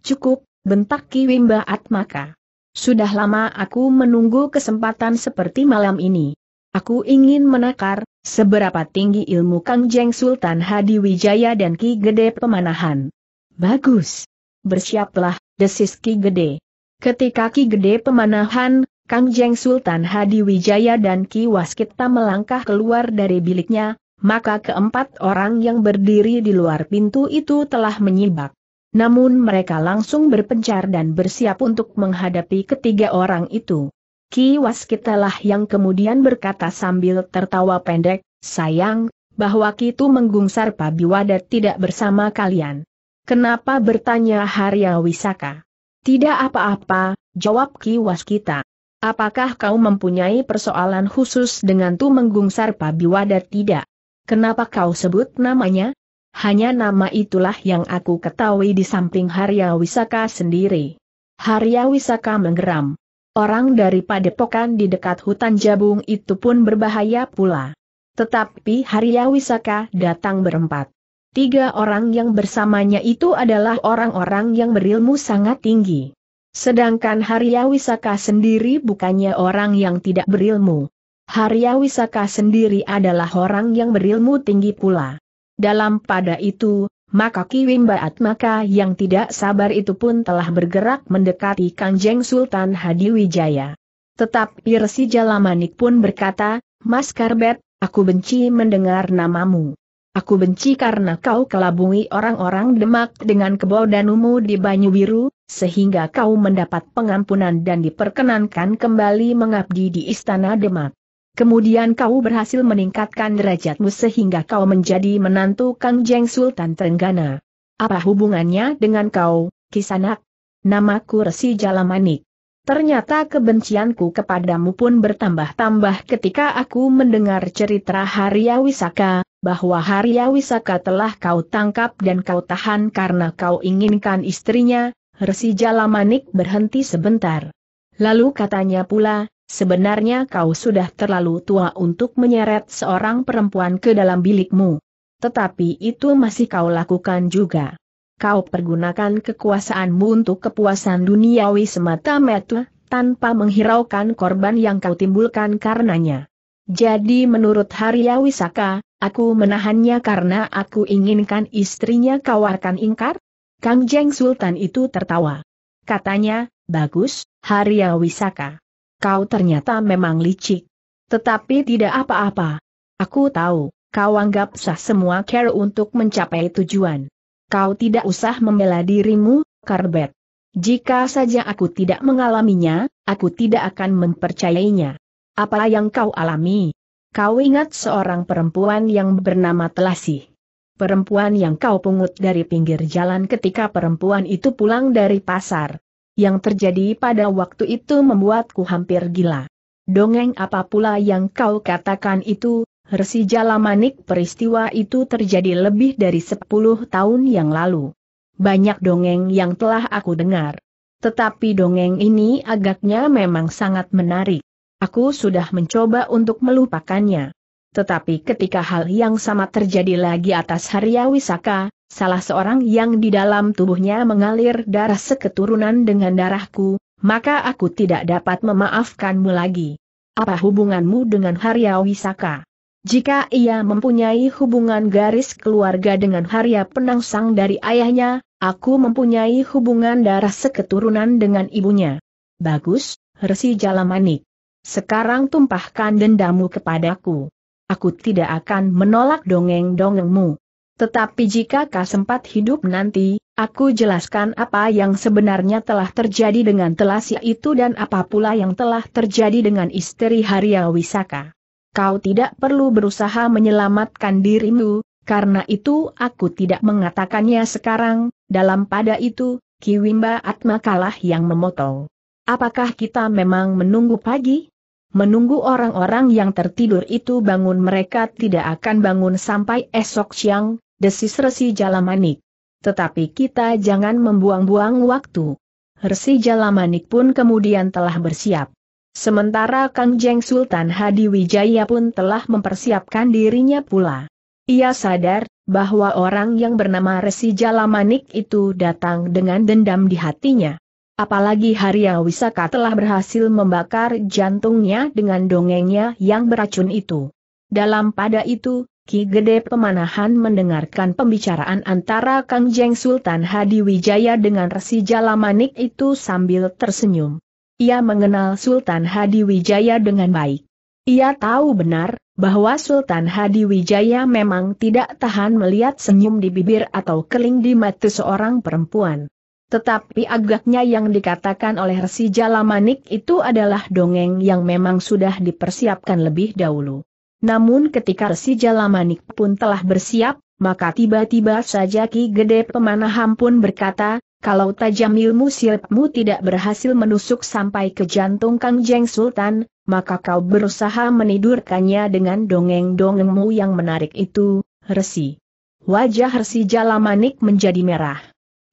Cukup, bentak Kiwimba Atmaka. Sudah lama aku menunggu kesempatan seperti malam ini. Aku ingin menakar, seberapa tinggi ilmu Kang Jeng Sultan Hadi Wijaya dan Ki Gede Pemanahan. Bagus. Bersiaplah, desis Ki Gede. Ketika Ki Gede Pemanahan, Kang Jeng Sultan Hadi Wijaya dan Ki Waskita melangkah keluar dari biliknya, maka keempat orang yang berdiri di luar pintu itu telah menyibak. Namun mereka langsung berpencar dan bersiap untuk menghadapi ketiga orang itu. Ki Waskitalah yang kemudian berkata sambil tertawa pendek, sayang, bahwa Kitu menggungsar Pabiwada tidak bersama kalian. Kenapa bertanya Harya Wisaka? Tidak apa-apa, jawab Ki Waskita. Apakah kau mempunyai persoalan khusus dengan Tu menggungsar Pabiwada tidak? Kenapa kau sebut namanya? Hanya nama itulah yang aku ketahui di samping Harya Wisaka sendiri. Harya Wisaka menggeram. Orang dari padepokan di dekat hutan jabung itu pun berbahaya pula. Tetapi Harya Wisaka datang berempat. Tiga orang yang bersamanya itu adalah orang-orang yang berilmu sangat tinggi. Sedangkan Harya Wisaka sendiri bukannya orang yang tidak berilmu. Harya Wisaka sendiri adalah orang yang berilmu tinggi pula. Dalam pada itu, maka Kiwimbaat maka yang tidak sabar itu pun telah bergerak mendekati Kanjeng Sultan Hadiwijaya. Tetapi Resi Jalamanik pun berkata, Mas Karbet, aku benci mendengar namamu. Aku benci karena kau kelabui orang-orang Demak dengan kebodanumu di Banyu Biru, sehingga kau mendapat pengampunan dan diperkenankan kembali mengabdi di Istana Demak. Kemudian kau berhasil meningkatkan derajatmu sehingga kau menjadi menantu Kang Jeng Sultan Trenggana. Apa hubungannya dengan kau, Kisanak? Namaku Resi Jalamanik. Ternyata kebencianku kepadamu pun bertambah-tambah ketika aku mendengar cerita Harya Wisaka, bahwa Harya Wisaka telah kau tangkap dan kau tahan karena kau inginkan istrinya, Resi Jalamanik berhenti sebentar. Lalu katanya pula, Sebenarnya kau sudah terlalu tua untuk menyeret seorang perempuan ke dalam bilikmu. Tetapi itu masih kau lakukan juga. Kau pergunakan kekuasaanmu untuk kepuasan duniawi semata-mata, tanpa menghiraukan korban yang kau timbulkan karenanya. Jadi menurut Harya Wisaka, aku menahannya karena aku inginkan istrinya kau akan ingkar? Kang Jeng Sultan itu tertawa. Katanya, bagus, Harya Wisaka kau ternyata memang licik. Tetapi tidak apa-apa. Aku tahu, kau anggap sah semua care untuk mencapai tujuan. Kau tidak usah membela dirimu, Karbet. Jika saja aku tidak mengalaminya, aku tidak akan mempercayainya. Apa yang kau alami? Kau ingat seorang perempuan yang bernama Telasih. Perempuan yang kau pungut dari pinggir jalan ketika perempuan itu pulang dari pasar yang terjadi pada waktu itu membuatku hampir gila. Dongeng apa pula yang kau katakan itu, Resi Jalamanik peristiwa itu terjadi lebih dari 10 tahun yang lalu. Banyak dongeng yang telah aku dengar. Tetapi dongeng ini agaknya memang sangat menarik. Aku sudah mencoba untuk melupakannya. Tetapi ketika hal yang sama terjadi lagi atas Haryawisaka, salah seorang yang di dalam tubuhnya mengalir darah seketurunan dengan darahku, maka aku tidak dapat memaafkanmu lagi. Apa hubunganmu dengan Harya Wisaka? Jika ia mempunyai hubungan garis keluarga dengan Harya Penangsang dari ayahnya, aku mempunyai hubungan darah seketurunan dengan ibunya. Bagus, Resi Jalamanik. Sekarang tumpahkan dendamu kepadaku. Aku tidak akan menolak dongeng-dongengmu. Tetapi jika kau sempat hidup nanti, aku jelaskan apa yang sebenarnya telah terjadi dengan telasi itu dan apa pula yang telah terjadi dengan istri Haria Wisaka. Kau tidak perlu berusaha menyelamatkan dirimu, karena itu aku tidak mengatakannya sekarang, dalam pada itu, Kiwimba Atma kalah yang memotong. Apakah kita memang menunggu pagi? Menunggu orang-orang yang tertidur itu bangun mereka tidak akan bangun sampai esok siang, desis Resi Jalamanik. Tetapi kita jangan membuang-buang waktu. Resi Jalamanik pun kemudian telah bersiap. Sementara Kang Jeng Sultan Hadi Wijaya pun telah mempersiapkan dirinya pula. Ia sadar bahwa orang yang bernama Resi Jalamanik itu datang dengan dendam di hatinya. Apalagi Harya Wisaka telah berhasil membakar jantungnya dengan dongengnya yang beracun itu. Dalam pada itu, Ki Gede Pemanahan mendengarkan pembicaraan antara Kang Jeng Sultan Hadi Wijaya dengan Resi Jalamanik itu sambil tersenyum. Ia mengenal Sultan Hadi Wijaya dengan baik. Ia tahu benar, bahwa Sultan Hadi Wijaya memang tidak tahan melihat senyum di bibir atau keling di mata seorang perempuan. Tetapi agaknya yang dikatakan oleh Resi Jalamanik itu adalah dongeng yang memang sudah dipersiapkan lebih dahulu. Namun ketika Resi Jalamanik pun telah bersiap, maka tiba-tiba saja Ki Gede Pemanaham pun berkata, kalau tajam ilmu silpmu tidak berhasil menusuk sampai ke jantung Kang Jeng Sultan, maka kau berusaha menidurkannya dengan dongeng-dongengmu yang menarik itu, Resi. Wajah Resi Jalamanik menjadi merah.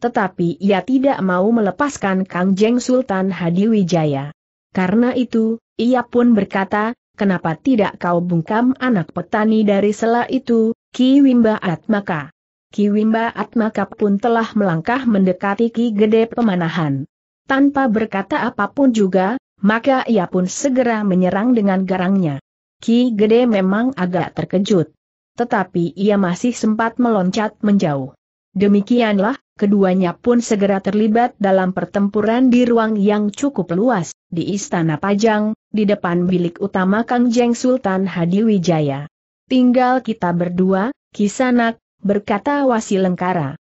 Tetapi ia tidak mau melepaskan Kang Jeng Sultan Hadiwijaya. Karena itu, ia pun berkata, kenapa tidak kau bungkam anak petani dari sela itu, Ki Wimba Atmaka? Ki Wimba Atmaka pun telah melangkah mendekati Ki Gede Pemanahan. Tanpa berkata apapun juga, maka ia pun segera menyerang dengan garangnya. Ki Gede memang agak terkejut. Tetapi ia masih sempat meloncat menjauh. Demikianlah, keduanya pun segera terlibat dalam pertempuran di ruang yang cukup luas di Istana Pajang, di depan bilik utama Kang Jeng Sultan Hadiwijaya. Tinggal kita berdua, Kisanak, berkata Wasi Lengkara.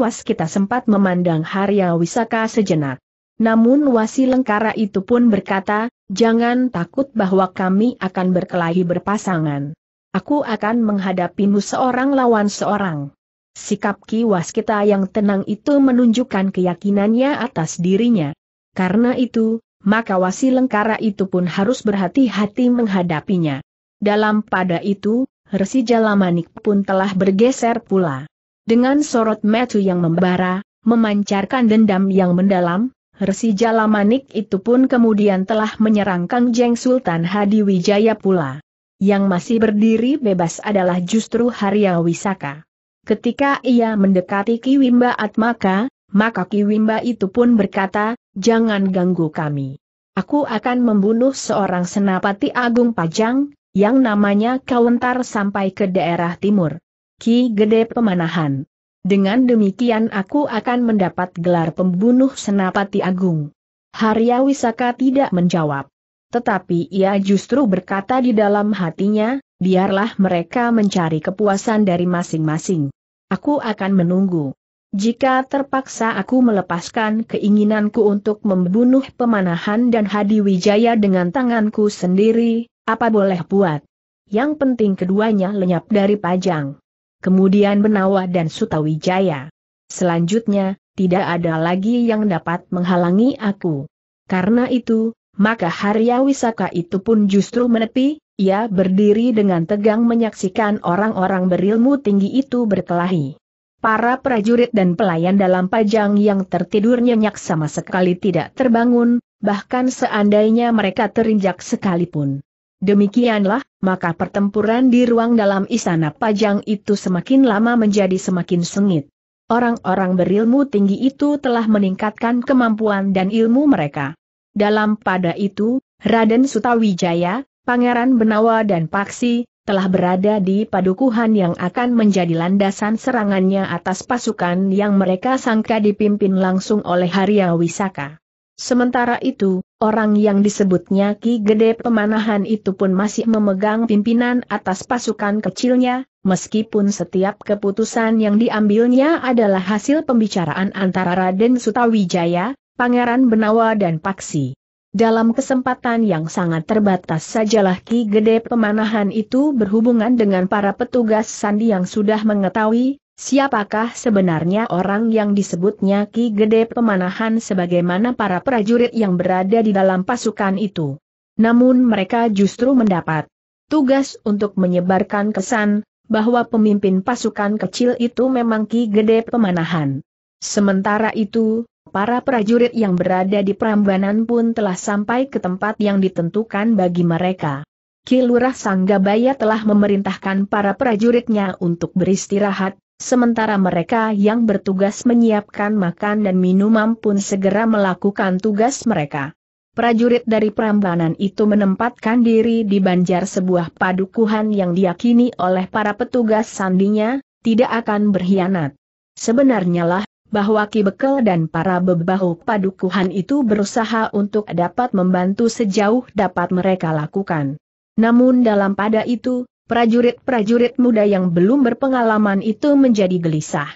Was kita sempat memandang Harya Wisaka sejenak. Namun Wasi Lengkara itu pun berkata, jangan takut bahwa kami akan berkelahi berpasangan. Aku akan menghadapimu seorang lawan seorang. Sikap Ki Was kita yang tenang itu menunjukkan keyakinannya atas dirinya. Karena itu, maka wasi lengkara itu pun harus berhati-hati menghadapinya. Dalam pada itu, Resi Jalamanik pun telah bergeser pula. Dengan sorot metu yang membara, memancarkan dendam yang mendalam, Resi Jalamanik itu pun kemudian telah menyerang Kang Jeng Sultan Hadi Wijaya pula. Yang masih berdiri bebas adalah justru Harya Wisaka. Ketika ia mendekati Kiwimba Atmaka, maka Wimba itu pun berkata, jangan ganggu kami. Aku akan membunuh seorang senapati agung pajang, yang namanya Kawentar sampai ke daerah timur. Ki Gede Pemanahan. Dengan demikian aku akan mendapat gelar pembunuh senapati agung. Harya Wisaka tidak menjawab. Tetapi ia justru berkata di dalam hatinya, biarlah mereka mencari kepuasan dari masing-masing. Aku akan menunggu. Jika terpaksa aku melepaskan keinginanku untuk membunuh pemanahan dan Hadi Wijaya dengan tanganku sendiri, apa boleh buat? Yang penting keduanya lenyap dari pajang. Kemudian Benawa dan Sutawijaya. Selanjutnya, tidak ada lagi yang dapat menghalangi aku. Karena itu, maka Harya Wisaka itu pun justru menepi, ia berdiri dengan tegang menyaksikan orang-orang berilmu tinggi itu berkelahi. Para prajurit dan pelayan dalam pajang yang tertidur nyenyak sama sekali tidak terbangun, bahkan seandainya mereka terinjak sekalipun. Demikianlah, maka pertempuran di ruang dalam istana pajang itu semakin lama menjadi semakin sengit. Orang-orang berilmu tinggi itu telah meningkatkan kemampuan dan ilmu mereka. Dalam pada itu, Raden Sutawijaya, Pangeran Benawa dan Paksi, telah berada di padukuhan yang akan menjadi landasan serangannya atas pasukan yang mereka sangka dipimpin langsung oleh Harya Wisaka. Sementara itu, orang yang disebutnya Ki Gede Pemanahan itu pun masih memegang pimpinan atas pasukan kecilnya, meskipun setiap keputusan yang diambilnya adalah hasil pembicaraan antara Raden Sutawijaya, Pangeran Benawa dan Paksi. Dalam kesempatan yang sangat terbatas sajalah Ki Gede Pemanahan itu berhubungan dengan para petugas sandi yang sudah mengetahui, siapakah sebenarnya orang yang disebutnya Ki Gede Pemanahan sebagaimana para prajurit yang berada di dalam pasukan itu. Namun mereka justru mendapat tugas untuk menyebarkan kesan, bahwa pemimpin pasukan kecil itu memang Ki Gede Pemanahan. Sementara itu, Para prajurit yang berada di Prambanan pun telah sampai ke tempat yang ditentukan bagi mereka. Kilurah Sanggabaya telah memerintahkan para prajuritnya untuk beristirahat, sementara mereka yang bertugas menyiapkan makan dan minuman pun segera melakukan tugas mereka. Prajurit dari Prambanan itu menempatkan diri di banjar sebuah padukuhan yang diyakini oleh para petugas sandinya, tidak akan berkhianat. Sebenarnya lah, bahwa Ki Bekel dan para bebahu padukuhan itu berusaha untuk dapat membantu sejauh dapat mereka lakukan. Namun dalam pada itu, prajurit-prajurit muda yang belum berpengalaman itu menjadi gelisah.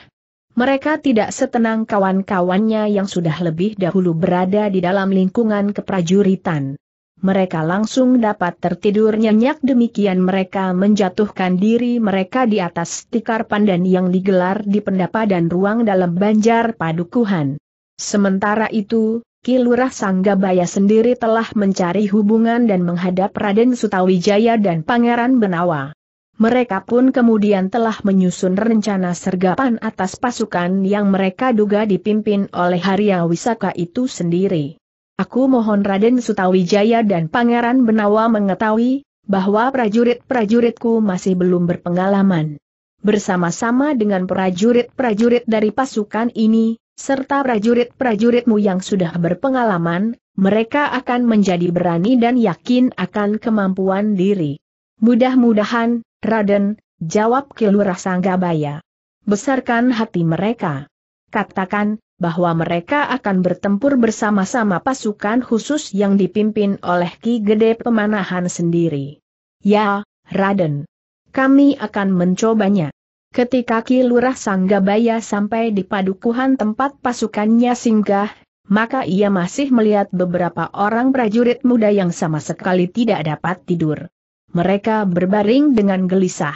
Mereka tidak setenang kawan-kawannya yang sudah lebih dahulu berada di dalam lingkungan keprajuritan mereka langsung dapat tertidur nyenyak demikian mereka menjatuhkan diri mereka di atas tikar pandan yang digelar di pendapa dan ruang dalam banjar padukuhan. Sementara itu, Kilurah Sanggabaya sendiri telah mencari hubungan dan menghadap Raden Sutawijaya dan Pangeran Benawa. Mereka pun kemudian telah menyusun rencana sergapan atas pasukan yang mereka duga dipimpin oleh Haria Wisaka itu sendiri. Aku mohon Raden Sutawijaya dan Pangeran Benawa mengetahui, bahwa prajurit-prajuritku masih belum berpengalaman. Bersama-sama dengan prajurit-prajurit dari pasukan ini, serta prajurit-prajuritmu yang sudah berpengalaman, mereka akan menjadi berani dan yakin akan kemampuan diri. Mudah-mudahan, Raden, jawab Kilurah Sanggabaya. Besarkan hati mereka. Katakan, bahwa mereka akan bertempur bersama-sama pasukan khusus yang dipimpin oleh Ki Gede Pemanahan sendiri. Ya, Raden. Kami akan mencobanya. Ketika Ki Lurah Sanggabaya sampai di padukuhan tempat pasukannya singgah, maka ia masih melihat beberapa orang prajurit muda yang sama sekali tidak dapat tidur. Mereka berbaring dengan gelisah.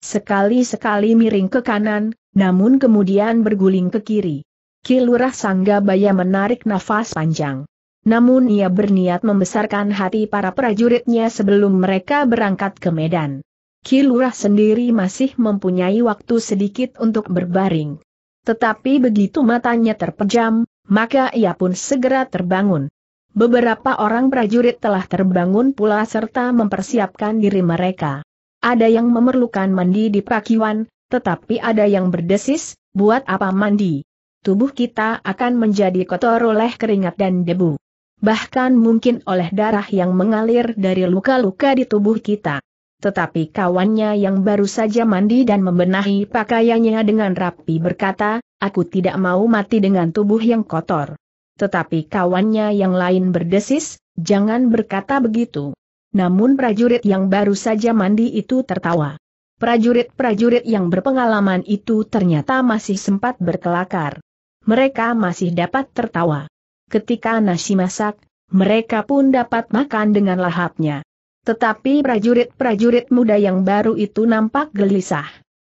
Sekali-sekali miring ke kanan, namun kemudian berguling ke kiri. Kilurah Sanggabaya menarik nafas panjang. Namun ia berniat membesarkan hati para prajuritnya sebelum mereka berangkat ke Medan. Kilurah sendiri masih mempunyai waktu sedikit untuk berbaring. Tetapi begitu matanya terpejam, maka ia pun segera terbangun. Beberapa orang prajurit telah terbangun pula serta mempersiapkan diri mereka. Ada yang memerlukan mandi di pakiwan, tetapi ada yang berdesis, buat apa mandi? tubuh kita akan menjadi kotor oleh keringat dan debu. Bahkan mungkin oleh darah yang mengalir dari luka-luka di tubuh kita. Tetapi kawannya yang baru saja mandi dan membenahi pakaiannya dengan rapi berkata, aku tidak mau mati dengan tubuh yang kotor. Tetapi kawannya yang lain berdesis, jangan berkata begitu. Namun prajurit yang baru saja mandi itu tertawa. Prajurit-prajurit yang berpengalaman itu ternyata masih sempat berkelakar mereka masih dapat tertawa. Ketika nasi masak, mereka pun dapat makan dengan lahapnya. Tetapi prajurit-prajurit muda yang baru itu nampak gelisah.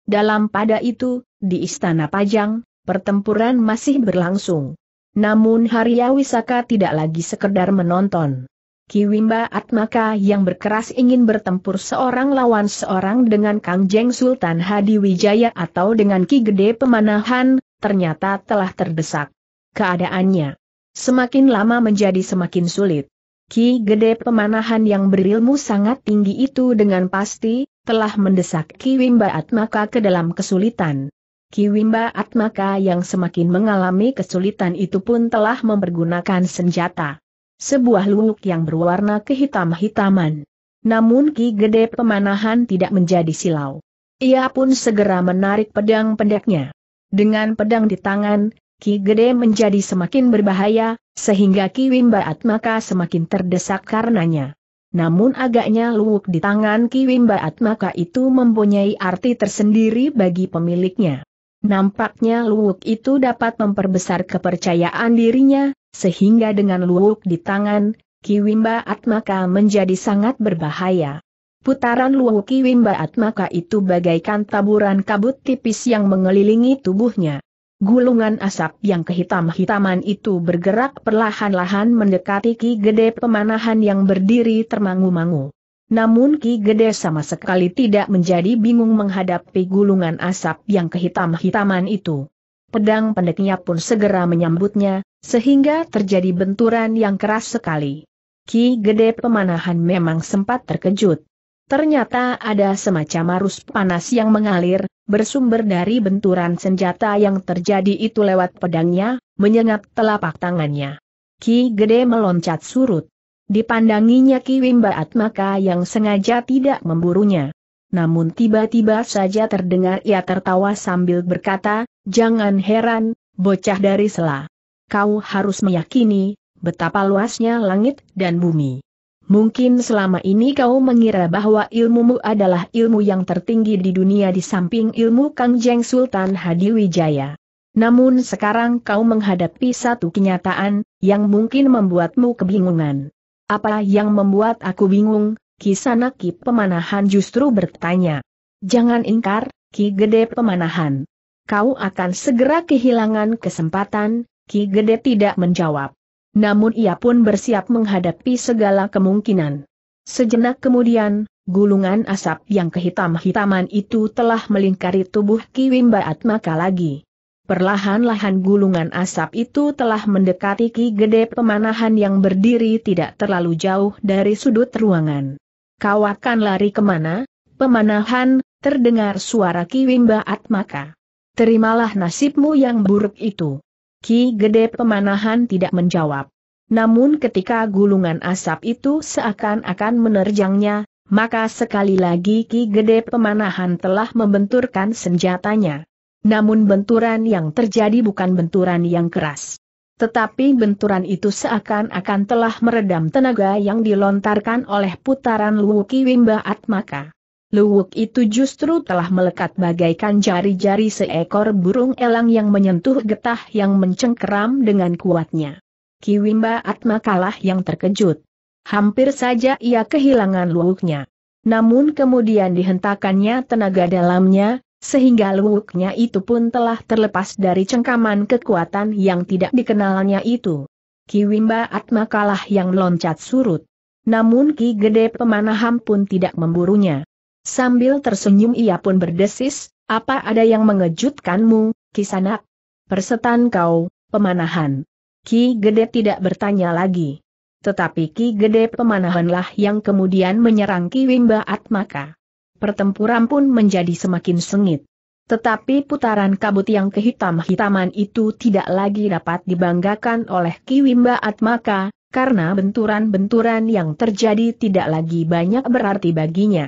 Dalam pada itu, di Istana Pajang, pertempuran masih berlangsung. Namun Harya Wisaka tidak lagi sekedar menonton. Kiwimba Atmaka yang berkeras ingin bertempur seorang lawan seorang dengan Kang Jeng Sultan Hadi Wijaya atau dengan Ki Gede Pemanahan, ternyata telah terdesak. Keadaannya semakin lama menjadi semakin sulit. Ki Gede Pemanahan yang berilmu sangat tinggi itu dengan pasti, telah mendesak Ki Wimba Atmaka ke dalam kesulitan. Ki Wimba Atmaka yang semakin mengalami kesulitan itu pun telah mempergunakan senjata. Sebuah luluk yang berwarna kehitam-hitaman. Namun Ki Gede Pemanahan tidak menjadi silau. Ia pun segera menarik pedang pendeknya. Dengan pedang di tangan, Ki Gede menjadi semakin berbahaya, sehingga Ki Wimbaat maka semakin terdesak karenanya. Namun agaknya luwuk di tangan Ki Wimbaat maka itu mempunyai arti tersendiri bagi pemiliknya. Nampaknya luwuk itu dapat memperbesar kepercayaan dirinya, sehingga dengan luwuk di tangan, Ki Wimbaat maka menjadi sangat berbahaya. Putaran Luo Kiwimbaat maka itu bagaikan taburan kabut tipis yang mengelilingi tubuhnya. Gulungan asap yang kehitam-hitaman itu bergerak perlahan-lahan mendekati Ki Gede pemanahan yang berdiri termangu-mangu. Namun Ki Gede sama sekali tidak menjadi bingung menghadapi gulungan asap yang kehitam-hitaman itu. Pedang pendeknya pun segera menyambutnya, sehingga terjadi benturan yang keras sekali. Ki Gede Pemanahan memang sempat terkejut. Ternyata ada semacam arus panas yang mengalir, bersumber dari benturan senjata yang terjadi itu lewat pedangnya, menyengat telapak tangannya. Ki Gede meloncat surut. Dipandanginya Ki Wimbaat maka yang sengaja tidak memburunya. Namun tiba-tiba saja terdengar ia tertawa sambil berkata, Jangan heran, bocah dari selah. Kau harus meyakini, betapa luasnya langit dan bumi. Mungkin selama ini kau mengira bahwa ilmumu adalah ilmu yang tertinggi di dunia di samping ilmu Kang Jeng Sultan Hadiwijaya. Namun sekarang kau menghadapi satu kenyataan, yang mungkin membuatmu kebingungan. Apa yang membuat aku bingung, Ki Ki Pemanahan justru bertanya. Jangan ingkar, Ki Gede Pemanahan. Kau akan segera kehilangan kesempatan, Ki Gede tidak menjawab. Namun ia pun bersiap menghadapi segala kemungkinan. Sejenak kemudian, gulungan asap yang kehitam-hitaman itu telah melingkari tubuh Kiwimba Atmaka lagi. Perlahan-lahan gulungan asap itu telah mendekati Ki Gede Pemanahan yang berdiri tidak terlalu jauh dari sudut ruangan. Kau akan lari kemana? Pemanahan, terdengar suara Ki Wimba Atmaka. Terimalah nasibmu yang buruk itu. Ki Gede Pemanahan tidak menjawab. Namun ketika gulungan asap itu seakan-akan menerjangnya, maka sekali lagi Ki Gede Pemanahan telah membenturkan senjatanya. Namun benturan yang terjadi bukan benturan yang keras. Tetapi benturan itu seakan-akan telah meredam tenaga yang dilontarkan oleh putaran Luwuki Wimba Atmaka. Luwuk itu justru telah melekat bagaikan jari-jari seekor burung elang yang menyentuh getah yang mencengkeram dengan kuatnya. Kiwimba Atma kalah yang terkejut. Hampir saja ia kehilangan luwuknya. Namun kemudian dihentakannya tenaga dalamnya, sehingga luwuknya itu pun telah terlepas dari cengkaman kekuatan yang tidak dikenalnya itu. Kiwimba Atma kalah yang loncat surut. Namun Ki Gede Pemanahan pun tidak memburunya. Sambil tersenyum ia pun berdesis, apa ada yang mengejutkanmu, kisanak? Persetan kau, pemanahan. Ki Gede tidak bertanya lagi. Tetapi Ki Gede pemanahanlah yang kemudian menyerang Ki Wimba Atmaka. Pertempuran pun menjadi semakin sengit. Tetapi putaran kabut yang kehitam-hitaman itu tidak lagi dapat dibanggakan oleh Ki Wimba Atmaka, karena benturan-benturan yang terjadi tidak lagi banyak berarti baginya.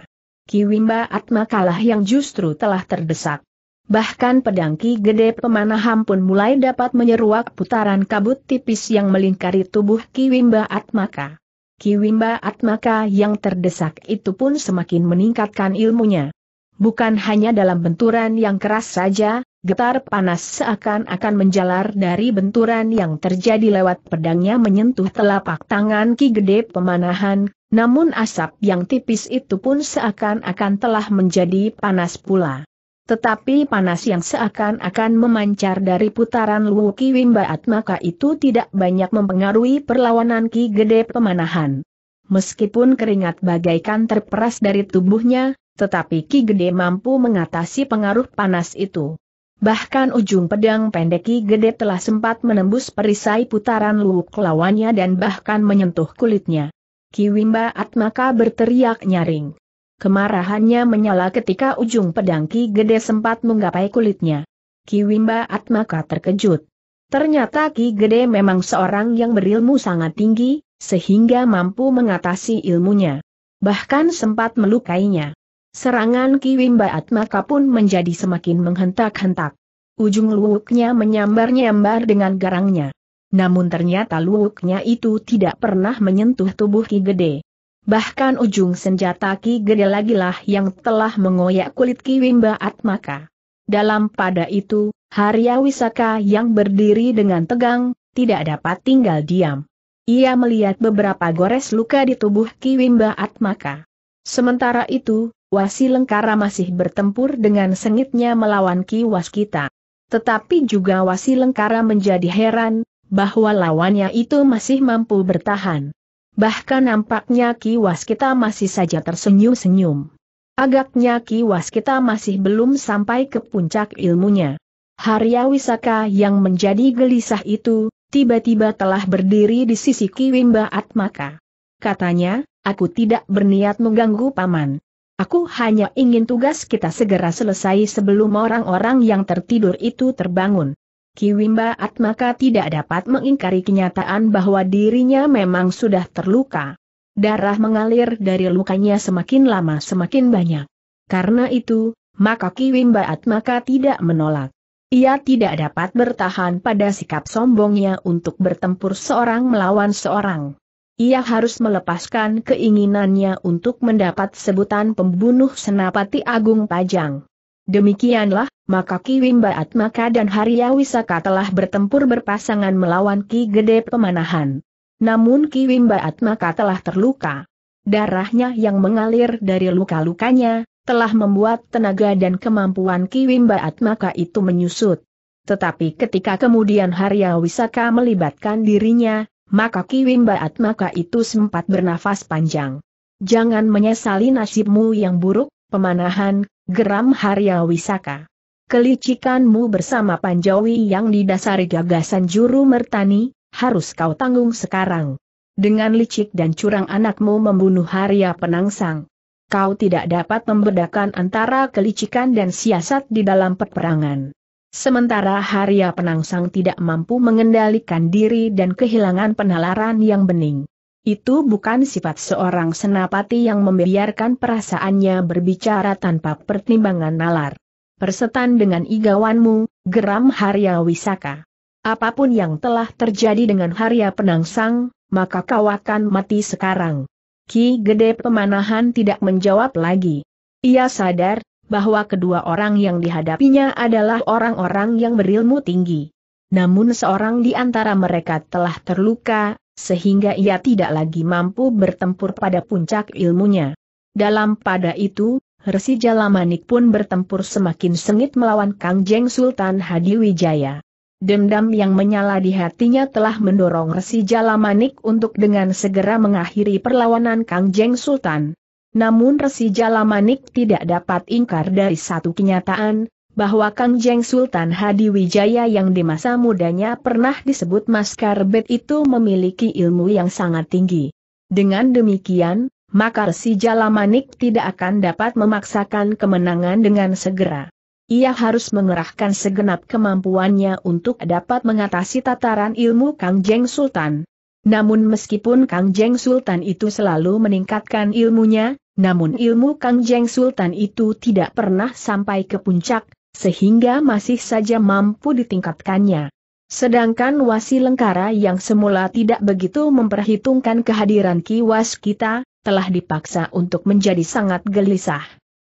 Kiwimba Atma kalah yang justru telah terdesak. Bahkan pedang Ki Gede Pemanaham pun mulai dapat menyeruak putaran kabut tipis yang melingkari tubuh Kiwimba Atmaka. Kiwimba Atmaka yang terdesak itu pun semakin meningkatkan ilmunya. Bukan hanya dalam benturan yang keras saja, getar panas seakan-akan menjalar dari benturan yang terjadi lewat pedangnya menyentuh telapak tangan Ki Gede Pemanahan, namun asap yang tipis itu pun seakan-akan telah menjadi panas pula. Tetapi panas yang seakan-akan memancar dari putaran Luwuki Wimbaat maka itu tidak banyak mempengaruhi perlawanan Ki Gede Pemanahan. Meskipun keringat bagaikan terperas dari tubuhnya, tetapi Ki Gede mampu mengatasi pengaruh panas itu. Bahkan ujung pedang pendek Ki Gede telah sempat menembus perisai putaran luwuk lawannya dan bahkan menyentuh kulitnya. Kiwimba Atmaka berteriak nyaring. Kemarahannya menyala ketika ujung pedang Ki Gede sempat menggapai kulitnya. Kiwimba Atmaka terkejut. Ternyata Ki Gede memang seorang yang berilmu sangat tinggi, sehingga mampu mengatasi ilmunya. Bahkan sempat melukainya. Serangan Kiwimba Atmaka pun menjadi semakin menghentak-hentak. Ujung luwuknya menyambar-nyambar dengan garangnya. Namun ternyata luwuknya itu tidak pernah menyentuh tubuh Ki Gede. Bahkan ujung senjata Ki Gede lagilah yang telah mengoyak kulit Ki Wimba Atmaka. Dalam pada itu, Harya Wisaka yang berdiri dengan tegang, tidak dapat tinggal diam. Ia melihat beberapa gores luka di tubuh Ki Wimba Atmaka. Sementara itu, Wasi Lengkara masih bertempur dengan sengitnya melawan Ki Waskita. Tetapi juga Wasi Lengkara menjadi heran, bahwa lawannya itu masih mampu bertahan. Bahkan nampaknya kiwas kita masih saja tersenyum-senyum. Agaknya kiwas kita masih belum sampai ke puncak ilmunya. Harya Wisaka yang menjadi gelisah itu, tiba-tiba telah berdiri di sisi Kiwimba Atmaka. Katanya, aku tidak berniat mengganggu paman. Aku hanya ingin tugas kita segera selesai sebelum orang-orang yang tertidur itu terbangun. Kiwimba Atmaka tidak dapat mengingkari kenyataan bahwa dirinya memang sudah terluka. Darah mengalir dari lukanya semakin lama semakin banyak. Karena itu, maka Kiwimba Atmaka tidak menolak. Ia tidak dapat bertahan pada sikap sombongnya untuk bertempur seorang melawan seorang. Ia harus melepaskan keinginannya untuk mendapat sebutan pembunuh senapati agung pajang. Demikianlah, maka Ki Wimba Atmaka dan Harya Wisaka telah bertempur berpasangan melawan Ki Gede Pemanahan. Namun Ki Wimba Atmaka telah terluka. Darahnya yang mengalir dari luka-lukanya, telah membuat tenaga dan kemampuan Ki Wimba Atmaka itu menyusut. Tetapi ketika kemudian Harya Wisaka melibatkan dirinya, maka Ki Wimba Atmaka itu sempat bernafas panjang. Jangan menyesali nasibmu yang buruk, pemanahan, geram Harya Wisaka. Kelicikanmu bersama Panjawi yang didasari gagasan juru mertani, harus kau tanggung sekarang. Dengan licik dan curang anakmu membunuh Harya Penangsang. Kau tidak dapat membedakan antara kelicikan dan siasat di dalam peperangan. Sementara Harya Penangsang tidak mampu mengendalikan diri dan kehilangan penalaran yang bening. Itu bukan sifat seorang senapati yang membiarkan perasaannya berbicara tanpa pertimbangan nalar. Persetan dengan igawanmu, geram Harya Wisaka. Apapun yang telah terjadi dengan Harya Penangsang, maka kau akan mati sekarang. Ki Gede Pemanahan tidak menjawab lagi. Ia sadar, bahwa kedua orang yang dihadapinya adalah orang-orang yang berilmu tinggi. Namun seorang di antara mereka telah terluka, sehingga ia tidak lagi mampu bertempur pada puncak ilmunya. Dalam pada itu, Resi Jalamanik pun bertempur semakin sengit melawan Kang Jeng Sultan Hadi Wijaya. Dendam yang menyala di hatinya telah mendorong Resi Jalamanik untuk dengan segera mengakhiri perlawanan Kang Jeng Sultan. Namun Resi Jalamanik tidak dapat ingkar dari satu kenyataan, bahwa Kangjeng Sultan Hadi Wijaya yang di masa mudanya pernah disebut Maskar Bet itu memiliki ilmu yang sangat tinggi. Dengan demikian, maka si Jalamanik tidak akan dapat memaksakan kemenangan dengan segera. Ia harus mengerahkan segenap kemampuannya untuk dapat mengatasi tataran ilmu Kang Jeng Sultan. Namun meskipun Kang Jeng Sultan itu selalu meningkatkan ilmunya, namun ilmu Kang Jeng Sultan itu tidak pernah sampai ke puncak, sehingga masih saja mampu ditingkatkannya. Sedangkan Wasi Lengkara yang semula tidak begitu memperhitungkan kehadiran Kiwas kita, telah dipaksa untuk menjadi sangat gelisah.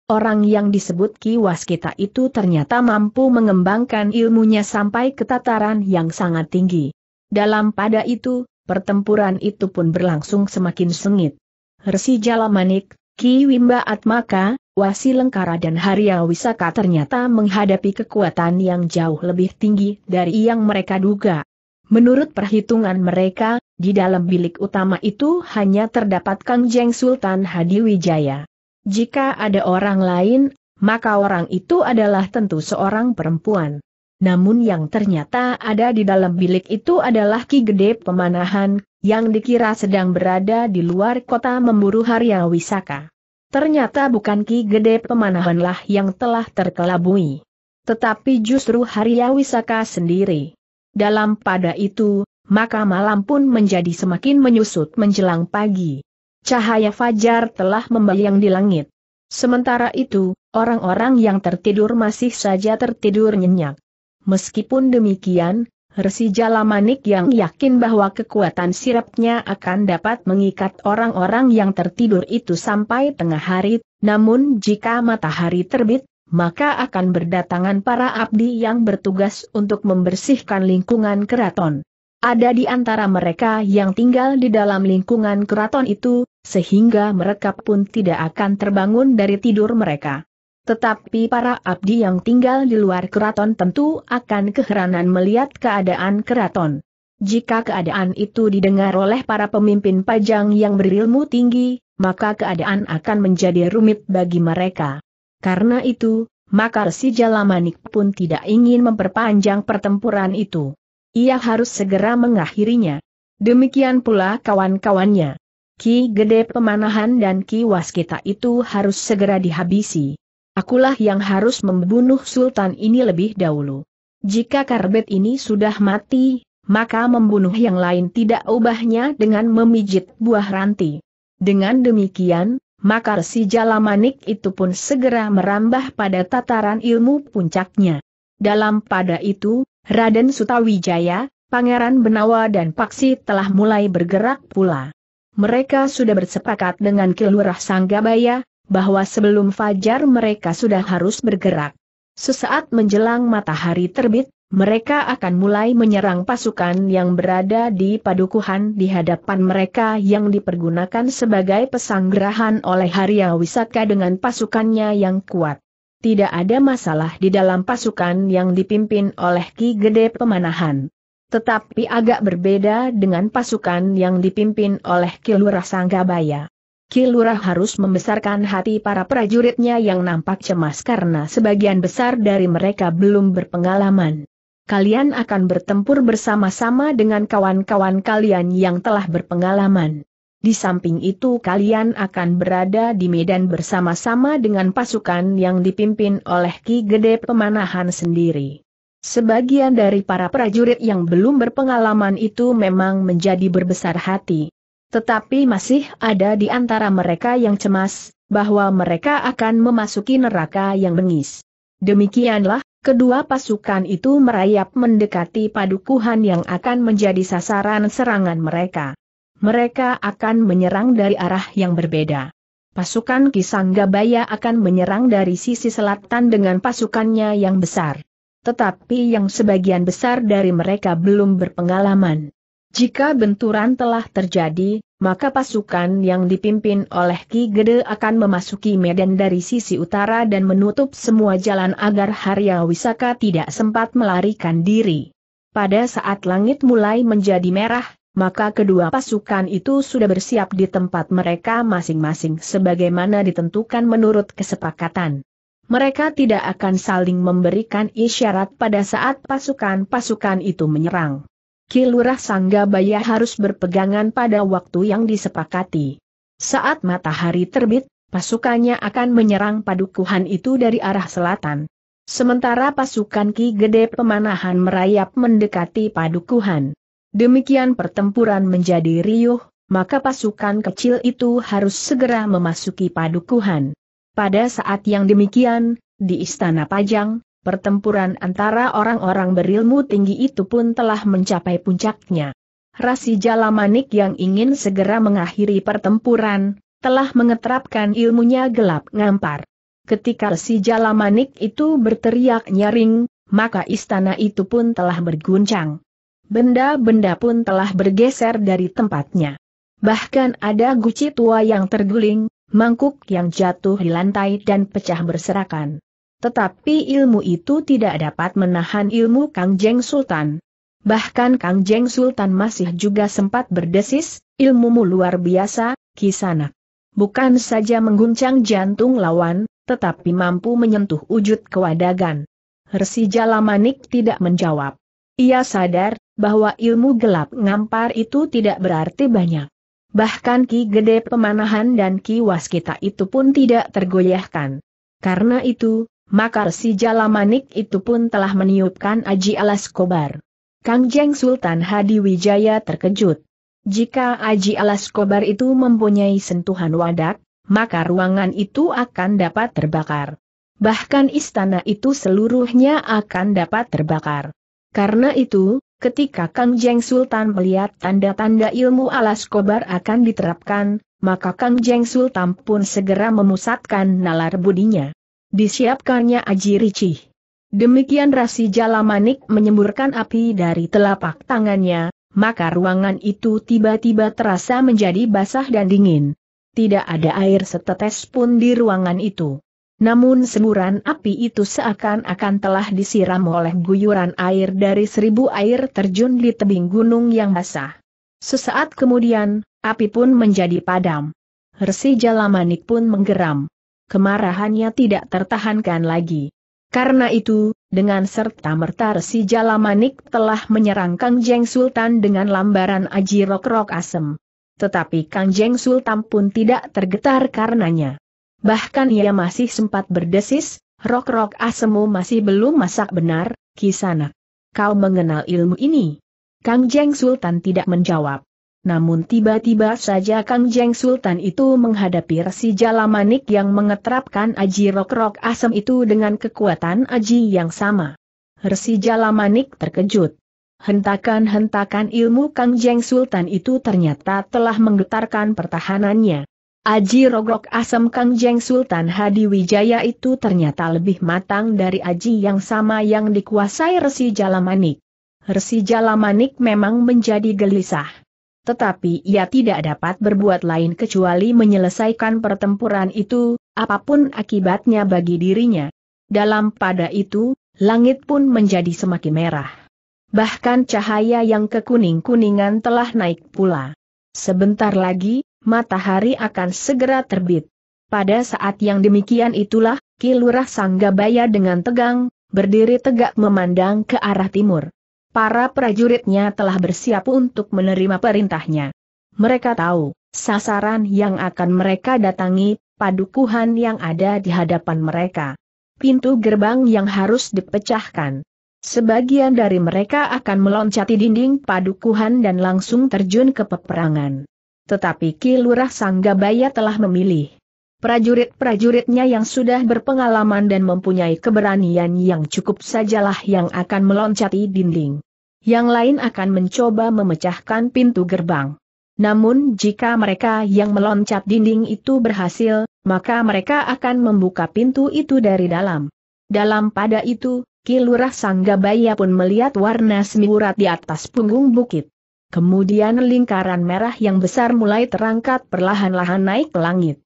Orang yang disebut Kiwas kita itu ternyata mampu mengembangkan ilmunya sampai ke tataran yang sangat tinggi. Dalam pada itu, pertempuran itu pun berlangsung semakin sengit. Resi Jalamanik, Ki Wimba Atmaka, Wasi Lengkara dan Harya Wisaka ternyata menghadapi kekuatan yang jauh lebih tinggi dari yang mereka duga. Menurut perhitungan mereka, di dalam bilik utama itu hanya terdapat Kang Jeng Sultan Hadi Wijaya. Jika ada orang lain, maka orang itu adalah tentu seorang perempuan. Namun yang ternyata ada di dalam bilik itu adalah Ki Gede Pemanahan, yang dikira sedang berada di luar kota memburu Harya Wisaka. Ternyata bukan Ki Gede Pemanahanlah yang telah terkelabui. Tetapi justru Harya Wisaka sendiri. Dalam pada itu, maka malam pun menjadi semakin menyusut menjelang pagi. Cahaya fajar telah membayang di langit. Sementara itu, orang-orang yang tertidur masih saja tertidur nyenyak. Meskipun demikian, Resi Jalamanik yang yakin bahwa kekuatan sirapnya akan dapat mengikat orang-orang yang tertidur itu sampai tengah hari, namun jika matahari terbit, maka akan berdatangan para abdi yang bertugas untuk membersihkan lingkungan keraton. Ada di antara mereka yang tinggal di dalam lingkungan keraton itu, sehingga mereka pun tidak akan terbangun dari tidur mereka. Tetapi para abdi yang tinggal di luar keraton tentu akan keheranan melihat keadaan keraton. Jika keadaan itu didengar oleh para pemimpin pajang yang berilmu tinggi, maka keadaan akan menjadi rumit bagi mereka. Karena itu, maka si Jalamanik pun tidak ingin memperpanjang pertempuran itu. Ia harus segera mengakhirinya. Demikian pula kawan-kawannya. Ki Gede Pemanahan dan Ki Waskita itu harus segera dihabisi akulah yang harus membunuh sultan ini lebih dahulu. Jika karbet ini sudah mati, maka membunuh yang lain tidak ubahnya dengan memijit buah ranti. Dengan demikian, maka si jalamanik itu pun segera merambah pada tataran ilmu puncaknya. Dalam pada itu, Raden Sutawijaya, Pangeran Benawa dan Paksi telah mulai bergerak pula. Mereka sudah bersepakat dengan Kilurah Sanggabaya, bahwa sebelum fajar mereka sudah harus bergerak. Sesaat menjelang matahari terbit, mereka akan mulai menyerang pasukan yang berada di padukuhan di hadapan mereka yang dipergunakan sebagai pesanggerahan oleh Harya Wisaka dengan pasukannya yang kuat. Tidak ada masalah di dalam pasukan yang dipimpin oleh Ki Gede Pemanahan. Tetapi agak berbeda dengan pasukan yang dipimpin oleh Ki Sanggabaya. Kilurah harus membesarkan hati para prajuritnya yang nampak cemas karena sebagian besar dari mereka belum berpengalaman. Kalian akan bertempur bersama-sama dengan kawan-kawan kalian yang telah berpengalaman. Di samping itu kalian akan berada di medan bersama-sama dengan pasukan yang dipimpin oleh Ki Gede Pemanahan sendiri. Sebagian dari para prajurit yang belum berpengalaman itu memang menjadi berbesar hati. Tetapi masih ada di antara mereka yang cemas, bahwa mereka akan memasuki neraka yang bengis. Demikianlah, kedua pasukan itu merayap mendekati padukuhan yang akan menjadi sasaran serangan mereka. Mereka akan menyerang dari arah yang berbeda. Pasukan Kisanggabaya akan menyerang dari sisi selatan dengan pasukannya yang besar. Tetapi yang sebagian besar dari mereka belum berpengalaman. Jika benturan telah terjadi, maka pasukan yang dipimpin oleh Ki Gede akan memasuki medan dari sisi utara dan menutup semua jalan agar Harya Wisaka tidak sempat melarikan diri. Pada saat langit mulai menjadi merah, maka kedua pasukan itu sudah bersiap di tempat mereka masing-masing sebagaimana ditentukan menurut kesepakatan. Mereka tidak akan saling memberikan isyarat pada saat pasukan-pasukan itu menyerang. Kilurah Sanggabaya harus berpegangan pada waktu yang disepakati. Saat matahari terbit, pasukannya akan menyerang padukuhan itu dari arah selatan. Sementara pasukan Ki Gede Pemanahan merayap mendekati padukuhan. Demikian pertempuran menjadi riuh, maka pasukan kecil itu harus segera memasuki padukuhan. Pada saat yang demikian, di Istana Pajang, pertempuran antara orang-orang berilmu tinggi itu pun telah mencapai puncaknya. Rasi Jalamanik yang ingin segera mengakhiri pertempuran, telah mengetrapkan ilmunya gelap ngampar. Ketika Rasi Jalamanik itu berteriak nyaring, maka istana itu pun telah berguncang. Benda-benda pun telah bergeser dari tempatnya. Bahkan ada guci tua yang terguling, mangkuk yang jatuh di lantai dan pecah berserakan. Tetapi ilmu itu tidak dapat menahan ilmu Kang Jeng Sultan. Bahkan Kang Jeng Sultan masih juga sempat berdesis, ilmumu luar biasa, kisana. Bukan saja mengguncang jantung lawan, tetapi mampu menyentuh wujud kewadagan. Resi Jalamanik tidak menjawab. Ia sadar, bahwa ilmu gelap ngampar itu tidak berarti banyak. Bahkan Ki Gede Pemanahan dan Ki Waskita itu pun tidak tergoyahkan. Karena itu, Makar si Jalamanik itu pun telah meniupkan Aji Alas Kobar. Kang Jeng Sultan Hadi Wijaya terkejut. Jika Aji Alas Kobar itu mempunyai sentuhan wadak, maka ruangan itu akan dapat terbakar. Bahkan istana itu seluruhnya akan dapat terbakar. Karena itu, ketika Kang Jeng Sultan melihat tanda-tanda ilmu Alas Kobar akan diterapkan, maka Kang Jeng Sultan pun segera memusatkan nalar budinya. Disiapkannya Aji Ricih. Demikian Rasi Jalamanik menyemburkan api dari telapak tangannya, maka ruangan itu tiba-tiba terasa menjadi basah dan dingin. Tidak ada air setetes pun di ruangan itu. Namun semburan api itu seakan-akan telah disiram oleh guyuran air dari seribu air terjun di tebing gunung yang basah. Sesaat kemudian, api pun menjadi padam. Resi Jalamanik pun menggeram kemarahannya tidak tertahankan lagi. Karena itu, dengan serta-merta Resi Jalamanik telah menyerang Kang Jeng Sultan dengan lambaran aji rok-rok asem. Tetapi Kang Jeng Sultan pun tidak tergetar karenanya. Bahkan ia masih sempat berdesis, rok-rok asemu masih belum masak benar, kisanak. Kau mengenal ilmu ini? Kang Jeng Sultan tidak menjawab. Namun tiba-tiba saja Kang Jeng Sultan itu menghadapi resi jalamanik yang mengeterapkan aji rok-rok asem itu dengan kekuatan aji yang sama. Resi jalamanik terkejut. Hentakan-hentakan ilmu Kang Jeng Sultan itu ternyata telah menggetarkan pertahanannya. Aji rok-rok Asem Kang Jeng Sultan Hadi Wijaya itu ternyata lebih matang dari Aji yang sama yang dikuasai Resi Jalamanik. Resi Jalamanik memang menjadi gelisah tetapi ia tidak dapat berbuat lain kecuali menyelesaikan pertempuran itu, apapun akibatnya bagi dirinya. Dalam pada itu, langit pun menjadi semakin merah. Bahkan cahaya yang kekuning-kuningan telah naik pula. Sebentar lagi, matahari akan segera terbit. Pada saat yang demikian itulah, Kilurah Sanggabaya dengan tegang, berdiri tegak memandang ke arah timur para prajuritnya telah bersiap untuk menerima perintahnya. Mereka tahu, sasaran yang akan mereka datangi, padukuhan yang ada di hadapan mereka. Pintu gerbang yang harus dipecahkan. Sebagian dari mereka akan meloncati dinding padukuhan dan langsung terjun ke peperangan. Tetapi Kilurah Sanggabaya telah memilih. Prajurit-prajuritnya yang sudah berpengalaman dan mempunyai keberanian yang cukup sajalah yang akan meloncati dinding. Yang lain akan mencoba memecahkan pintu gerbang. Namun jika mereka yang meloncat dinding itu berhasil, maka mereka akan membuka pintu itu dari dalam. Dalam pada itu, Kilurah Sanggabaya pun melihat warna semiurat di atas punggung bukit. Kemudian lingkaran merah yang besar mulai terangkat perlahan-lahan naik ke langit.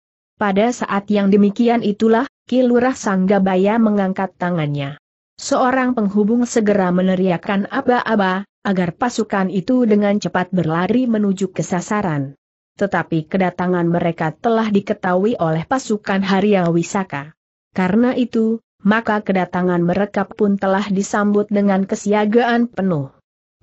Pada saat yang demikian itulah, Kilurah Sanggabaya mengangkat tangannya. Seorang penghubung segera meneriakkan aba-aba, agar pasukan itu dengan cepat berlari menuju kesasaran. Tetapi kedatangan mereka telah diketahui oleh pasukan Haria Wisaka. Karena itu, maka kedatangan mereka pun telah disambut dengan kesiagaan penuh.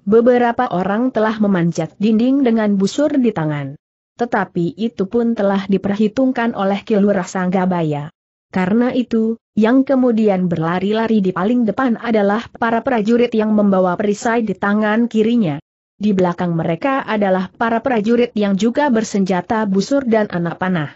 Beberapa orang telah memanjat dinding dengan busur di tangan. Tetapi itu pun telah diperhitungkan oleh Kilurah Sanggabaya. Karena itu, yang kemudian berlari-lari di paling depan adalah para prajurit yang membawa perisai di tangan kirinya. Di belakang mereka adalah para prajurit yang juga bersenjata busur dan anak panah.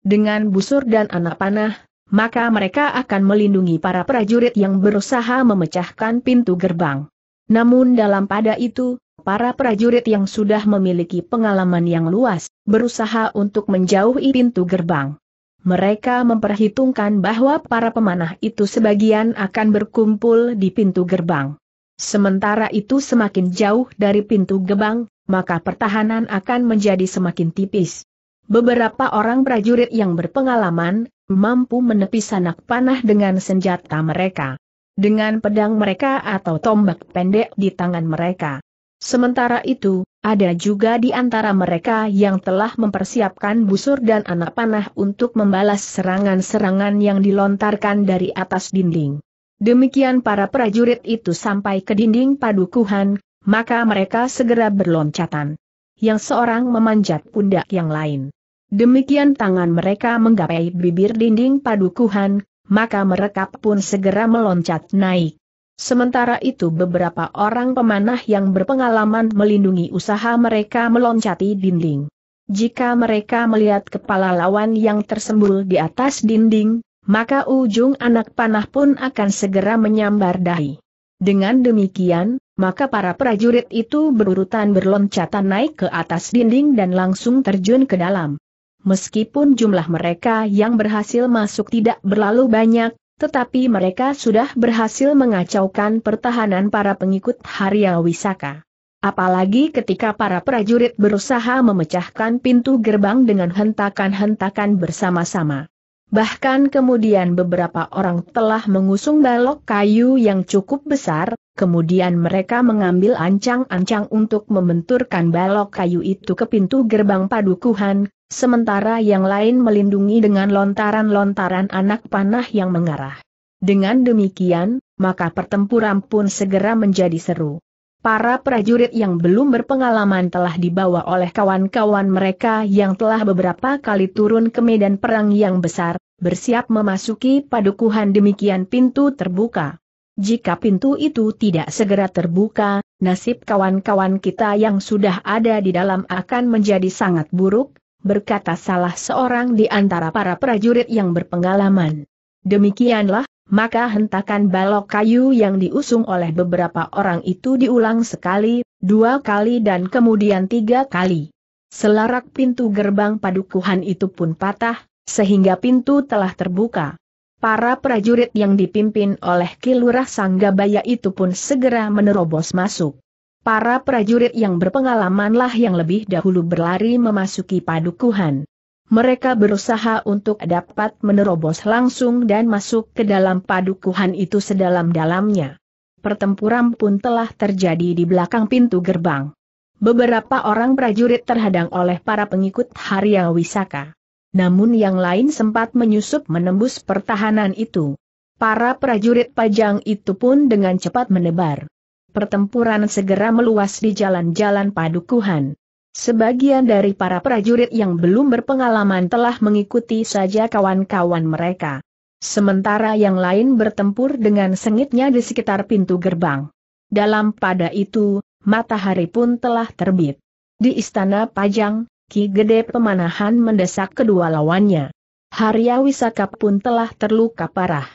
Dengan busur dan anak panah, maka mereka akan melindungi para prajurit yang berusaha memecahkan pintu gerbang. Namun dalam pada itu, Para prajurit yang sudah memiliki pengalaman yang luas, berusaha untuk menjauhi pintu gerbang. Mereka memperhitungkan bahwa para pemanah itu sebagian akan berkumpul di pintu gerbang. Sementara itu semakin jauh dari pintu gerbang, maka pertahanan akan menjadi semakin tipis. Beberapa orang prajurit yang berpengalaman, mampu menepis anak panah dengan senjata mereka. Dengan pedang mereka atau tombak pendek di tangan mereka. Sementara itu, ada juga di antara mereka yang telah mempersiapkan busur dan anak panah untuk membalas serangan-serangan yang dilontarkan dari atas dinding. Demikian para prajurit itu sampai ke dinding padukuhan, maka mereka segera berloncatan. Yang seorang memanjat pundak yang lain. Demikian tangan mereka menggapai bibir dinding padukuhan, maka mereka pun segera meloncat naik. Sementara itu beberapa orang pemanah yang berpengalaman melindungi usaha mereka meloncati dinding. Jika mereka melihat kepala lawan yang tersembul di atas dinding, maka ujung anak panah pun akan segera menyambar dahi. Dengan demikian, maka para prajurit itu berurutan berloncatan naik ke atas dinding dan langsung terjun ke dalam. Meskipun jumlah mereka yang berhasil masuk tidak berlalu banyak, tetapi mereka sudah berhasil mengacaukan pertahanan para pengikut Harya Wisaka. Apalagi ketika para prajurit berusaha memecahkan pintu gerbang dengan hentakan-hentakan bersama-sama. Bahkan kemudian beberapa orang telah mengusung balok kayu yang cukup besar, kemudian mereka mengambil ancang-ancang untuk membenturkan balok kayu itu ke pintu gerbang padukuhan, sementara yang lain melindungi dengan lontaran-lontaran anak panah yang mengarah. Dengan demikian, maka pertempuran pun segera menjadi seru. Para prajurit yang belum berpengalaman telah dibawa oleh kawan-kawan mereka yang telah beberapa kali turun ke medan perang yang besar, bersiap memasuki padukuhan demikian pintu terbuka. Jika pintu itu tidak segera terbuka, nasib kawan-kawan kita yang sudah ada di dalam akan menjadi sangat buruk, berkata salah seorang di antara para prajurit yang berpengalaman. Demikianlah, maka hentakan balok kayu yang diusung oleh beberapa orang itu diulang sekali, dua kali dan kemudian tiga kali. Selarak pintu gerbang padukuhan itu pun patah, sehingga pintu telah terbuka. Para prajurit yang dipimpin oleh Kilurah Sanggabaya itu pun segera menerobos masuk. Para prajurit yang berpengalamanlah yang lebih dahulu berlari memasuki padukuhan. Mereka berusaha untuk dapat menerobos langsung dan masuk ke dalam padukuhan itu sedalam-dalamnya. Pertempuran pun telah terjadi di belakang pintu gerbang. Beberapa orang prajurit terhadang oleh para pengikut Harya Wisaka. Namun yang lain sempat menyusup menembus pertahanan itu. Para prajurit pajang itu pun dengan cepat menebar pertempuran segera meluas di jalan-jalan padukuhan. Sebagian dari para prajurit yang belum berpengalaman telah mengikuti saja kawan-kawan mereka. Sementara yang lain bertempur dengan sengitnya di sekitar pintu gerbang. Dalam pada itu, matahari pun telah terbit. Di istana Pajang, Ki Gede Pemanahan mendesak kedua lawannya. Harya Wisaka pun telah terluka parah.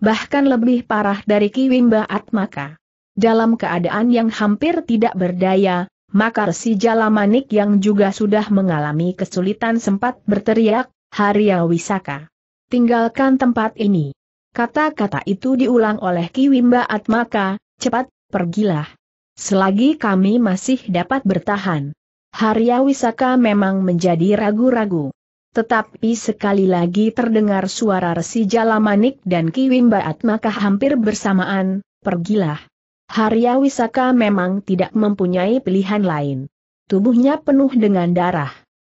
Bahkan lebih parah dari Ki Wimba Atmaka. Dalam keadaan yang hampir tidak berdaya, maka si Jalamanik yang juga sudah mengalami kesulitan sempat berteriak, Haria Wisaka. Tinggalkan tempat ini. Kata-kata itu diulang oleh Kiwimba Atmaka, cepat, pergilah. Selagi kami masih dapat bertahan. Haria Wisaka memang menjadi ragu-ragu. Tetapi sekali lagi terdengar suara Resi Jalamanik dan Kiwimba Atmaka hampir bersamaan, pergilah. Harya Wisaka memang tidak mempunyai pilihan lain. Tubuhnya penuh dengan darah.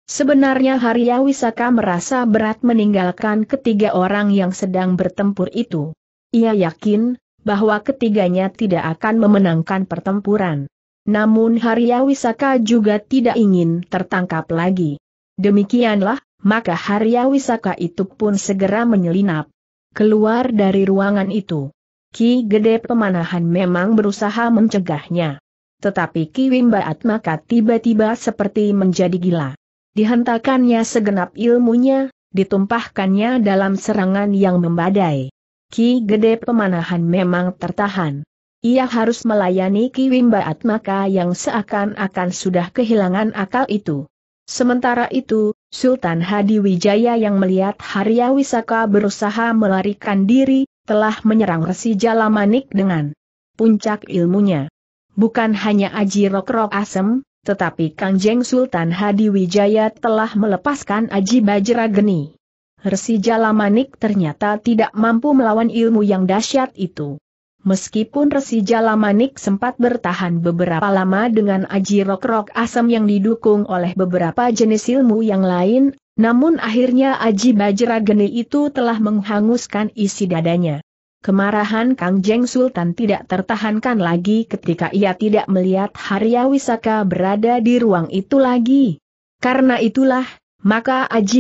Sebenarnya Harya Wisaka merasa berat meninggalkan ketiga orang yang sedang bertempur itu. Ia yakin bahwa ketiganya tidak akan memenangkan pertempuran. Namun Harya Wisaka juga tidak ingin tertangkap lagi. Demikianlah, maka Harya Wisaka itu pun segera menyelinap keluar dari ruangan itu. Ki Gede Pemanahan memang berusaha mencegahnya. Tetapi Ki Wimbaat maka tiba-tiba seperti menjadi gila. Dihentakannya segenap ilmunya, ditumpahkannya dalam serangan yang membadai. Ki Gede Pemanahan memang tertahan. Ia harus melayani Ki Wimba Atmaka yang seakan-akan sudah kehilangan akal itu. Sementara itu, Sultan Hadi Wijaya yang melihat Harya Wisaka berusaha melarikan diri, telah menyerang Resi Jalamanik dengan puncak ilmunya. Bukan hanya Aji Rokrok Asem, tetapi Kangjeng Sultan Hadi Wijaya telah melepaskan Aji Bajra Geni. Resi Jalamanik ternyata tidak mampu melawan ilmu yang dahsyat itu. Meskipun Resi Jalamanik sempat bertahan beberapa lama dengan Aji Rokrok Asem yang didukung oleh beberapa jenis ilmu yang lain, namun akhirnya Aji Geni itu telah menghanguskan isi dadanya. Kemarahan Kang Jeng Sultan tidak tertahankan lagi ketika ia tidak melihat Harya Wisaka berada di ruang itu lagi. Karena itulah, maka Aji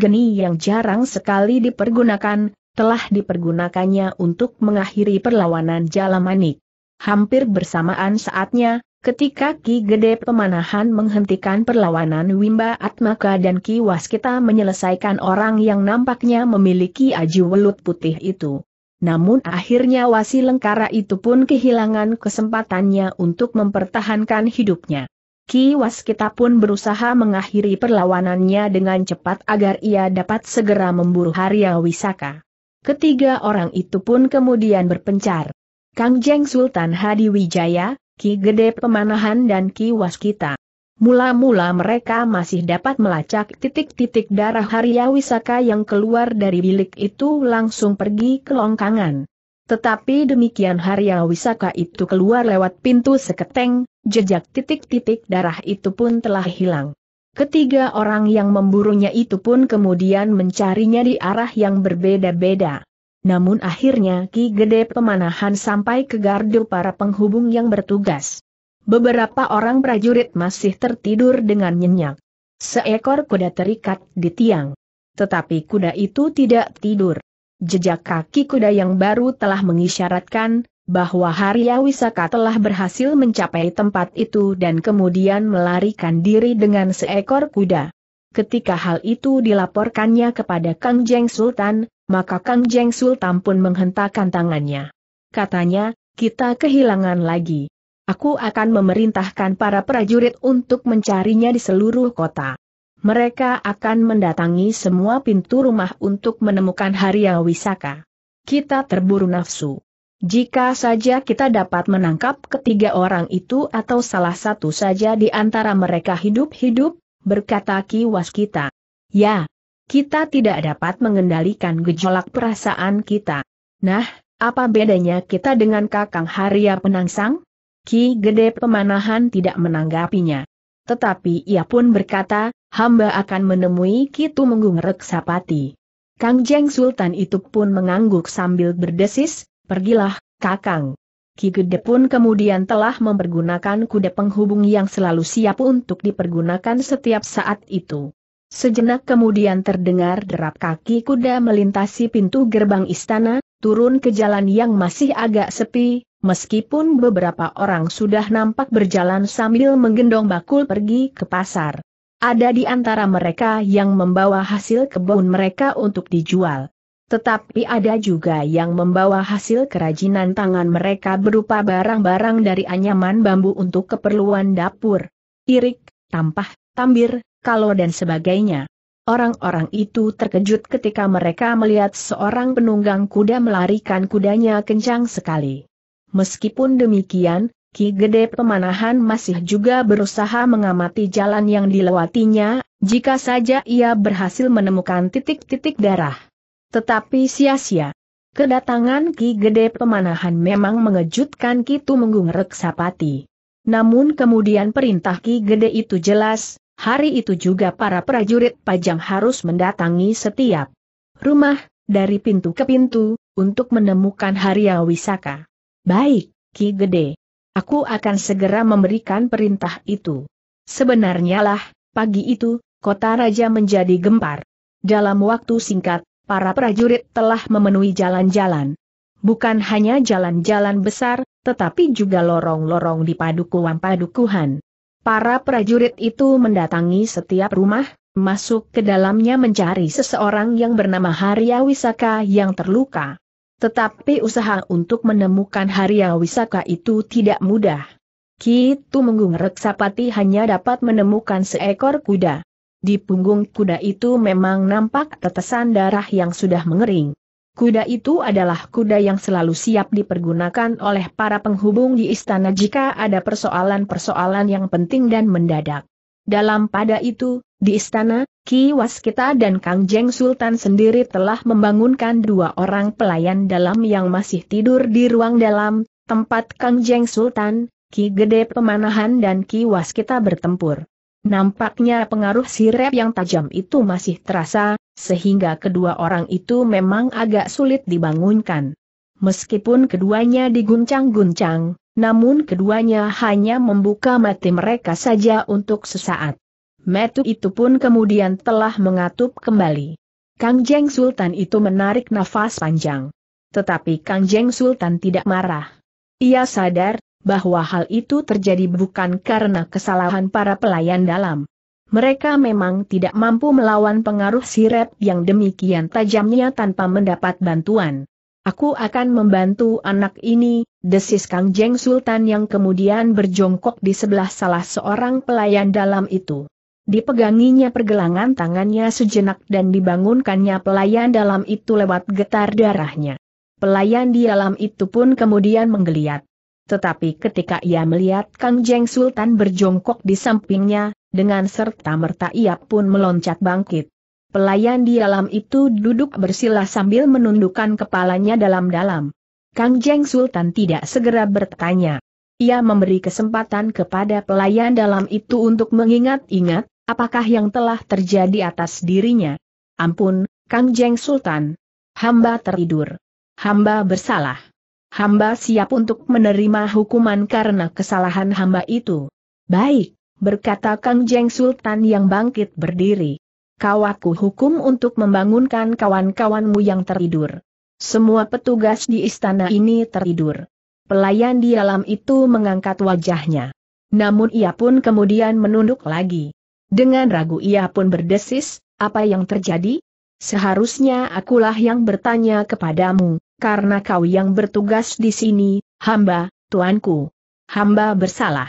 Geni yang jarang sekali dipergunakan, telah dipergunakannya untuk mengakhiri perlawanan Jalamanik. Hampir bersamaan saatnya, Ketika Ki Gede Pemanahan menghentikan perlawanan Wimba Atmaka dan Ki Waskita menyelesaikan orang yang nampaknya memiliki aji welut putih itu. Namun akhirnya Wasi Lengkara itu pun kehilangan kesempatannya untuk mempertahankan hidupnya. Ki Waskita pun berusaha mengakhiri perlawanannya dengan cepat agar ia dapat segera memburu Harya Wisaka. Ketiga orang itu pun kemudian berpencar. Kang Jeng Sultan Hadi Wijaya, Ki Gede Pemanahan dan Ki Waskita. Mula-mula mereka masih dapat melacak titik-titik darah Harya Wisaka yang keluar dari bilik itu langsung pergi ke longkangan. Tetapi demikian Harya Wisaka itu keluar lewat pintu seketeng, jejak titik-titik darah itu pun telah hilang. Ketiga orang yang memburunya itu pun kemudian mencarinya di arah yang berbeda-beda namun akhirnya Ki Gede Pemanahan sampai ke gardu para penghubung yang bertugas. Beberapa orang prajurit masih tertidur dengan nyenyak. Seekor kuda terikat di tiang. Tetapi kuda itu tidak tidur. Jejak kaki kuda yang baru telah mengisyaratkan bahwa Harya Wisaka telah berhasil mencapai tempat itu dan kemudian melarikan diri dengan seekor kuda. Ketika hal itu dilaporkannya kepada Kang Jeng Sultan, maka Kang Jeng Sultan pun menghentakkan tangannya. Katanya, kita kehilangan lagi. Aku akan memerintahkan para prajurit untuk mencarinya di seluruh kota. Mereka akan mendatangi semua pintu rumah untuk menemukan yang Wisaka. Kita terburu nafsu. Jika saja kita dapat menangkap ketiga orang itu atau salah satu saja di antara mereka hidup-hidup, berkata Ki Waskita. Ya, kita tidak dapat mengendalikan gejolak perasaan kita. Nah, apa bedanya kita dengan Kakang Harya Penangsang? Ki Gede Pemanahan tidak menanggapinya. Tetapi ia pun berkata, hamba akan menemui Kitu Menggung Reksapati. Kang Jeng Sultan itu pun mengangguk sambil berdesis, pergilah, Kakang. Ki Gede pun kemudian telah mempergunakan kuda penghubung yang selalu siap untuk dipergunakan setiap saat itu. Sejenak kemudian terdengar derap kaki kuda melintasi pintu gerbang istana, turun ke jalan yang masih agak sepi, meskipun beberapa orang sudah nampak berjalan sambil menggendong bakul pergi ke pasar. Ada di antara mereka yang membawa hasil kebun mereka untuk dijual. Tetapi ada juga yang membawa hasil kerajinan tangan mereka berupa barang-barang dari anyaman bambu untuk keperluan dapur. Irik, tampah, tambir, kalau dan sebagainya. Orang-orang itu terkejut ketika mereka melihat seorang penunggang kuda melarikan kudanya kencang sekali. Meskipun demikian, Ki Gede Pemanahan masih juga berusaha mengamati jalan yang dilewatinya, jika saja ia berhasil menemukan titik-titik darah. Tetapi sia-sia. Kedatangan Ki Gede Pemanahan memang mengejutkan Ki Tumenggung Reksapati. Namun kemudian perintah Ki Gede itu jelas, hari itu juga para prajurit pajang harus mendatangi setiap rumah, dari pintu ke pintu, untuk menemukan Haria Wisaka. Baik, Ki Gede. Aku akan segera memberikan perintah itu. Sebenarnya lah, pagi itu, kota raja menjadi gempar. Dalam waktu singkat, para prajurit telah memenuhi jalan-jalan. Bukan hanya jalan-jalan besar, tetapi juga lorong-lorong di padukuhan-padukuhan. Para prajurit itu mendatangi setiap rumah, masuk ke dalamnya mencari seseorang yang bernama Harya Wisaka yang terluka. Tetapi usaha untuk menemukan Harya Wisaka itu tidak mudah. Kitu Menggung Reksapati hanya dapat menemukan seekor kuda. Di punggung kuda itu memang nampak tetesan darah yang sudah mengering. Kuda itu adalah kuda yang selalu siap dipergunakan oleh para penghubung di istana jika ada persoalan-persoalan yang penting dan mendadak. Dalam pada itu, di istana, Ki Waskita dan Kang Jeng Sultan sendiri telah membangunkan dua orang pelayan dalam yang masih tidur di ruang dalam, tempat Kang Jeng Sultan, Ki Gede Pemanahan dan Ki Waskita bertempur. Nampaknya pengaruh sirep yang tajam itu masih terasa, sehingga kedua orang itu memang agak sulit dibangunkan. Meskipun keduanya diguncang-guncang, namun keduanya hanya membuka mati mereka saja untuk sesaat. Metu itu pun kemudian telah mengatup kembali. Kang Jeng Sultan itu menarik nafas panjang. Tetapi Kang Jeng Sultan tidak marah. Ia sadar, bahwa hal itu terjadi bukan karena kesalahan para pelayan dalam. Mereka memang tidak mampu melawan pengaruh sirep yang demikian tajamnya tanpa mendapat bantuan. Aku akan membantu anak ini, desis Kang Jeng Sultan yang kemudian berjongkok di sebelah salah seorang pelayan dalam itu. Dipeganginya pergelangan tangannya sejenak dan dibangunkannya pelayan dalam itu lewat getar darahnya. Pelayan di dalam itu pun kemudian menggeliat. Tetapi ketika ia melihat Kang Jeng Sultan berjongkok di sampingnya, dengan serta-merta ia pun meloncat bangkit. Pelayan di dalam itu duduk bersila sambil menundukkan kepalanya dalam-dalam. Kang Jeng Sultan tidak segera bertanya. Ia memberi kesempatan kepada pelayan dalam itu untuk mengingat-ingat, apakah yang telah terjadi atas dirinya. Ampun, Kang Jeng Sultan. Hamba tertidur. Hamba bersalah hamba siap untuk menerima hukuman karena kesalahan hamba itu. Baik, berkata Kang Jeng Sultan yang bangkit berdiri. Kau aku hukum untuk membangunkan kawan-kawanmu yang tertidur. Semua petugas di istana ini tertidur. Pelayan di dalam itu mengangkat wajahnya. Namun ia pun kemudian menunduk lagi. Dengan ragu ia pun berdesis, apa yang terjadi? Seharusnya akulah yang bertanya kepadamu, karena kau yang bertugas di sini, hamba, tuanku. Hamba bersalah.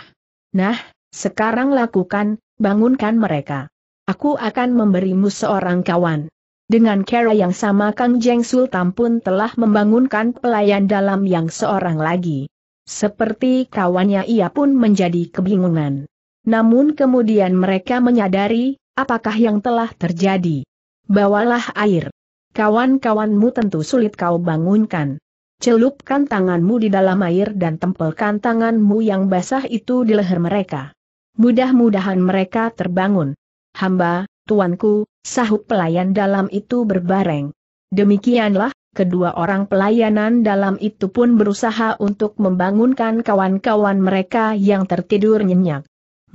Nah, sekarang lakukan, bangunkan mereka. Aku akan memberimu seorang kawan. Dengan cara yang sama Kang Jeng Sultan pun telah membangunkan pelayan dalam yang seorang lagi. Seperti kawannya ia pun menjadi kebingungan. Namun kemudian mereka menyadari, apakah yang telah terjadi. Bawalah air. Kawan-kawanmu tentu sulit kau bangunkan. Celupkan tanganmu di dalam air dan tempelkan tanganmu yang basah itu di leher mereka. Mudah-mudahan mereka terbangun. Hamba, tuanku, sahut pelayan dalam itu berbareng. Demikianlah, kedua orang pelayanan dalam itu pun berusaha untuk membangunkan kawan-kawan mereka yang tertidur nyenyak.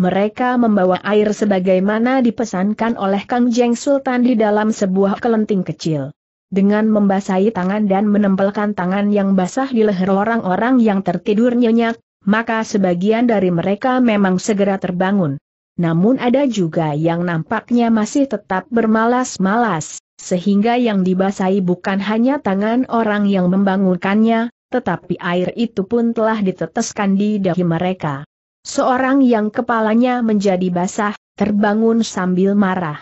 Mereka membawa air sebagaimana dipesankan oleh Kang Jeng Sultan di dalam sebuah kelenting kecil. Dengan membasahi tangan dan menempelkan tangan yang basah di leher orang-orang yang tertidur nyenyak, maka sebagian dari mereka memang segera terbangun. Namun ada juga yang nampaknya masih tetap bermalas-malas, sehingga yang dibasahi bukan hanya tangan orang yang membangunkannya, tetapi air itu pun telah diteteskan di dahi mereka. Seorang yang kepalanya menjadi basah, terbangun sambil marah.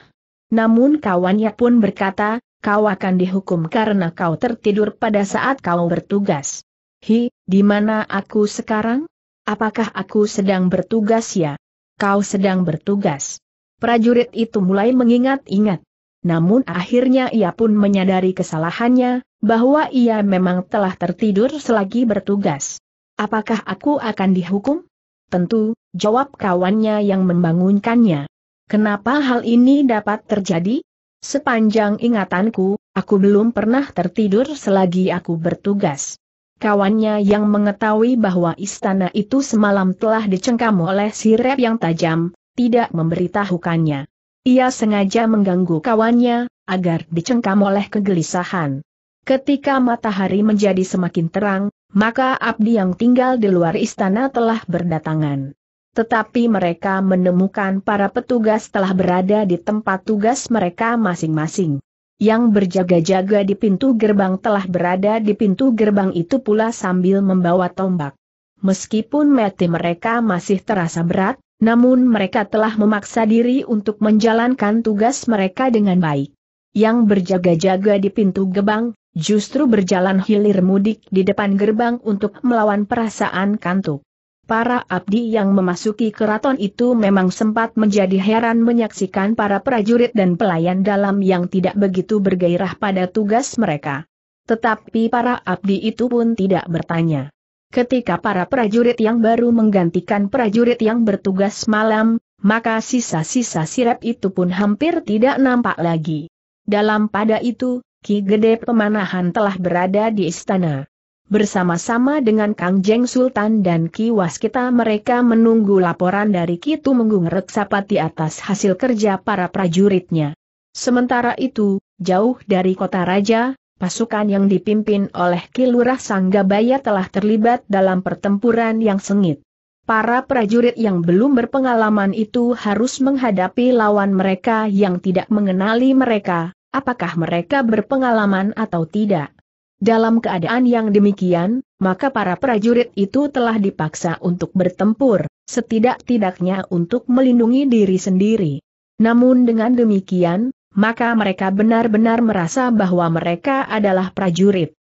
Namun kawannya pun berkata, kau akan dihukum karena kau tertidur pada saat kau bertugas. Hi, di mana aku sekarang? Apakah aku sedang bertugas ya? Kau sedang bertugas. Prajurit itu mulai mengingat-ingat. Namun akhirnya ia pun menyadari kesalahannya, bahwa ia memang telah tertidur selagi bertugas. Apakah aku akan dihukum? Tentu, jawab kawannya yang membangunkannya. Kenapa hal ini dapat terjadi? Sepanjang ingatanku, aku belum pernah tertidur selagi aku bertugas. Kawannya yang mengetahui bahwa istana itu semalam telah dicengkam oleh sirep yang tajam, tidak memberitahukannya. Ia sengaja mengganggu kawannya, agar dicengkam oleh kegelisahan. Ketika matahari menjadi semakin terang, maka abdi yang tinggal di luar istana telah berdatangan. Tetapi mereka menemukan para petugas telah berada di tempat tugas mereka masing-masing. Yang berjaga-jaga di pintu gerbang telah berada di pintu gerbang itu pula sambil membawa tombak. Meskipun mati mereka masih terasa berat, namun mereka telah memaksa diri untuk menjalankan tugas mereka dengan baik. Yang berjaga-jaga di pintu gerbang justru berjalan hilir mudik di depan gerbang untuk melawan perasaan kantuk. Para abdi yang memasuki keraton itu memang sempat menjadi heran menyaksikan para prajurit dan pelayan dalam yang tidak begitu bergairah pada tugas mereka. Tetapi para abdi itu pun tidak bertanya. Ketika para prajurit yang baru menggantikan prajurit yang bertugas malam, maka sisa-sisa sirep itu pun hampir tidak nampak lagi. Dalam pada itu, Ki Gede Pemanahan telah berada di istana. Bersama-sama dengan Kang Jeng Sultan dan Ki Waskita mereka menunggu laporan dari Ki Tumenggung Reksapati atas hasil kerja para prajuritnya. Sementara itu, jauh dari kota raja, pasukan yang dipimpin oleh Ki Lurah Sanggabaya telah terlibat dalam pertempuran yang sengit. Para prajurit yang belum berpengalaman itu harus menghadapi lawan mereka yang tidak mengenali mereka, Apakah mereka berpengalaman atau tidak? Dalam keadaan yang demikian, maka para prajurit itu telah dipaksa untuk bertempur, setidak-tidaknya untuk melindungi diri sendiri. Namun dengan demikian, maka mereka benar-benar merasa bahwa mereka adalah prajurit.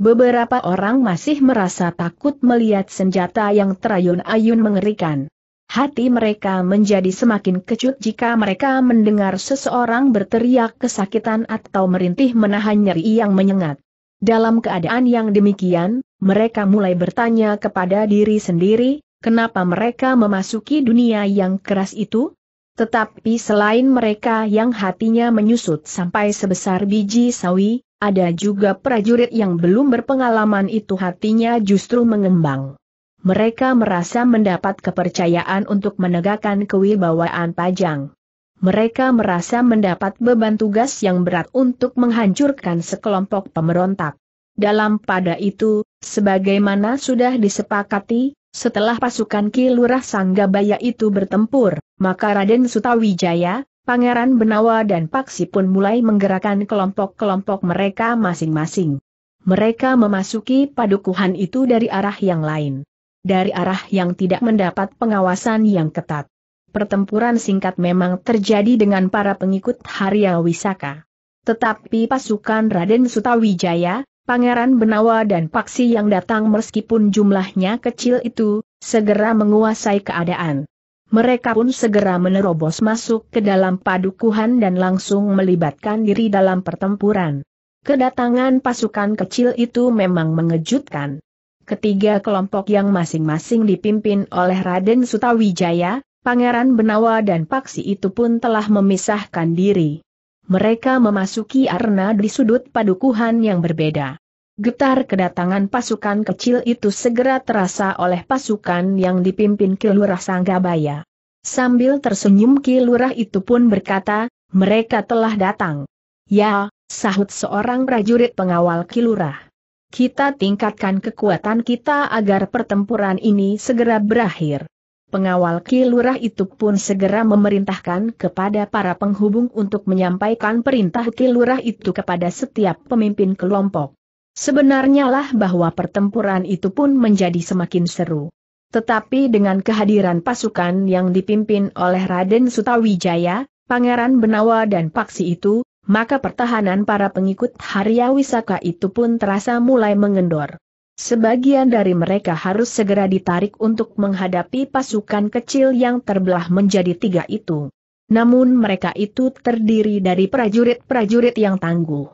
Beberapa orang masih merasa takut melihat senjata yang terayun-ayun mengerikan. Hati mereka menjadi semakin kecut jika mereka mendengar seseorang berteriak kesakitan atau merintih menahan nyeri yang menyengat. Dalam keadaan yang demikian, mereka mulai bertanya kepada diri sendiri, kenapa mereka memasuki dunia yang keras itu? Tetapi selain mereka yang hatinya menyusut sampai sebesar biji sawi, ada juga prajurit yang belum berpengalaman itu hatinya justru mengembang mereka merasa mendapat kepercayaan untuk menegakkan kewibawaan Pajang. Mereka merasa mendapat beban tugas yang berat untuk menghancurkan sekelompok pemberontak. Dalam pada itu, sebagaimana sudah disepakati, setelah pasukan Kilurah Sanggabaya itu bertempur, maka Raden Sutawijaya, Pangeran Benawa dan Paksi pun mulai menggerakkan kelompok-kelompok mereka masing-masing. Mereka memasuki padukuhan itu dari arah yang lain dari arah yang tidak mendapat pengawasan yang ketat. Pertempuran singkat memang terjadi dengan para pengikut Harya Wisaka. Tetapi pasukan Raden Sutawijaya, Pangeran Benawa dan Paksi yang datang meskipun jumlahnya kecil itu, segera menguasai keadaan. Mereka pun segera menerobos masuk ke dalam padukuhan dan langsung melibatkan diri dalam pertempuran. Kedatangan pasukan kecil itu memang mengejutkan. Ketiga kelompok yang masing-masing dipimpin oleh Raden Sutawijaya, Pangeran Benawa dan Paksi itu pun telah memisahkan diri. Mereka memasuki arena di sudut padukuhan yang berbeda. Getar kedatangan pasukan kecil itu segera terasa oleh pasukan yang dipimpin Kilurah Sanggabaya. Sambil tersenyum Kilurah itu pun berkata, mereka telah datang. Ya, sahut seorang prajurit pengawal Kilurah. Kita tingkatkan kekuatan kita agar pertempuran ini segera berakhir. Pengawal Kilurah itu pun segera memerintahkan kepada para penghubung untuk menyampaikan perintah Kilurah itu kepada setiap pemimpin kelompok. Sebenarnya lah bahwa pertempuran itu pun menjadi semakin seru. Tetapi dengan kehadiran pasukan yang dipimpin oleh Raden Sutawijaya, Pangeran Benawa dan Paksi itu, maka pertahanan para pengikut Harya Wisaka itu pun terasa mulai mengendor. Sebagian dari mereka harus segera ditarik untuk menghadapi pasukan kecil yang terbelah menjadi tiga itu. Namun mereka itu terdiri dari prajurit-prajurit yang tangguh.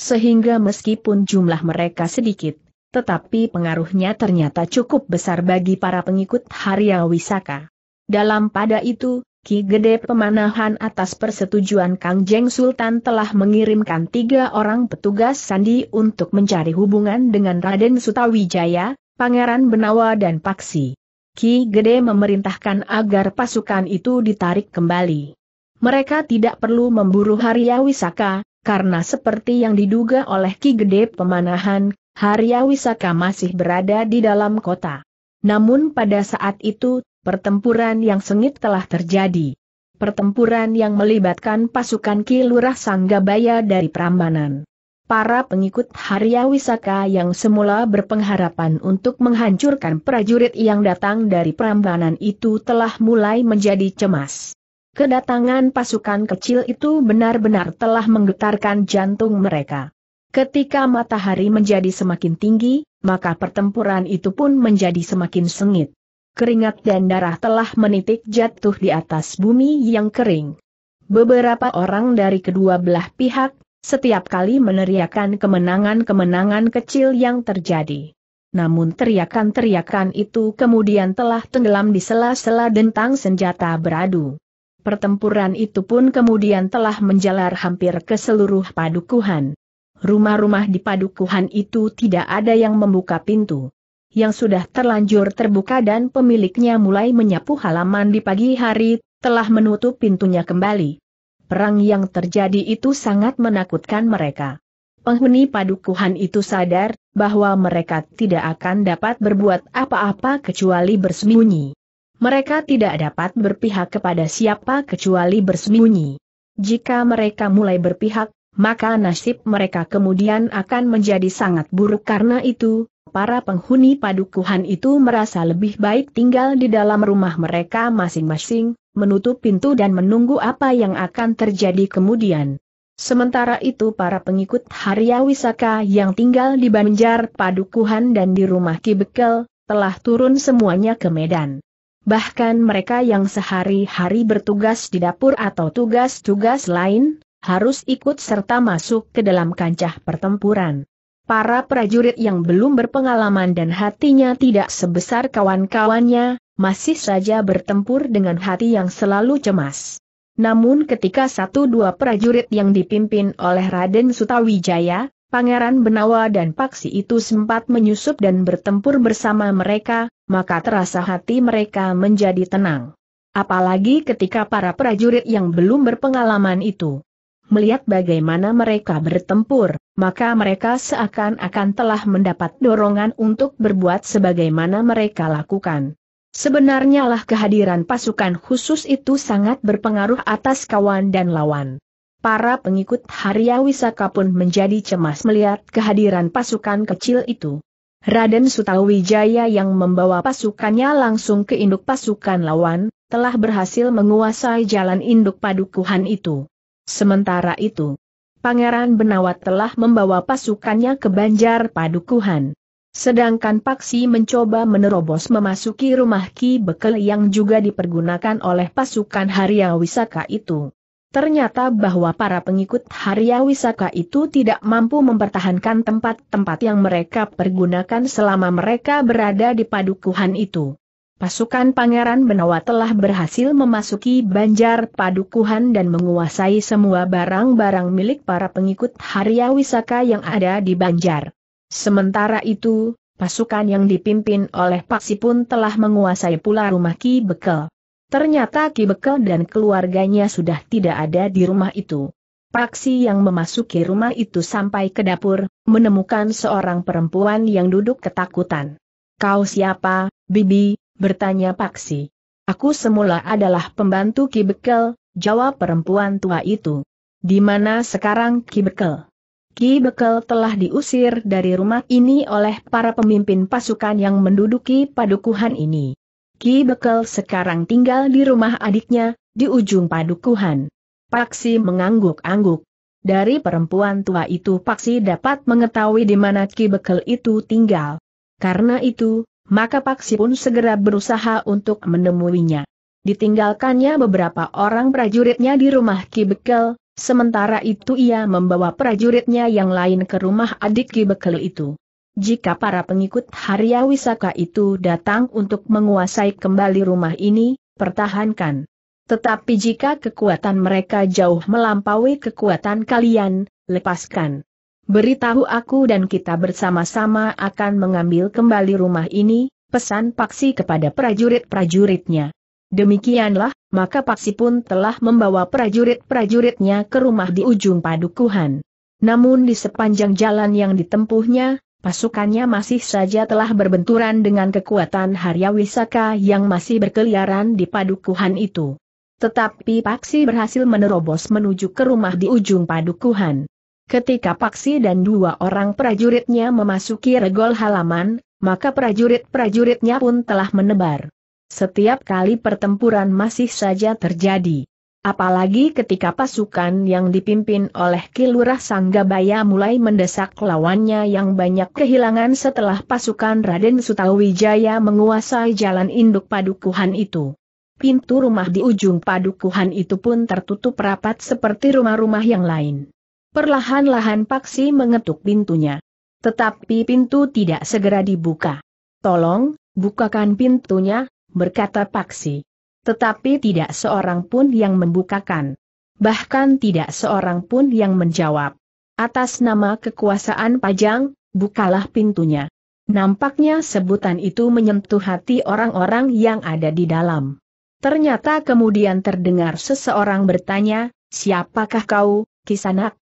Sehingga meskipun jumlah mereka sedikit, tetapi pengaruhnya ternyata cukup besar bagi para pengikut Harya Wisaka. Dalam pada itu, Ki Gede Pemanahan atas persetujuan Kang Jeng Sultan telah mengirimkan tiga orang petugas sandi untuk mencari hubungan dengan Raden Sutawijaya, Pangeran Benawa dan Paksi. Ki Gede memerintahkan agar pasukan itu ditarik kembali. Mereka tidak perlu memburu Harya Wisaka, karena seperti yang diduga oleh Ki Gede Pemanahan, Harya Wisaka masih berada di dalam kota. Namun pada saat itu pertempuran yang sengit telah terjadi. Pertempuran yang melibatkan pasukan Kilurah Sanggabaya dari Prambanan. Para pengikut Harya Wisaka yang semula berpengharapan untuk menghancurkan prajurit yang datang dari Prambanan itu telah mulai menjadi cemas. Kedatangan pasukan kecil itu benar-benar telah menggetarkan jantung mereka. Ketika matahari menjadi semakin tinggi, maka pertempuran itu pun menjadi semakin sengit keringat dan darah telah menitik jatuh di atas bumi yang kering. Beberapa orang dari kedua belah pihak, setiap kali meneriakan kemenangan-kemenangan kecil yang terjadi. Namun teriakan-teriakan itu kemudian telah tenggelam di sela-sela dentang senjata beradu. Pertempuran itu pun kemudian telah menjalar hampir ke seluruh padukuhan. Rumah-rumah di padukuhan itu tidak ada yang membuka pintu yang sudah terlanjur terbuka dan pemiliknya mulai menyapu halaman di pagi hari, telah menutup pintunya kembali. Perang yang terjadi itu sangat menakutkan mereka. Penghuni padukuhan itu sadar bahwa mereka tidak akan dapat berbuat apa-apa kecuali bersembunyi. Mereka tidak dapat berpihak kepada siapa kecuali bersembunyi. Jika mereka mulai berpihak, maka nasib mereka kemudian akan menjadi sangat buruk karena itu, para penghuni padukuhan itu merasa lebih baik tinggal di dalam rumah mereka masing-masing, menutup pintu dan menunggu apa yang akan terjadi kemudian. Sementara itu para pengikut Harya Wisaka yang tinggal di Banjar Padukuhan dan di rumah Kibekel, telah turun semuanya ke Medan. Bahkan mereka yang sehari-hari bertugas di dapur atau tugas-tugas lain, harus ikut serta masuk ke dalam kancah pertempuran. Para prajurit yang belum berpengalaman dan hatinya tidak sebesar kawan-kawannya, masih saja bertempur dengan hati yang selalu cemas. Namun ketika satu dua prajurit yang dipimpin oleh Raden Sutawijaya, Pangeran Benawa dan Paksi itu sempat menyusup dan bertempur bersama mereka, maka terasa hati mereka menjadi tenang. Apalagi ketika para prajurit yang belum berpengalaman itu melihat bagaimana mereka bertempur, maka mereka seakan-akan telah mendapat dorongan untuk berbuat sebagaimana mereka lakukan. Sebenarnya lah kehadiran pasukan khusus itu sangat berpengaruh atas kawan dan lawan. Para pengikut Harya Wisaka pun menjadi cemas melihat kehadiran pasukan kecil itu. Raden Sutawijaya yang membawa pasukannya langsung ke induk pasukan lawan, telah berhasil menguasai jalan induk padukuhan itu. Sementara itu, Pangeran Benawat telah membawa pasukannya ke Banjar Padukuhan. Sedangkan Paksi mencoba menerobos memasuki rumah Ki Bekel yang juga dipergunakan oleh pasukan Harya Wisaka itu. Ternyata bahwa para pengikut Harya Wisaka itu tidak mampu mempertahankan tempat-tempat yang mereka pergunakan selama mereka berada di padukuhan itu pasukan Pangeran Benawa telah berhasil memasuki Banjar Padukuhan dan menguasai semua barang-barang milik para pengikut Harya Wisaka yang ada di Banjar. Sementara itu, pasukan yang dipimpin oleh Paksi pun telah menguasai pula rumah Ki Bekel. Ternyata Ki Bekel dan keluarganya sudah tidak ada di rumah itu. Paksi yang memasuki rumah itu sampai ke dapur, menemukan seorang perempuan yang duduk ketakutan. Kau siapa, Bibi? bertanya Paksi. Aku semula adalah pembantu Ki Bekel, jawab perempuan tua itu. Di mana sekarang Ki Bekel? Ki Bekel telah diusir dari rumah ini oleh para pemimpin pasukan yang menduduki padukuhan ini. Ki Bekel sekarang tinggal di rumah adiknya, di ujung padukuhan. Paksi mengangguk-angguk. Dari perempuan tua itu Paksi dapat mengetahui di mana Ki Bekel itu tinggal. Karena itu, maka Paksi pun segera berusaha untuk menemuinya. Ditinggalkannya beberapa orang prajuritnya di rumah Ki Bekel, sementara itu ia membawa prajuritnya yang lain ke rumah adik Ki Bekel itu. Jika para pengikut Harya Wisaka itu datang untuk menguasai kembali rumah ini, pertahankan. Tetapi jika kekuatan mereka jauh melampaui kekuatan kalian, lepaskan. Beritahu aku dan kita bersama-sama akan mengambil kembali rumah ini, pesan Paksi kepada prajurit-prajuritnya. Demikianlah, maka Paksi pun telah membawa prajurit-prajuritnya ke rumah di ujung padukuhan. Namun di sepanjang jalan yang ditempuhnya, pasukannya masih saja telah berbenturan dengan kekuatan Harya Wisaka yang masih berkeliaran di padukuhan itu. Tetapi Paksi berhasil menerobos menuju ke rumah di ujung padukuhan. Ketika Paksi dan dua orang prajuritnya memasuki regol halaman, maka prajurit-prajuritnya pun telah menebar. Setiap kali pertempuran masih saja terjadi. Apalagi ketika pasukan yang dipimpin oleh Kilurah Sanggabaya mulai mendesak lawannya yang banyak kehilangan setelah pasukan Raden Sutawijaya menguasai jalan induk padukuhan itu. Pintu rumah di ujung padukuhan itu pun tertutup rapat seperti rumah-rumah yang lain. Perlahan-lahan Paksi mengetuk pintunya. Tetapi pintu tidak segera dibuka. Tolong, bukakan pintunya, berkata Paksi. Tetapi tidak seorang pun yang membukakan. Bahkan tidak seorang pun yang menjawab. Atas nama kekuasaan Pajang, bukalah pintunya. Nampaknya sebutan itu menyentuh hati orang-orang yang ada di dalam. Ternyata kemudian terdengar seseorang bertanya, siapakah kau, Kisanak?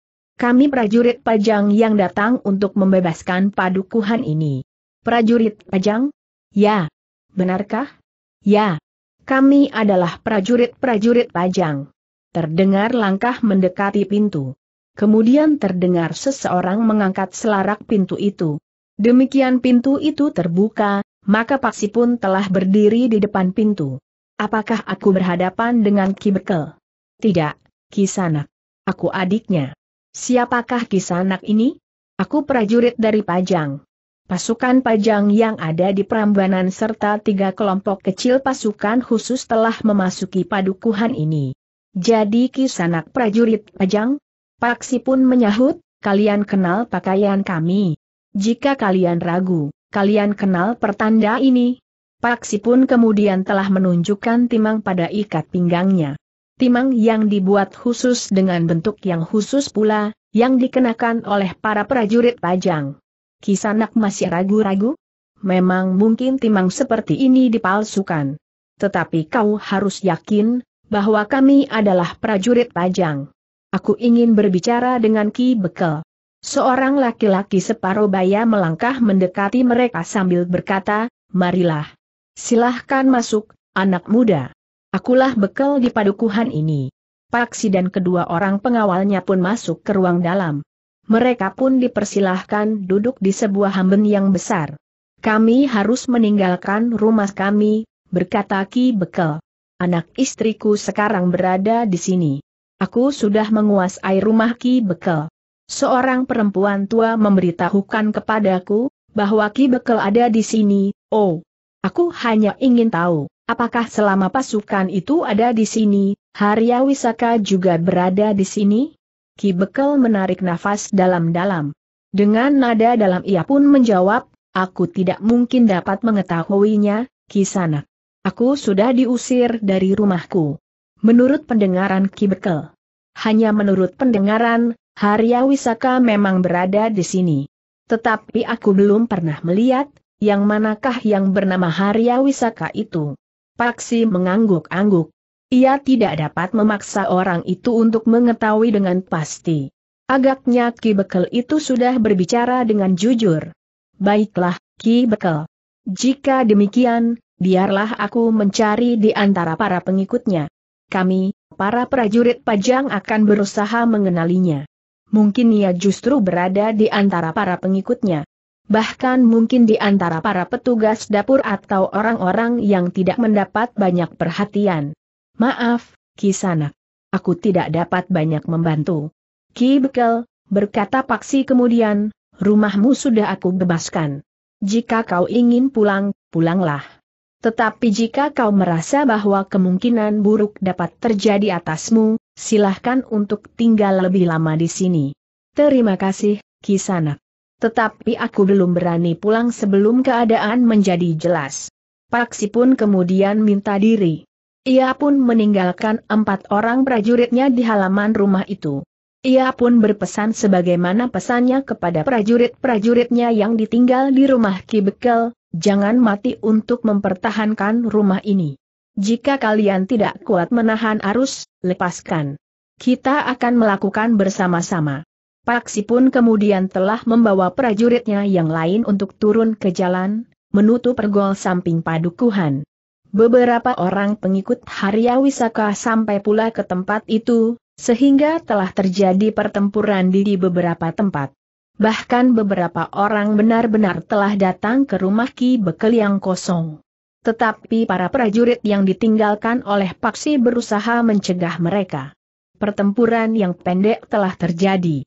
Kami prajurit Pajang yang datang untuk membebaskan padukuhan ini. Prajurit Pajang? Ya. Benarkah? Ya. Kami adalah prajurit-prajurit Pajang. Terdengar langkah mendekati pintu. Kemudian terdengar seseorang mengangkat selarak pintu itu. Demikian pintu itu terbuka, maka Paksi pun telah berdiri di depan pintu. Apakah aku berhadapan dengan Kibekel? Tidak, Kisanak. Aku adiknya. Siapakah kisanak ini? Aku prajurit dari Pajang. Pasukan Pajang yang ada di Prambanan serta tiga kelompok kecil pasukan khusus telah memasuki padukuhan ini. Jadi kisanak prajurit Pajang? Paksi pun menyahut, kalian kenal pakaian kami. Jika kalian ragu, kalian kenal pertanda ini. Paksi pun kemudian telah menunjukkan timang pada ikat pinggangnya timang yang dibuat khusus dengan bentuk yang khusus pula, yang dikenakan oleh para prajurit pajang. Kisanak masih ragu-ragu? Memang mungkin timang seperti ini dipalsukan. Tetapi kau harus yakin, bahwa kami adalah prajurit pajang. Aku ingin berbicara dengan Ki Bekel. Seorang laki-laki separuh baya melangkah mendekati mereka sambil berkata, Marilah. Silahkan masuk, anak muda. Akulah bekal di padukuhan ini. Paksi dan kedua orang pengawalnya pun masuk ke ruang dalam. Mereka pun dipersilahkan duduk di sebuah hamben yang besar. Kami harus meninggalkan rumah kami, berkata Ki Bekel. Anak istriku sekarang berada di sini. Aku sudah menguasai rumah Ki Bekel. Seorang perempuan tua memberitahukan kepadaku, bahwa Ki Bekel ada di sini, oh. Aku hanya ingin tahu, Apakah selama pasukan itu ada di sini, Harya Wisaka juga berada di sini? Ki Bekel menarik nafas dalam-dalam. Dengan nada dalam ia pun menjawab, aku tidak mungkin dapat mengetahuinya, Kisanak. Aku sudah diusir dari rumahku. Menurut pendengaran Ki Bekel. Hanya menurut pendengaran, Harya Wisaka memang berada di sini. Tetapi aku belum pernah melihat, yang manakah yang bernama Harya Wisaka itu. Paksi mengangguk-angguk. Ia tidak dapat memaksa orang itu untuk mengetahui dengan pasti. Agaknya Ki Bekel itu sudah berbicara dengan jujur. Baiklah, Ki Bekel. Jika demikian, biarlah aku mencari di antara para pengikutnya. Kami, para prajurit pajang akan berusaha mengenalinya. Mungkin ia justru berada di antara para pengikutnya bahkan mungkin di antara para petugas dapur atau orang-orang yang tidak mendapat banyak perhatian. Maaf, Kisanak. Aku tidak dapat banyak membantu. Ki Bekel, berkata Paksi kemudian, rumahmu sudah aku bebaskan. Jika kau ingin pulang, pulanglah. Tetapi jika kau merasa bahwa kemungkinan buruk dapat terjadi atasmu, silahkan untuk tinggal lebih lama di sini. Terima kasih, Kisanak. Tetapi aku belum berani pulang sebelum keadaan menjadi jelas. Paksi pun kemudian minta diri. Ia pun meninggalkan empat orang prajuritnya di halaman rumah itu. Ia pun berpesan sebagaimana pesannya kepada prajurit-prajuritnya yang ditinggal di rumah kibekel, jangan mati untuk mempertahankan rumah ini. Jika kalian tidak kuat menahan arus, lepaskan. Kita akan melakukan bersama-sama. Paksi pun kemudian telah membawa prajuritnya yang lain untuk turun ke jalan, menutup pergol samping padukuhan. Beberapa orang pengikut Harya Wisaka sampai pula ke tempat itu, sehingga telah terjadi pertempuran di beberapa tempat. Bahkan beberapa orang benar-benar telah datang ke rumah Ki Bekel yang kosong. Tetapi para prajurit yang ditinggalkan oleh Paksi berusaha mencegah mereka. Pertempuran yang pendek telah terjadi.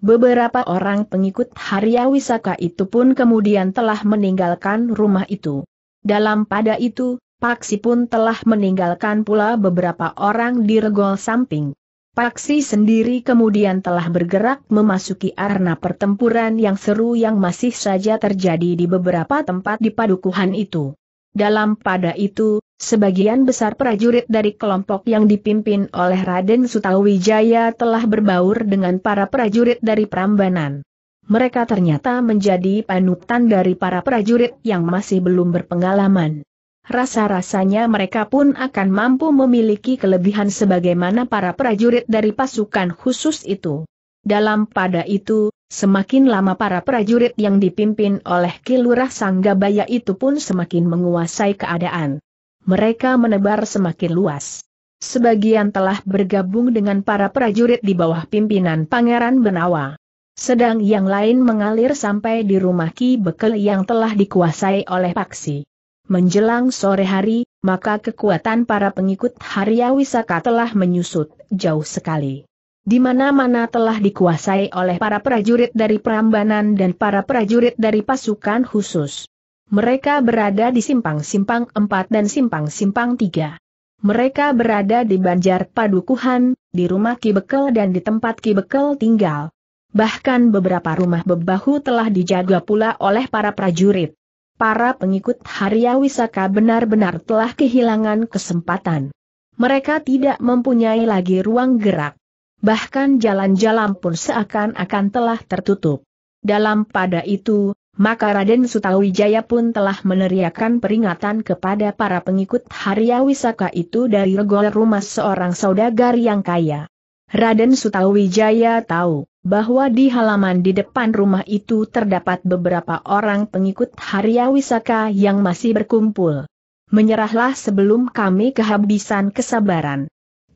Beberapa orang pengikut Harya Wisaka itu pun kemudian telah meninggalkan rumah itu. Dalam pada itu, Paksi pun telah meninggalkan pula beberapa orang di regol samping. Paksi sendiri kemudian telah bergerak memasuki arena pertempuran yang seru yang masih saja terjadi di beberapa tempat di padukuhan itu. Dalam pada itu, sebagian besar prajurit dari kelompok yang dipimpin oleh Raden Sutawijaya telah berbaur dengan para prajurit dari Prambanan. Mereka ternyata menjadi panutan dari para prajurit yang masih belum berpengalaman. Rasa-rasanya mereka pun akan mampu memiliki kelebihan sebagaimana para prajurit dari pasukan khusus itu. Dalam pada itu, Semakin lama para prajurit yang dipimpin oleh Kilurah Sanggabaya itu pun semakin menguasai keadaan. Mereka menebar semakin luas. Sebagian telah bergabung dengan para prajurit di bawah pimpinan Pangeran Benawa. Sedang yang lain mengalir sampai di rumah Ki Bekel yang telah dikuasai oleh Paksi. Menjelang sore hari, maka kekuatan para pengikut Harya Wisaka telah menyusut jauh sekali di mana-mana telah dikuasai oleh para prajurit dari Prambanan dan para prajurit dari pasukan khusus. Mereka berada di simpang-simpang 4 dan simpang-simpang 3. Mereka berada di Banjar Padukuhan, di rumah kibekel dan di tempat kibekel tinggal. Bahkan beberapa rumah bebahu telah dijaga pula oleh para prajurit. Para pengikut Harya Wisaka benar-benar telah kehilangan kesempatan. Mereka tidak mempunyai lagi ruang gerak bahkan jalan-jalan pun seakan-akan telah tertutup. Dalam pada itu, maka Raden Sutawijaya pun telah meneriakan peringatan kepada para pengikut Harya Wisaka itu dari regol rumah seorang saudagar yang kaya. Raden Sutawijaya tahu bahwa di halaman di depan rumah itu terdapat beberapa orang pengikut Harya Wisaka yang masih berkumpul. Menyerahlah sebelum kami kehabisan kesabaran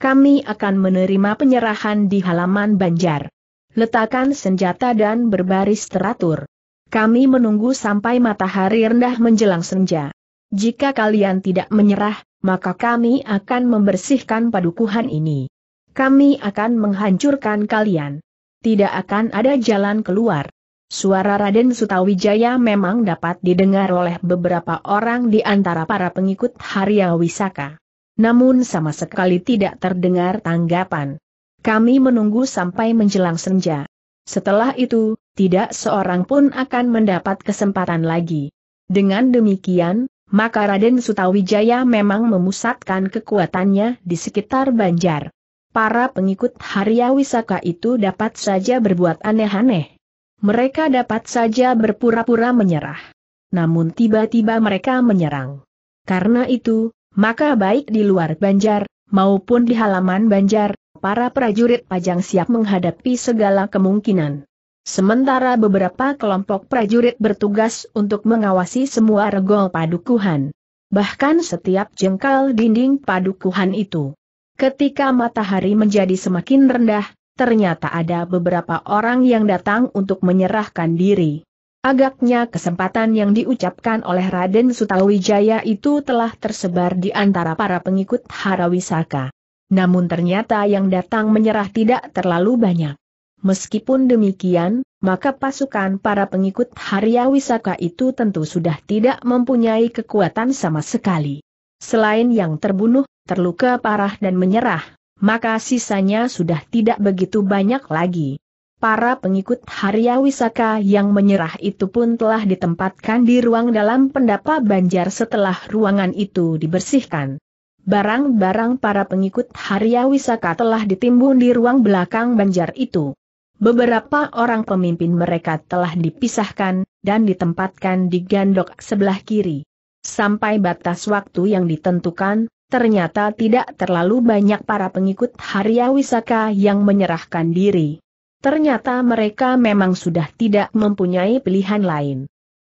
kami akan menerima penyerahan di halaman Banjar. Letakkan senjata dan berbaris teratur. Kami menunggu sampai matahari rendah menjelang senja. Jika kalian tidak menyerah, maka kami akan membersihkan padukuhan ini. Kami akan menghancurkan kalian. Tidak akan ada jalan keluar. Suara Raden Sutawijaya memang dapat didengar oleh beberapa orang di antara para pengikut Harya Wisaka. Namun sama sekali tidak terdengar tanggapan. Kami menunggu sampai menjelang senja. Setelah itu, tidak seorang pun akan mendapat kesempatan lagi. Dengan demikian, maka Raden Sutawijaya memang memusatkan kekuatannya di sekitar Banjar. Para pengikut Harya Wisaka itu dapat saja berbuat aneh-aneh. Mereka dapat saja berpura-pura menyerah. Namun tiba-tiba mereka menyerang. Karena itu, maka baik di luar Banjar, maupun di halaman Banjar, para prajurit Pajang siap menghadapi segala kemungkinan. Sementara beberapa kelompok prajurit bertugas untuk mengawasi semua regol padukuhan. Bahkan setiap jengkal dinding padukuhan itu. Ketika matahari menjadi semakin rendah, ternyata ada beberapa orang yang datang untuk menyerahkan diri. Agaknya kesempatan yang diucapkan oleh Raden Sutawijaya itu telah tersebar di antara para pengikut Harawisaka. Namun ternyata yang datang menyerah tidak terlalu banyak. Meskipun demikian, maka pasukan para pengikut Harawisaka itu tentu sudah tidak mempunyai kekuatan sama sekali. Selain yang terbunuh, terluka parah dan menyerah, maka sisanya sudah tidak begitu banyak lagi. Para pengikut Harya Wisaka yang menyerah itu pun telah ditempatkan di ruang dalam pendapa banjar setelah ruangan itu dibersihkan. Barang-barang para pengikut Harya Wisaka telah ditimbun di ruang belakang banjar itu. Beberapa orang pemimpin mereka telah dipisahkan, dan ditempatkan di gandok sebelah kiri. Sampai batas waktu yang ditentukan, ternyata tidak terlalu banyak para pengikut Harya Wisaka yang menyerahkan diri. Ternyata mereka memang sudah tidak mempunyai pilihan lain.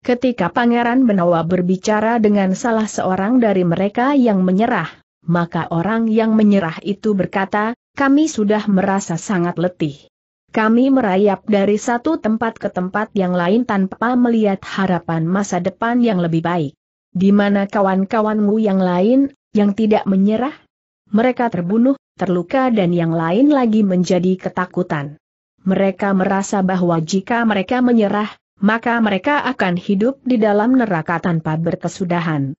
Ketika Pangeran Benawa berbicara dengan salah seorang dari mereka yang menyerah, maka orang yang menyerah itu berkata, kami sudah merasa sangat letih. Kami merayap dari satu tempat ke tempat yang lain tanpa melihat harapan masa depan yang lebih baik. Di mana kawan-kawanmu yang lain, yang tidak menyerah? Mereka terbunuh, terluka dan yang lain lagi menjadi ketakutan. Mereka merasa bahwa jika mereka menyerah, maka mereka akan hidup di dalam neraka tanpa berkesudahan.